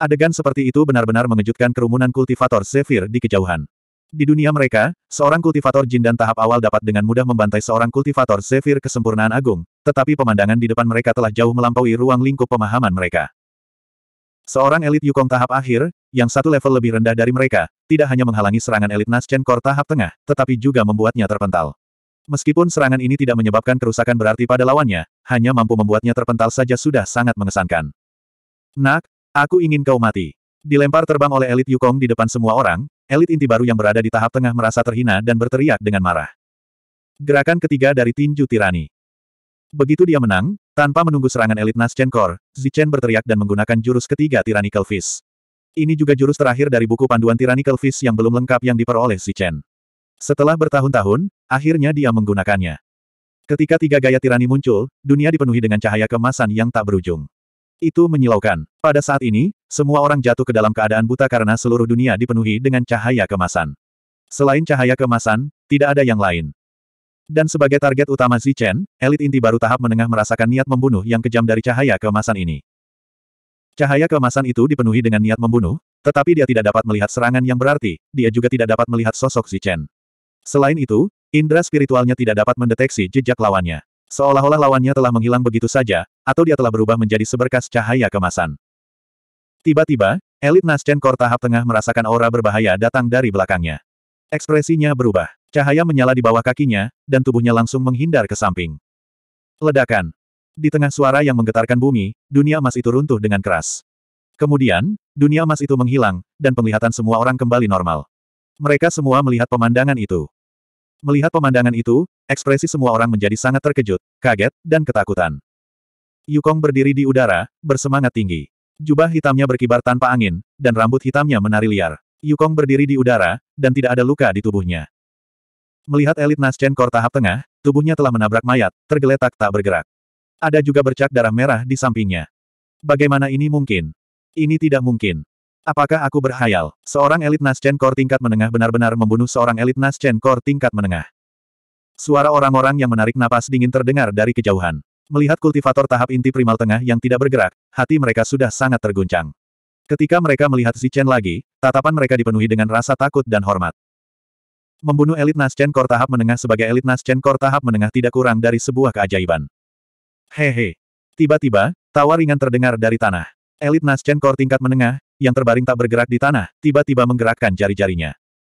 Adegan seperti itu benar-benar mengejutkan kerumunan kultivator Zephyr di kejauhan. Di dunia mereka, seorang kultivator jin dan tahap awal dapat dengan mudah membantai seorang kultivator Zephyr kesempurnaan agung, tetapi pemandangan di depan mereka telah jauh melampaui ruang lingkup pemahaman mereka. Seorang elit Yukong tahap akhir, yang satu level lebih rendah dari mereka, tidak hanya menghalangi serangan elit Nascenkor tahap tengah, tetapi juga membuatnya terpental. Meskipun serangan ini tidak menyebabkan kerusakan berarti pada lawannya, hanya mampu membuatnya terpental saja sudah sangat mengesankan. Nak, aku ingin kau mati. Dilempar terbang oleh elit Yukong di depan semua orang, elit inti baru yang berada di tahap tengah merasa terhina dan berteriak dengan marah. Gerakan ketiga dari tinju tirani. Begitu dia menang, tanpa menunggu serangan elit Naschen Core, Zichen berteriak dan menggunakan jurus ketiga tirani Fist. Ini juga jurus terakhir dari buku panduan tirani Fist yang belum lengkap yang diperoleh Zichen. Setelah bertahun-tahun, akhirnya dia menggunakannya. Ketika tiga gaya tirani muncul, dunia dipenuhi dengan cahaya kemasan yang tak berujung. Itu menyilaukan. Pada saat ini, semua orang jatuh ke dalam keadaan buta karena seluruh dunia dipenuhi dengan cahaya kemasan. Selain cahaya kemasan, tidak ada yang lain. Dan sebagai target utama Zichen, elit inti baru tahap menengah merasakan niat membunuh yang kejam dari cahaya kemasan ini. Cahaya kemasan itu dipenuhi dengan niat membunuh, tetapi dia tidak dapat melihat serangan yang berarti, dia juga tidak dapat melihat sosok Zichen. Selain itu, indera spiritualnya tidak dapat mendeteksi jejak lawannya. Seolah-olah lawannya telah menghilang begitu saja, atau dia telah berubah menjadi seberkas cahaya kemasan. Tiba-tiba, elit Nascen Kor tahap tengah merasakan aura berbahaya datang dari belakangnya. Ekspresinya berubah. Cahaya menyala di bawah kakinya, dan tubuhnya langsung menghindar ke samping. Ledakan. Di tengah suara yang menggetarkan bumi, dunia emas itu runtuh dengan keras. Kemudian, dunia emas itu menghilang, dan penglihatan semua orang kembali normal. Mereka semua melihat pemandangan itu. Melihat pemandangan itu, ekspresi semua orang menjadi sangat terkejut, kaget, dan ketakutan. Yukong berdiri di udara, bersemangat tinggi. Jubah hitamnya berkibar tanpa angin, dan rambut hitamnya menari liar. Yukong berdiri di udara, dan tidak ada luka di tubuhnya. Melihat elit naschen Kor tahap tengah, tubuhnya telah menabrak mayat, tergeletak tak bergerak. Ada juga bercak darah merah di sampingnya. Bagaimana ini mungkin? Ini tidak mungkin. Apakah aku berhayal? Seorang elit Nascen Core tingkat menengah benar-benar membunuh seorang elit Nascen Core tingkat menengah. Suara orang-orang yang menarik napas dingin terdengar dari kejauhan. Melihat kultivator tahap inti primal tengah yang tidak bergerak, hati mereka sudah sangat terguncang. Ketika mereka melihat Zichen lagi, tatapan mereka dipenuhi dengan rasa takut dan hormat. Membunuh elit Nascen Core tahap menengah sebagai elit Nascen Core tahap menengah tidak kurang dari sebuah keajaiban. Hehe. Tiba-tiba, tawa ringan terdengar dari tanah. Elit Nascen Core tingkat menengah, yang terbaring tak bergerak di tanah, tiba-tiba menggerakkan jari-jarinya.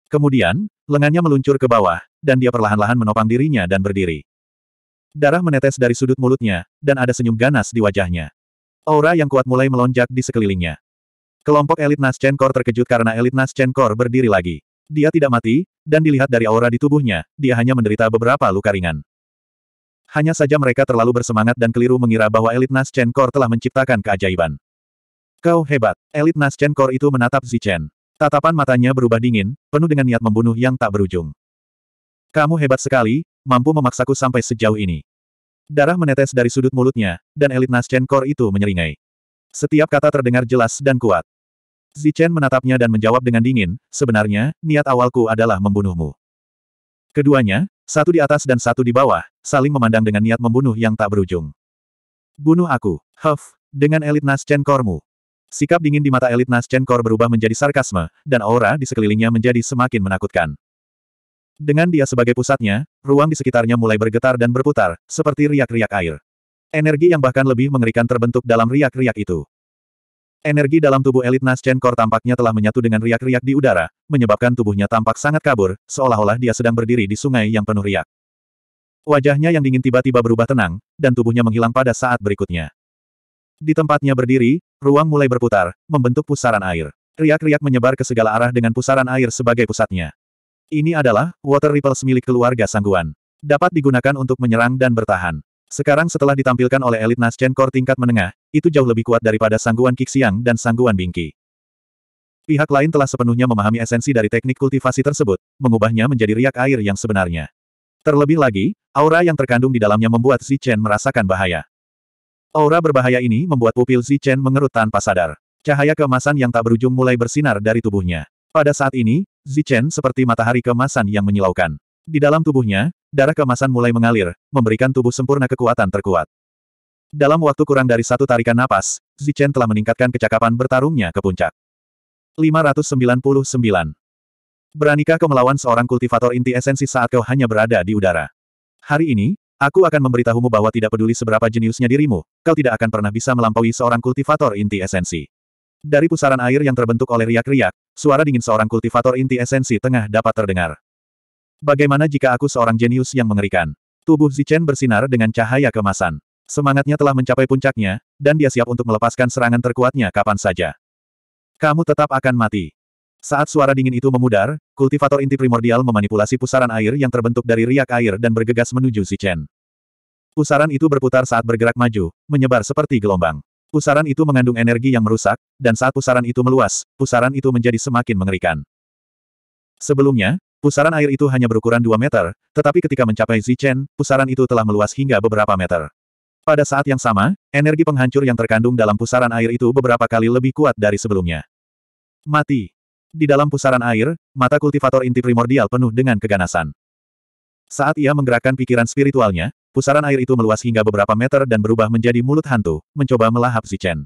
Kemudian, lengannya meluncur ke bawah, dan dia perlahan-lahan menopang dirinya dan berdiri. Darah menetes dari sudut mulutnya, dan ada senyum ganas di wajahnya. Aura yang kuat mulai melonjak di sekelilingnya. Kelompok elit Nascen Core terkejut karena elit Nascen Core berdiri lagi. Dia tidak mati, dan dilihat dari aura di tubuhnya, dia hanya menderita beberapa luka ringan. Hanya saja mereka terlalu bersemangat dan keliru mengira bahwa elit Nascen Core telah menciptakan keajaiban. Kau hebat. Elit Naschen Core itu menatap Zichen. Tatapan matanya berubah dingin, penuh dengan niat membunuh yang tak berujung. Kamu hebat sekali, mampu memaksaku sampai sejauh ini. Darah menetes dari sudut mulutnya, dan elit Naschen Core itu menyeringai. Setiap kata terdengar jelas dan kuat. Zichen menatapnya dan menjawab dengan dingin, sebenarnya, niat awalku adalah membunuhmu. Keduanya, satu di atas dan satu di bawah, saling memandang dengan niat membunuh yang tak berujung. Bunuh aku, Huff, dengan elit Naschen Kormu. Sikap dingin di mata elit Nas Kor berubah menjadi sarkasme, dan aura di sekelilingnya menjadi semakin menakutkan. Dengan dia sebagai pusatnya, ruang di sekitarnya mulai bergetar dan berputar, seperti riak-riak air. Energi yang bahkan lebih mengerikan terbentuk dalam riak-riak itu. Energi dalam tubuh elit Nas Kor tampaknya telah menyatu dengan riak-riak di udara, menyebabkan tubuhnya tampak sangat kabur, seolah-olah dia sedang berdiri di sungai yang penuh riak. Wajahnya yang dingin tiba-tiba berubah tenang, dan tubuhnya menghilang pada saat berikutnya. Di tempatnya berdiri, Ruang mulai berputar, membentuk pusaran air. Riak-riak menyebar ke segala arah dengan pusaran air sebagai pusatnya. Ini adalah water ripples milik keluarga Sangguan. Dapat digunakan untuk menyerang dan bertahan. Sekarang setelah ditampilkan oleh elit Naschen Core tingkat menengah, itu jauh lebih kuat daripada Sangguan Kixiang dan Sangguan Bingki. Pihak lain telah sepenuhnya memahami esensi dari teknik kultivasi tersebut, mengubahnya menjadi riak air yang sebenarnya. Terlebih lagi, aura yang terkandung di dalamnya membuat Si Chen merasakan bahaya. Aura berbahaya ini membuat pupil Chen mengerut tanpa sadar. Cahaya keemasan yang tak berujung mulai bersinar dari tubuhnya. Pada saat ini, Chen seperti matahari keemasan yang menyilaukan. Di dalam tubuhnya, darah keemasan mulai mengalir, memberikan tubuh sempurna kekuatan terkuat. Dalam waktu kurang dari satu tarikan napas, Chen telah meningkatkan kecakapan bertarungnya ke puncak. 599. Beranikah kau melawan seorang kultivator inti esensi saat kau hanya berada di udara? Hari ini, Aku akan memberitahumu bahwa tidak peduli seberapa jeniusnya dirimu, kau tidak akan pernah bisa melampaui seorang kultivator inti esensi. Dari pusaran air yang terbentuk oleh riak-riak, suara dingin seorang kultivator inti esensi tengah dapat terdengar. Bagaimana jika aku seorang jenius yang mengerikan? Tubuh Zichen bersinar dengan cahaya kemasan. Semangatnya telah mencapai puncaknya, dan dia siap untuk melepaskan serangan terkuatnya kapan saja. Kamu tetap akan mati. Saat suara dingin itu memudar, Kultivator inti primordial memanipulasi pusaran air yang terbentuk dari riak air dan bergegas menuju Chen. Pusaran itu berputar saat bergerak maju, menyebar seperti gelombang. Pusaran itu mengandung energi yang merusak, dan saat pusaran itu meluas, pusaran itu menjadi semakin mengerikan. Sebelumnya, pusaran air itu hanya berukuran 2 meter, tetapi ketika mencapai Zichen, pusaran itu telah meluas hingga beberapa meter. Pada saat yang sama, energi penghancur yang terkandung dalam pusaran air itu beberapa kali lebih kuat dari sebelumnya. Mati. Di dalam pusaran air, mata kultivator inti primordial penuh dengan keganasan. Saat ia menggerakkan pikiran spiritualnya, pusaran air itu meluas hingga beberapa meter dan berubah menjadi mulut hantu, mencoba melahap Zichen.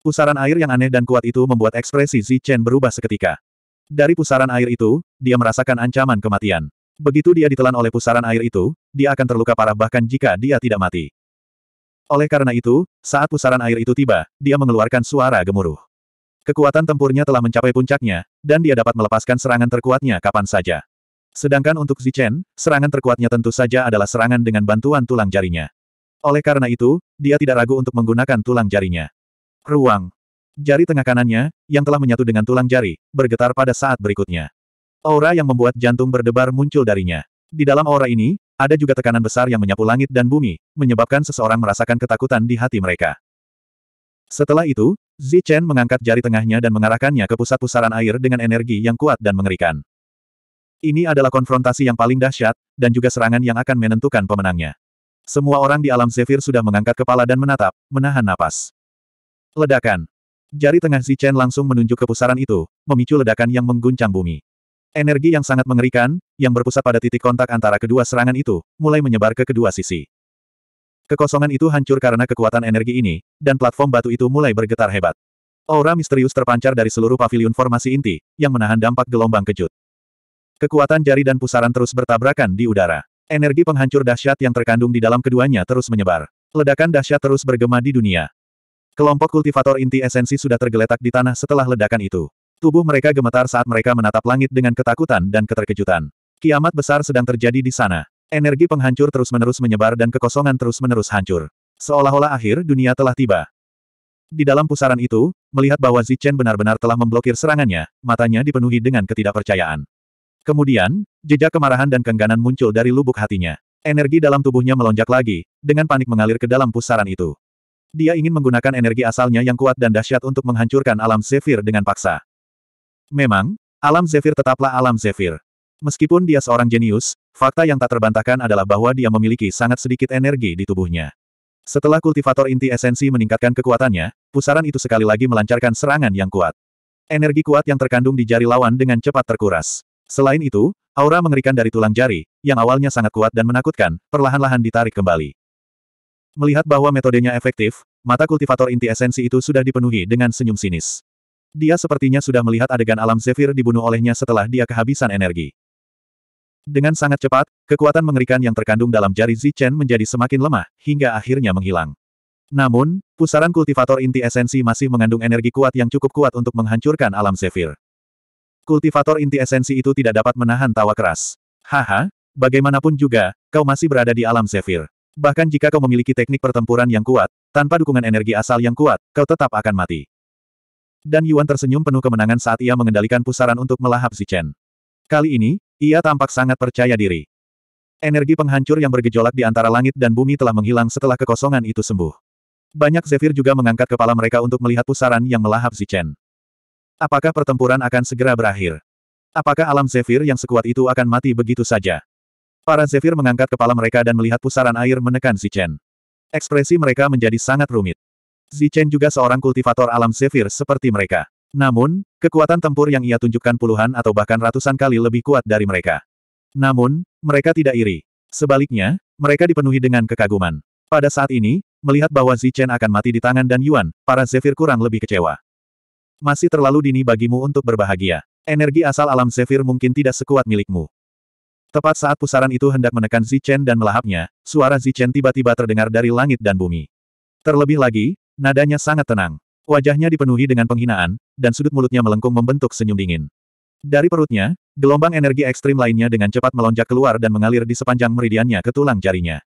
Pusaran air yang aneh dan kuat itu membuat ekspresi Zichen berubah seketika. Dari pusaran air itu, dia merasakan ancaman kematian. Begitu dia ditelan oleh pusaran air itu, dia akan terluka parah bahkan jika dia tidak mati. Oleh karena itu, saat pusaran air itu tiba, dia mengeluarkan suara gemuruh. Kekuatan tempurnya telah mencapai puncaknya, dan dia dapat melepaskan serangan terkuatnya kapan saja. Sedangkan untuk Zichen, serangan terkuatnya tentu saja adalah serangan dengan bantuan tulang jarinya. Oleh karena itu, dia tidak ragu untuk menggunakan tulang jarinya. Ruang. Jari tengah kanannya, yang telah menyatu dengan tulang jari, bergetar pada saat berikutnya. Aura yang membuat jantung berdebar muncul darinya. Di dalam aura ini, ada juga tekanan besar yang menyapu langit dan bumi, menyebabkan seseorang merasakan ketakutan di hati mereka. Setelah itu, Zi Chen mengangkat jari tengahnya dan mengarahkannya ke pusat pusaran air dengan energi yang kuat dan mengerikan. Ini adalah konfrontasi yang paling dahsyat, dan juga serangan yang akan menentukan pemenangnya. Semua orang di alam Zephyr sudah mengangkat kepala dan menatap, menahan napas. Ledakan. Jari tengah Zi Chen langsung menunjuk ke pusaran itu, memicu ledakan yang mengguncang bumi. Energi yang sangat mengerikan, yang berpusat pada titik kontak antara kedua serangan itu, mulai menyebar ke kedua sisi. Kekosongan itu hancur karena kekuatan energi ini, dan platform batu itu mulai bergetar hebat. Aura misterius terpancar dari seluruh pavilion formasi inti, yang menahan dampak gelombang kejut. Kekuatan jari dan pusaran terus bertabrakan di udara. Energi penghancur dahsyat yang terkandung di dalam keduanya terus menyebar. Ledakan dahsyat terus bergema di dunia. Kelompok kultivator inti esensi sudah tergeletak di tanah setelah ledakan itu. Tubuh mereka gemetar saat mereka menatap langit dengan ketakutan dan keterkejutan. Kiamat besar sedang terjadi di sana. Energi penghancur terus-menerus menyebar dan kekosongan terus-menerus hancur. Seolah-olah akhir dunia telah tiba. Di dalam pusaran itu, melihat bahwa Zichen benar-benar telah memblokir serangannya, matanya dipenuhi dengan ketidakpercayaan. Kemudian, jejak kemarahan dan kengganan muncul dari lubuk hatinya. Energi dalam tubuhnya melonjak lagi, dengan panik mengalir ke dalam pusaran itu. Dia ingin menggunakan energi asalnya yang kuat dan dahsyat untuk menghancurkan alam Zephyr dengan paksa. Memang, alam Zephyr tetaplah alam Zephyr. Meskipun dia seorang jenius, Fakta yang tak terbantahkan adalah bahwa dia memiliki sangat sedikit energi di tubuhnya. Setelah kultivator inti esensi meningkatkan kekuatannya, pusaran itu sekali lagi melancarkan serangan yang kuat. Energi kuat yang terkandung di jari lawan dengan cepat terkuras. Selain itu, aura mengerikan dari tulang jari, yang awalnya sangat kuat dan menakutkan, perlahan-lahan ditarik kembali. Melihat bahwa metodenya efektif, mata kultivator inti esensi itu sudah dipenuhi dengan senyum sinis. Dia sepertinya sudah melihat adegan alam Zephyr dibunuh olehnya setelah dia kehabisan energi. Dengan sangat cepat, kekuatan mengerikan yang terkandung dalam jari Zichen menjadi semakin lemah, hingga akhirnya menghilang. Namun, pusaran kultivator inti esensi masih mengandung energi kuat yang cukup kuat untuk menghancurkan alam zephyr. Kultivator inti esensi itu tidak dapat menahan tawa keras. Haha, bagaimanapun juga, kau masih berada di alam zephyr. Bahkan jika kau memiliki teknik pertempuran yang kuat, tanpa dukungan energi asal yang kuat, kau tetap akan mati. Dan Yuan tersenyum penuh kemenangan saat ia mengendalikan pusaran untuk melahap Zichen. Kali ini, ia tampak sangat percaya diri. Energi penghancur yang bergejolak di antara langit dan bumi telah menghilang setelah kekosongan itu sembuh. Banyak Zephyr juga mengangkat kepala mereka untuk melihat pusaran yang melahap Zichen. Apakah pertempuran akan segera berakhir? Apakah alam Zephyr yang sekuat itu akan mati begitu saja? Para Zephyr mengangkat kepala mereka dan melihat pusaran air menekan Zichen. Ekspresi mereka menjadi sangat rumit. Zichen juga seorang kultivator alam Zephyr seperti mereka. Namun, kekuatan tempur yang ia tunjukkan puluhan atau bahkan ratusan kali lebih kuat dari mereka. Namun, mereka tidak iri. Sebaliknya, mereka dipenuhi dengan kekaguman. Pada saat ini, melihat bahwa Zichen akan mati di tangan dan Yuan, para Zephyr kurang lebih kecewa. Masih terlalu dini bagimu untuk berbahagia. Energi asal alam Zephyr mungkin tidak sekuat milikmu. Tepat saat pusaran itu hendak menekan Zichen dan melahapnya, suara Zichen tiba-tiba terdengar dari langit dan bumi. Terlebih lagi, nadanya sangat tenang. Wajahnya dipenuhi dengan penghinaan, dan sudut mulutnya melengkung membentuk senyum dingin. Dari perutnya, gelombang energi ekstrim lainnya dengan cepat melonjak keluar dan mengalir di sepanjang meridiannya ke tulang jarinya.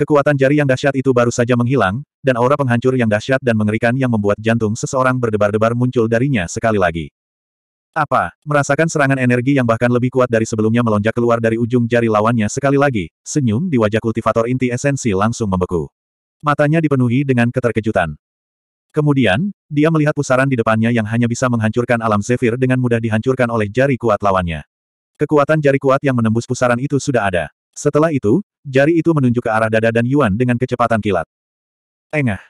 Kekuatan jari yang dahsyat itu baru saja menghilang, dan aura penghancur yang dahsyat dan mengerikan yang membuat jantung seseorang berdebar-debar muncul darinya sekali lagi. Apa? Merasakan serangan energi yang bahkan lebih kuat dari sebelumnya melonjak keluar dari ujung jari lawannya sekali lagi, senyum di wajah kultivator inti esensi langsung membeku. Matanya dipenuhi dengan keterkejutan. Kemudian, dia melihat pusaran di depannya yang hanya bisa menghancurkan alam zephyr dengan mudah dihancurkan oleh jari kuat lawannya. Kekuatan jari kuat yang menembus pusaran itu sudah ada. Setelah itu, jari itu menunjuk ke arah dada dan Yuan dengan kecepatan kilat. Engah.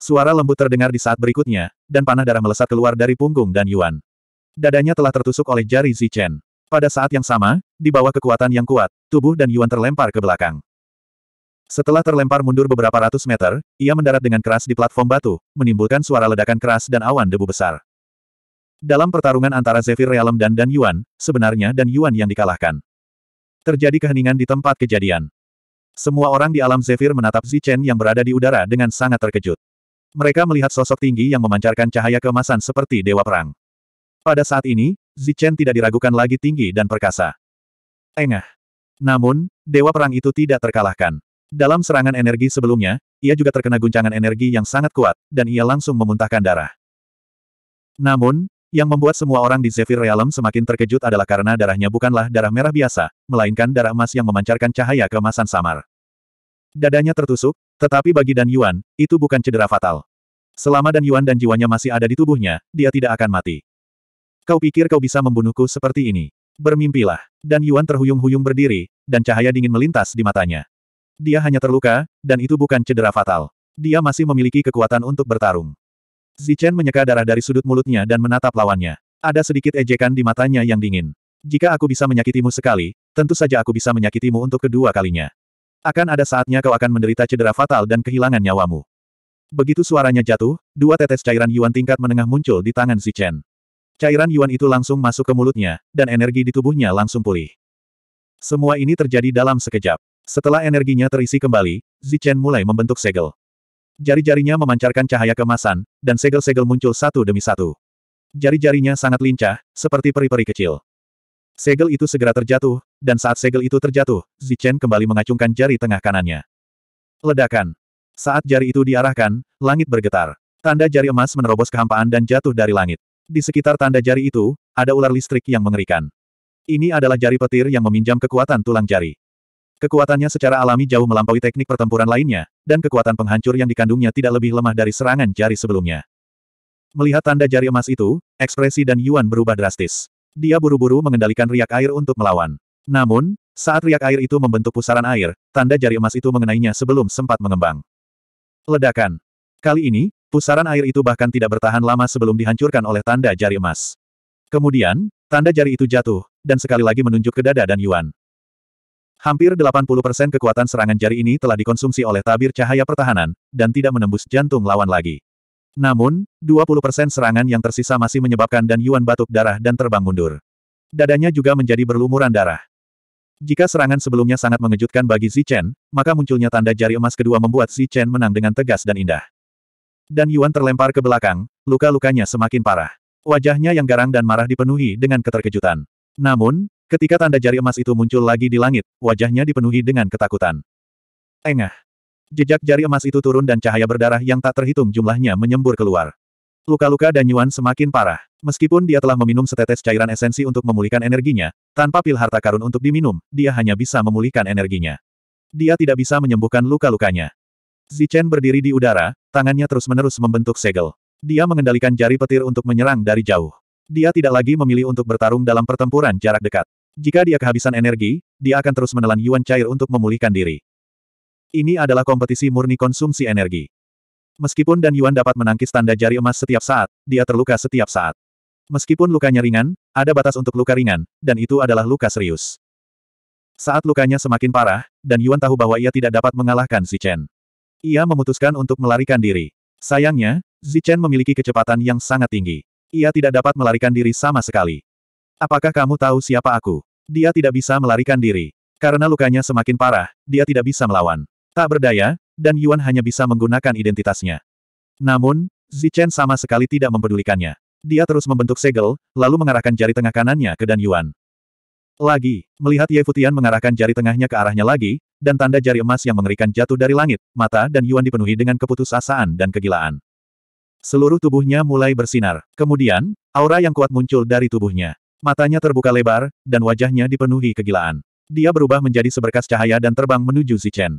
Suara lembut terdengar di saat berikutnya, dan panah darah melesat keluar dari punggung dan Yuan. Dadanya telah tertusuk oleh jari Zichen. Pada saat yang sama, di bawah kekuatan yang kuat, tubuh dan Yuan terlempar ke belakang. Setelah terlempar mundur beberapa ratus meter, ia mendarat dengan keras di platform batu, menimbulkan suara ledakan keras dan awan debu besar. Dalam pertarungan antara Zephyr Realm dan Dan Yuan, sebenarnya Dan Yuan yang dikalahkan. Terjadi keheningan di tempat kejadian. Semua orang di alam Zephyr menatap Zichen yang berada di udara dengan sangat terkejut. Mereka melihat sosok tinggi yang memancarkan cahaya kemasan seperti dewa perang. Pada saat ini, Zichen tidak diragukan lagi tinggi dan perkasa. Engah. Namun, dewa perang itu tidak terkalahkan. Dalam serangan energi sebelumnya, ia juga terkena guncangan energi yang sangat kuat, dan ia langsung memuntahkan darah. Namun, yang membuat semua orang di Zephyr Realm semakin terkejut adalah karena darahnya bukanlah darah merah biasa, melainkan darah emas yang memancarkan cahaya keemasan samar. Dadanya tertusuk, tetapi bagi Dan Yuan, itu bukan cedera fatal. Selama Dan Yuan dan jiwanya masih ada di tubuhnya, dia tidak akan mati. Kau pikir kau bisa membunuhku seperti ini? Bermimpilah. Dan Yuan terhuyung-huyung berdiri, dan cahaya dingin melintas di matanya. Dia hanya terluka, dan itu bukan cedera fatal. Dia masih memiliki kekuatan untuk bertarung. Zichen menyeka darah dari sudut mulutnya dan menatap lawannya. Ada sedikit ejekan di matanya yang dingin. Jika aku bisa menyakitimu sekali, tentu saja aku bisa menyakitimu untuk kedua kalinya. Akan ada saatnya kau akan menderita cedera fatal dan kehilangan nyawamu. Begitu suaranya jatuh, dua tetes cairan Yuan tingkat menengah muncul di tangan Zichen. Cairan Yuan itu langsung masuk ke mulutnya, dan energi di tubuhnya langsung pulih. Semua ini terjadi dalam sekejap. Setelah energinya terisi kembali, Zichen mulai membentuk segel. Jari-jarinya memancarkan cahaya kemasan, dan segel-segel muncul satu demi satu. Jari-jarinya sangat lincah, seperti peri-peri kecil. Segel itu segera terjatuh, dan saat segel itu terjatuh, Zichen kembali mengacungkan jari tengah kanannya. Ledakan. Saat jari itu diarahkan, langit bergetar. Tanda jari emas menerobos kehampaan dan jatuh dari langit. Di sekitar tanda jari itu, ada ular listrik yang mengerikan. Ini adalah jari petir yang meminjam kekuatan tulang jari. Kekuatannya secara alami jauh melampaui teknik pertempuran lainnya, dan kekuatan penghancur yang dikandungnya tidak lebih lemah dari serangan jari sebelumnya. Melihat tanda jari emas itu, ekspresi dan Yuan berubah drastis. Dia buru-buru mengendalikan riak air untuk melawan. Namun, saat riak air itu membentuk pusaran air, tanda jari emas itu mengenainya sebelum sempat mengembang. Ledakan. Kali ini, pusaran air itu bahkan tidak bertahan lama sebelum dihancurkan oleh tanda jari emas. Kemudian, tanda jari itu jatuh, dan sekali lagi menunjuk ke dada dan Yuan. Hampir 80% kekuatan serangan jari ini telah dikonsumsi oleh tabir cahaya pertahanan, dan tidak menembus jantung lawan lagi. Namun, 20% serangan yang tersisa masih menyebabkan Dan Yuan batuk darah dan terbang mundur. Dadanya juga menjadi berlumuran darah. Jika serangan sebelumnya sangat mengejutkan bagi Zichen, maka munculnya tanda jari emas kedua membuat Zichen menang dengan tegas dan indah. Dan Yuan terlempar ke belakang, luka-lukanya semakin parah. Wajahnya yang garang dan marah dipenuhi dengan keterkejutan. Namun, Ketika tanda jari emas itu muncul lagi di langit, wajahnya dipenuhi dengan ketakutan. Engah. Jejak jari emas itu turun dan cahaya berdarah yang tak terhitung jumlahnya menyembur keluar. Luka-luka dan Yuan semakin parah. Meskipun dia telah meminum setetes cairan esensi untuk memulihkan energinya, tanpa pil harta karun untuk diminum, dia hanya bisa memulihkan energinya. Dia tidak bisa menyembuhkan luka-lukanya. Zichen berdiri di udara, tangannya terus-menerus membentuk segel. Dia mengendalikan jari petir untuk menyerang dari jauh. Dia tidak lagi memilih untuk bertarung dalam pertempuran jarak dekat. Jika dia kehabisan energi, dia akan terus menelan yuan cair untuk memulihkan diri. Ini adalah kompetisi murni konsumsi energi. Meskipun Dan Yuan dapat menangkis tanda jari emas setiap saat, dia terluka setiap saat. Meskipun lukanya ringan, ada batas untuk luka ringan, dan itu adalah luka serius. Saat lukanya semakin parah, Dan Yuan tahu bahwa ia tidak dapat mengalahkan Zichen. Ia memutuskan untuk melarikan diri. Sayangnya, Zichen memiliki kecepatan yang sangat tinggi. Ia tidak dapat melarikan diri sama sekali. Apakah kamu tahu siapa aku? Dia tidak bisa melarikan diri. Karena lukanya semakin parah, dia tidak bisa melawan. Tak berdaya, dan Yuan hanya bisa menggunakan identitasnya. Namun, Zichen sama sekali tidak mempedulikannya. Dia terus membentuk segel, lalu mengarahkan jari tengah kanannya ke Dan Yuan. Lagi, melihat Ye Futian mengarahkan jari tengahnya ke arahnya lagi, dan tanda jari emas yang mengerikan jatuh dari langit, mata Dan Yuan dipenuhi dengan keputusasaan dan kegilaan. Seluruh tubuhnya mulai bersinar. Kemudian, aura yang kuat muncul dari tubuhnya. Matanya terbuka lebar, dan wajahnya dipenuhi kegilaan. Dia berubah menjadi seberkas cahaya dan terbang menuju Zichen.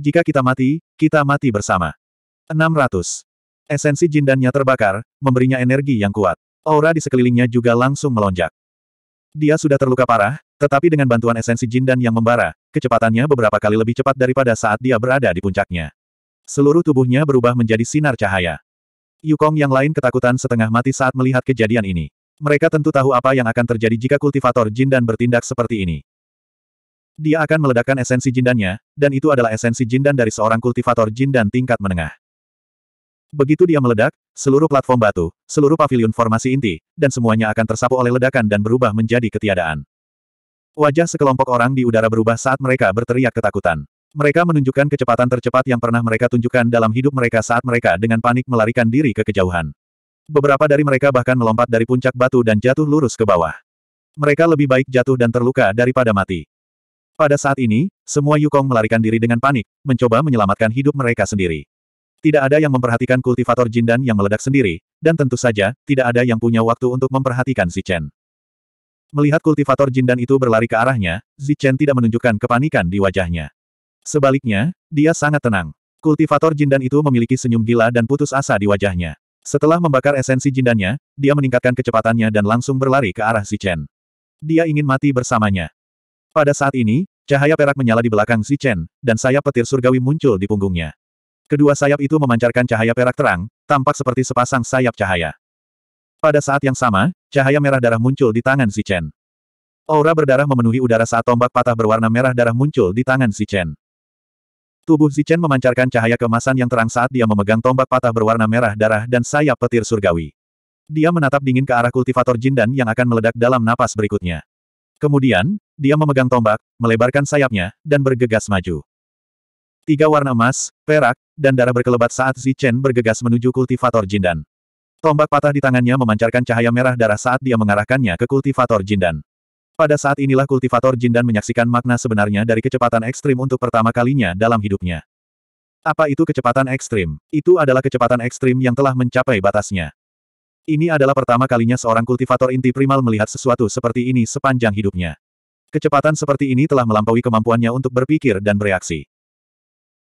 Jika kita mati, kita mati bersama. 600. Esensi jindannya terbakar, memberinya energi yang kuat. Aura di sekelilingnya juga langsung melonjak. Dia sudah terluka parah, tetapi dengan bantuan esensi jindan yang membara, kecepatannya beberapa kali lebih cepat daripada saat dia berada di puncaknya. Seluruh tubuhnya berubah menjadi sinar cahaya. Yukong yang lain ketakutan setengah mati saat melihat kejadian ini. Mereka tentu tahu apa yang akan terjadi jika kultivator jin dan bertindak seperti ini. Dia akan meledakkan esensi jindannya, dan itu adalah esensi jindan dari seorang kultivator jin dan tingkat menengah. Begitu dia meledak, seluruh platform batu, seluruh pavilion formasi inti, dan semuanya akan tersapu oleh ledakan dan berubah menjadi ketiadaan. Wajah sekelompok orang di udara berubah saat mereka berteriak ketakutan. Mereka menunjukkan kecepatan tercepat yang pernah mereka tunjukkan dalam hidup mereka saat mereka dengan panik melarikan diri ke kejauhan beberapa dari mereka bahkan melompat dari puncak batu dan jatuh lurus ke bawah. Mereka lebih baik jatuh dan terluka daripada mati. Pada saat ini, semua Yukong melarikan diri dengan panik, mencoba menyelamatkan hidup mereka sendiri. Tidak ada yang memperhatikan kultivator Jindan yang meledak sendiri, dan tentu saja, tidak ada yang punya waktu untuk memperhatikan si Chen. Melihat kultivator Jindan itu berlari ke arahnya, si Chen tidak menunjukkan kepanikan di wajahnya. Sebaliknya, dia sangat tenang. Kultivator Jindan itu memiliki senyum gila dan putus asa di wajahnya. Setelah membakar esensi jindannya, dia meningkatkan kecepatannya dan langsung berlari ke arah Zichen. Dia ingin mati bersamanya. Pada saat ini, cahaya perak menyala di belakang Zichen, dan sayap petir surgawi muncul di punggungnya. Kedua sayap itu memancarkan cahaya perak terang, tampak seperti sepasang sayap cahaya. Pada saat yang sama, cahaya merah darah muncul di tangan Zichen. Aura berdarah memenuhi udara saat tombak patah berwarna merah darah muncul di tangan Zichen. Tubuh Zichen memancarkan cahaya kemasan yang terang saat dia memegang tombak patah berwarna merah darah dan sayap petir surgawi. Dia menatap dingin ke arah kultivator Jindan yang akan meledak dalam napas berikutnya. Kemudian, dia memegang tombak, melebarkan sayapnya, dan bergegas maju. Tiga warna emas, perak, dan darah berkelebat saat Zichen bergegas menuju kultivator Jindan. Tombak patah di tangannya memancarkan cahaya merah darah saat dia mengarahkannya ke kultivator Jindan. Pada saat inilah kultivator jin dan menyaksikan makna sebenarnya dari kecepatan ekstrim untuk pertama kalinya dalam hidupnya. Apa itu kecepatan ekstrim? Itu adalah kecepatan ekstrim yang telah mencapai batasnya. Ini adalah pertama kalinya seorang kultivator inti primal melihat sesuatu seperti ini sepanjang hidupnya. Kecepatan seperti ini telah melampaui kemampuannya untuk berpikir dan bereaksi.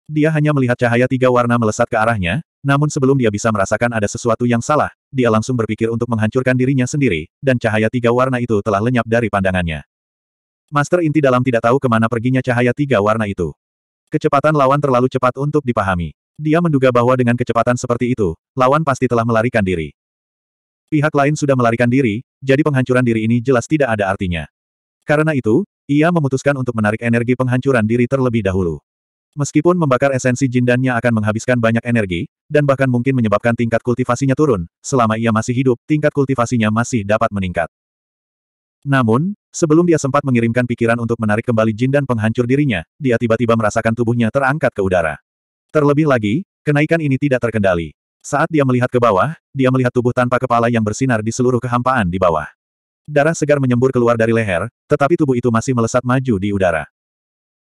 Dia hanya melihat cahaya tiga warna melesat ke arahnya, namun sebelum dia bisa merasakan ada sesuatu yang salah, dia langsung berpikir untuk menghancurkan dirinya sendiri, dan cahaya tiga warna itu telah lenyap dari pandangannya. Master inti dalam tidak tahu kemana perginya cahaya tiga warna itu. Kecepatan lawan terlalu cepat untuk dipahami. Dia menduga bahwa dengan kecepatan seperti itu, lawan pasti telah melarikan diri. Pihak lain sudah melarikan diri, jadi penghancuran diri ini jelas tidak ada artinya. Karena itu, ia memutuskan untuk menarik energi penghancuran diri terlebih dahulu. Meskipun membakar esensi jindannya akan menghabiskan banyak energi, dan bahkan mungkin menyebabkan tingkat kultivasinya turun, selama ia masih hidup, tingkat kultivasinya masih dapat meningkat. Namun, sebelum dia sempat mengirimkan pikiran untuk menarik kembali jindan penghancur dirinya, dia tiba-tiba merasakan tubuhnya terangkat ke udara. Terlebih lagi, kenaikan ini tidak terkendali. Saat dia melihat ke bawah, dia melihat tubuh tanpa kepala yang bersinar di seluruh kehampaan di bawah. Darah segar menyembur keluar dari leher, tetapi tubuh itu masih melesat maju di udara.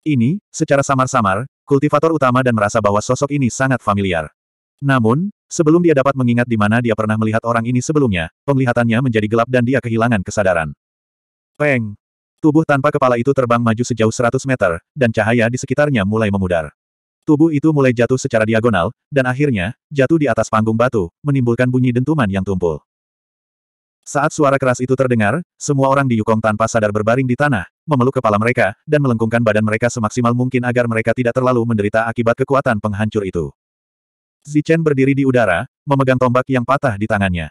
Ini, secara samar-samar, kultivator utama dan merasa bahwa sosok ini sangat familiar. Namun, sebelum dia dapat mengingat di mana dia pernah melihat orang ini sebelumnya, penglihatannya menjadi gelap dan dia kehilangan kesadaran. Peng! Tubuh tanpa kepala itu terbang maju sejauh 100 meter, dan cahaya di sekitarnya mulai memudar. Tubuh itu mulai jatuh secara diagonal, dan akhirnya, jatuh di atas panggung batu, menimbulkan bunyi dentuman yang tumpul. Saat suara keras itu terdengar, semua orang di Yukong tanpa sadar berbaring di tanah, memeluk kepala mereka, dan melengkungkan badan mereka semaksimal mungkin agar mereka tidak terlalu menderita akibat kekuatan penghancur itu. Zichen berdiri di udara, memegang tombak yang patah di tangannya.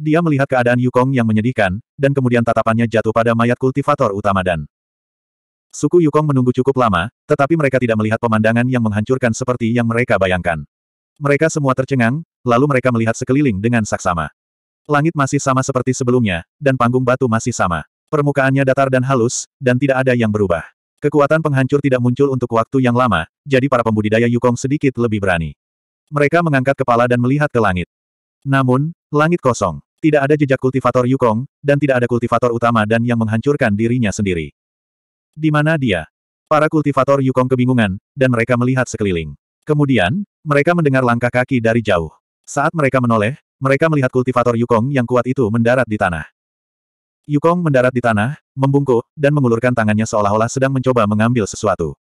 Dia melihat keadaan Yukong yang menyedihkan, dan kemudian tatapannya jatuh pada mayat kultivator utama dan. Suku Yukong menunggu cukup lama, tetapi mereka tidak melihat pemandangan yang menghancurkan seperti yang mereka bayangkan. Mereka semua tercengang, lalu mereka melihat sekeliling dengan saksama. Langit masih sama seperti sebelumnya, dan panggung batu masih sama. Permukaannya datar dan halus, dan tidak ada yang berubah. Kekuatan penghancur tidak muncul untuk waktu yang lama, jadi para pembudidaya Yukong sedikit lebih berani. Mereka mengangkat kepala dan melihat ke langit. Namun, langit kosong. Tidak ada jejak kultivator Yukong, dan tidak ada kultivator utama dan yang menghancurkan dirinya sendiri. Di mana dia? Para kultivator Yukong kebingungan, dan mereka melihat sekeliling. Kemudian, mereka mendengar langkah kaki dari jauh. Saat mereka menoleh, mereka melihat kultivator Yukong yang kuat itu mendarat di tanah. Yukong mendarat di tanah, membungkuk, dan mengulurkan tangannya seolah-olah sedang mencoba mengambil sesuatu.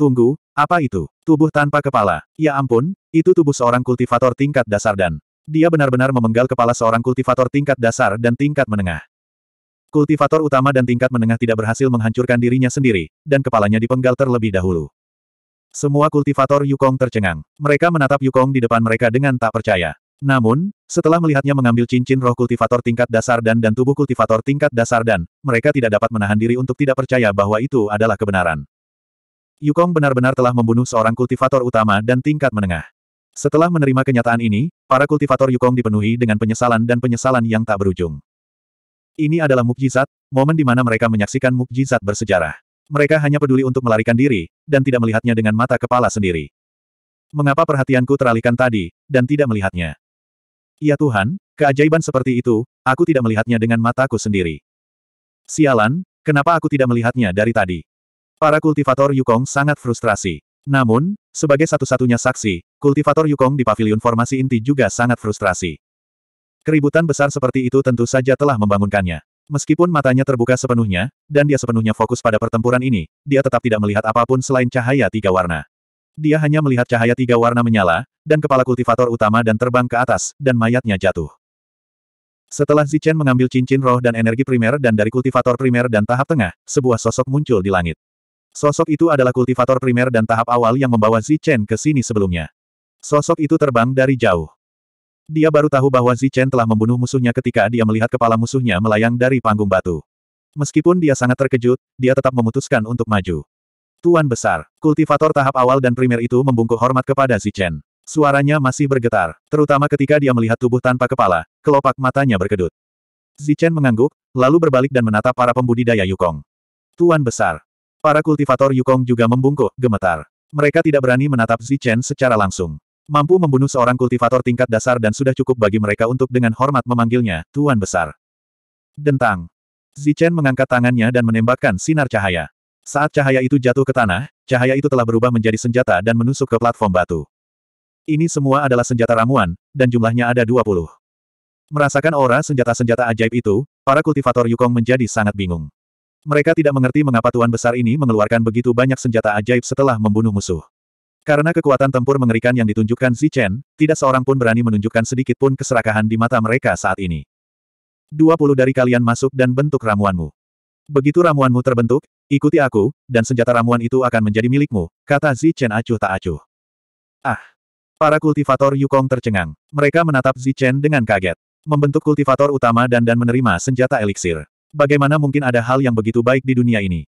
Tunggu, apa itu? Tubuh tanpa kepala. Ya ampun, itu tubuh seorang kultivator tingkat dasar dan... Dia benar-benar memenggal kepala seorang kultivator tingkat dasar dan tingkat menengah. Kultivator utama dan tingkat menengah tidak berhasil menghancurkan dirinya sendiri, dan kepalanya dipenggal terlebih dahulu. Semua kultivator Yukong tercengang. Mereka menatap Yukong di depan mereka dengan tak percaya. Namun, setelah melihatnya mengambil cincin roh kultivator tingkat dasar dan dan tubuh kultivator tingkat dasar dan, mereka tidak dapat menahan diri untuk tidak percaya bahwa itu adalah kebenaran. Yukong benar-benar telah membunuh seorang kultivator utama dan tingkat menengah. Setelah menerima kenyataan ini, para kultivator Yukong dipenuhi dengan penyesalan dan penyesalan yang tak berujung. Ini adalah mukjizat, momen di mana mereka menyaksikan mukjizat bersejarah. Mereka hanya peduli untuk melarikan diri, dan tidak melihatnya dengan mata kepala sendiri. Mengapa perhatianku teralihkan tadi, dan tidak melihatnya? Ya Tuhan, keajaiban seperti itu, aku tidak melihatnya dengan mataku sendiri. Sialan, kenapa aku tidak melihatnya dari tadi? Para kultivator Yukong sangat frustrasi. Namun, sebagai satu-satunya saksi, kultivator Yukong di Paviliun formasi inti juga sangat frustrasi. Keributan besar seperti itu tentu saja telah membangunkannya. Meskipun matanya terbuka sepenuhnya, dan dia sepenuhnya fokus pada pertempuran ini, dia tetap tidak melihat apapun selain cahaya tiga warna. Dia hanya melihat cahaya tiga warna menyala, dan kepala kultivator utama dan terbang ke atas, dan mayatnya jatuh. Setelah Zichen mengambil cincin roh dan energi primer dan dari kultivator primer dan tahap tengah, sebuah sosok muncul di langit. Sosok itu adalah kultivator primer dan tahap awal yang membawa Zichen ke sini sebelumnya. Sosok itu terbang dari jauh. Dia baru tahu bahwa Zichen telah membunuh musuhnya ketika dia melihat kepala musuhnya melayang dari panggung batu. Meskipun dia sangat terkejut, dia tetap memutuskan untuk maju. Tuan besar, kultivator tahap awal dan primer itu membungkuk hormat kepada Zichen. Suaranya masih bergetar, terutama ketika dia melihat tubuh tanpa kepala, kelopak matanya berkedut. Zichen mengangguk, lalu berbalik dan menatap para pembudidaya Yukong. Tuan besar. Para kultivator Yukong juga membungkuk, gemetar. Mereka tidak berani menatap Zichen secara langsung. Mampu membunuh seorang kultivator tingkat dasar dan sudah cukup bagi mereka untuk dengan hormat memanggilnya, Tuan Besar. Dentang. Zichen mengangkat tangannya dan menembakkan sinar cahaya. Saat cahaya itu jatuh ke tanah, cahaya itu telah berubah menjadi senjata dan menusuk ke platform batu. Ini semua adalah senjata ramuan, dan jumlahnya ada 20. Merasakan aura senjata-senjata ajaib itu, para kultivator Yukong menjadi sangat bingung. Mereka tidak mengerti mengapa Tuan Besar ini mengeluarkan begitu banyak senjata ajaib setelah membunuh musuh. Karena kekuatan tempur mengerikan yang ditunjukkan Chen, tidak seorang pun berani menunjukkan sedikit pun keserakahan di mata mereka saat ini. 20 dari kalian masuk dan bentuk ramuanmu. Begitu ramuanmu terbentuk, ikuti aku, dan senjata ramuan itu akan menjadi milikmu, kata Chen acuh tak acuh. Ah, Para kultivator Yukong tercengang. Mereka menatap Zichen dengan kaget. Membentuk kultivator utama dan dan menerima senjata eliksir. Bagaimana mungkin ada hal yang begitu baik di dunia ini?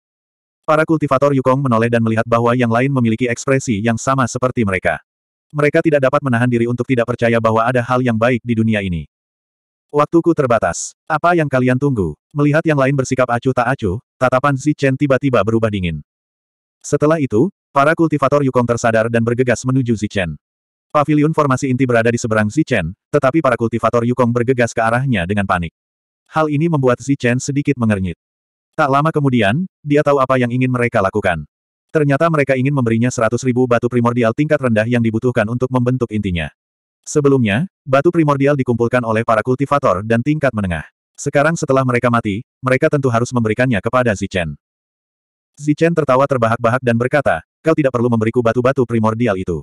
Para kultivator Yukong menoleh dan melihat bahwa yang lain memiliki ekspresi yang sama seperti mereka. Mereka tidak dapat menahan diri untuk tidak percaya bahwa ada hal yang baik di dunia ini. Waktuku terbatas. Apa yang kalian tunggu? Melihat yang lain bersikap acuh tak acuh, tatapan Zichen tiba-tiba berubah dingin. Setelah itu, para kultivator Yukong tersadar dan bergegas menuju Zichen. Pavilion formasi inti berada di seberang Zichen, tetapi para kultivator Yukong bergegas ke arahnya dengan panik. Hal ini membuat Zichen sedikit mengernyit. Tak lama kemudian, dia tahu apa yang ingin mereka lakukan. Ternyata mereka ingin memberinya seratus batu primordial tingkat rendah yang dibutuhkan untuk membentuk intinya. Sebelumnya, batu primordial dikumpulkan oleh para kultivator dan tingkat menengah. Sekarang setelah mereka mati, mereka tentu harus memberikannya kepada Zichen. Zichen tertawa terbahak-bahak dan berkata, kau tidak perlu memberiku batu-batu primordial itu.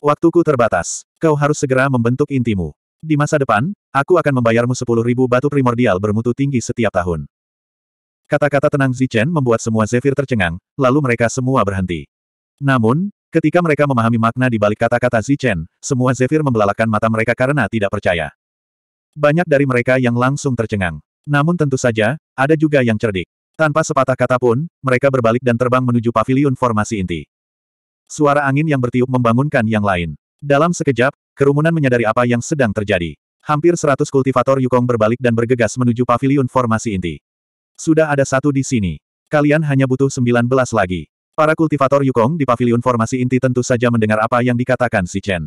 Waktuku terbatas. Kau harus segera membentuk intimu. Di masa depan, aku akan membayarmu sepuluh ribu batu primordial bermutu tinggi setiap tahun. Kata-kata tenang Zichen membuat semua Zephyr tercengang, lalu mereka semua berhenti. Namun, ketika mereka memahami makna di balik kata-kata Zichen, semua Zephyr membelalakan mata mereka karena tidak percaya. Banyak dari mereka yang langsung tercengang. Namun tentu saja, ada juga yang cerdik. Tanpa sepatah kata pun, mereka berbalik dan terbang menuju pavilion formasi inti. Suara angin yang bertiup membangunkan yang lain. Dalam sekejap, kerumunan menyadari apa yang sedang terjadi. Hampir seratus kultivator Yukong berbalik dan bergegas menuju pavilion formasi inti. Sudah ada satu di sini. Kalian hanya butuh sembilan belas lagi. Para kultivator Yukong di pavilion formasi inti tentu saja mendengar apa yang dikatakan si Chen.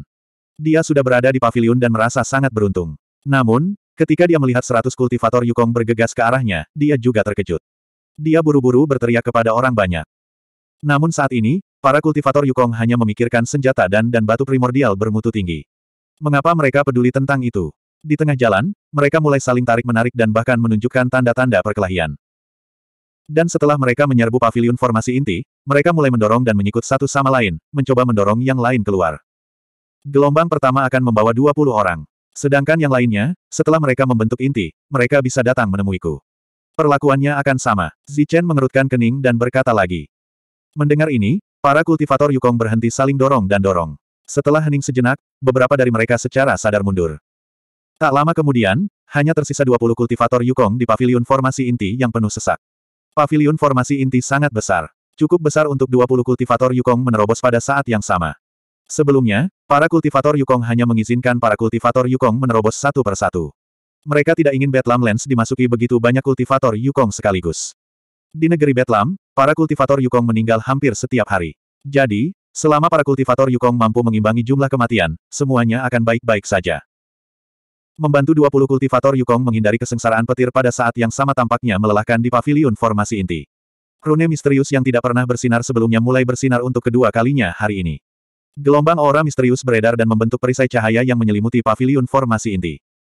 Dia sudah berada di pavilion dan merasa sangat beruntung. Namun, ketika dia melihat seratus kultivator Yukong bergegas ke arahnya, dia juga terkejut. Dia buru-buru berteriak kepada orang banyak. Namun saat ini, Para kultivator Yukong hanya memikirkan senjata dan dan batu primordial bermutu tinggi. Mengapa mereka peduli tentang itu? Di tengah jalan, mereka mulai saling tarik-menarik dan bahkan menunjukkan tanda-tanda perkelahian. Dan setelah mereka menyerbu pavilion formasi inti, mereka mulai mendorong dan menyikut satu sama lain, mencoba mendorong yang lain keluar. Gelombang pertama akan membawa 20 orang. Sedangkan yang lainnya, setelah mereka membentuk inti, mereka bisa datang menemuiku. Perlakuannya akan sama. Zichen mengerutkan kening dan berkata lagi. Mendengar ini, Para kultivator Yukong berhenti saling dorong dan dorong. Setelah hening sejenak, beberapa dari mereka secara sadar mundur. Tak lama kemudian, hanya tersisa 20 kultivator Yukong di pavilion formasi inti yang penuh sesak. Pavilion formasi inti sangat besar. Cukup besar untuk 20 kultivator Yukong menerobos pada saat yang sama. Sebelumnya, para kultivator Yukong hanya mengizinkan para kultivator Yukong menerobos satu persatu. Mereka tidak ingin Bedlam Lens dimasuki begitu banyak kultivator Yukong sekaligus. Di negeri Bedlam. Para kultivator Yukong meninggal hampir setiap hari. Jadi, selama para kultivator Yukong mampu mengimbangi jumlah kematian, semuanya akan baik-baik saja. Membantu 20 kultivator Yukong menghindari kesengsaraan petir pada saat yang sama tampaknya melelahkan di Pavilion formasi inti. Rune misterius yang tidak pernah bersinar sebelumnya mulai bersinar untuk kedua kalinya hari ini. Gelombang aura misterius beredar dan membentuk perisai cahaya yang menyelimuti Pavilion formasi inti.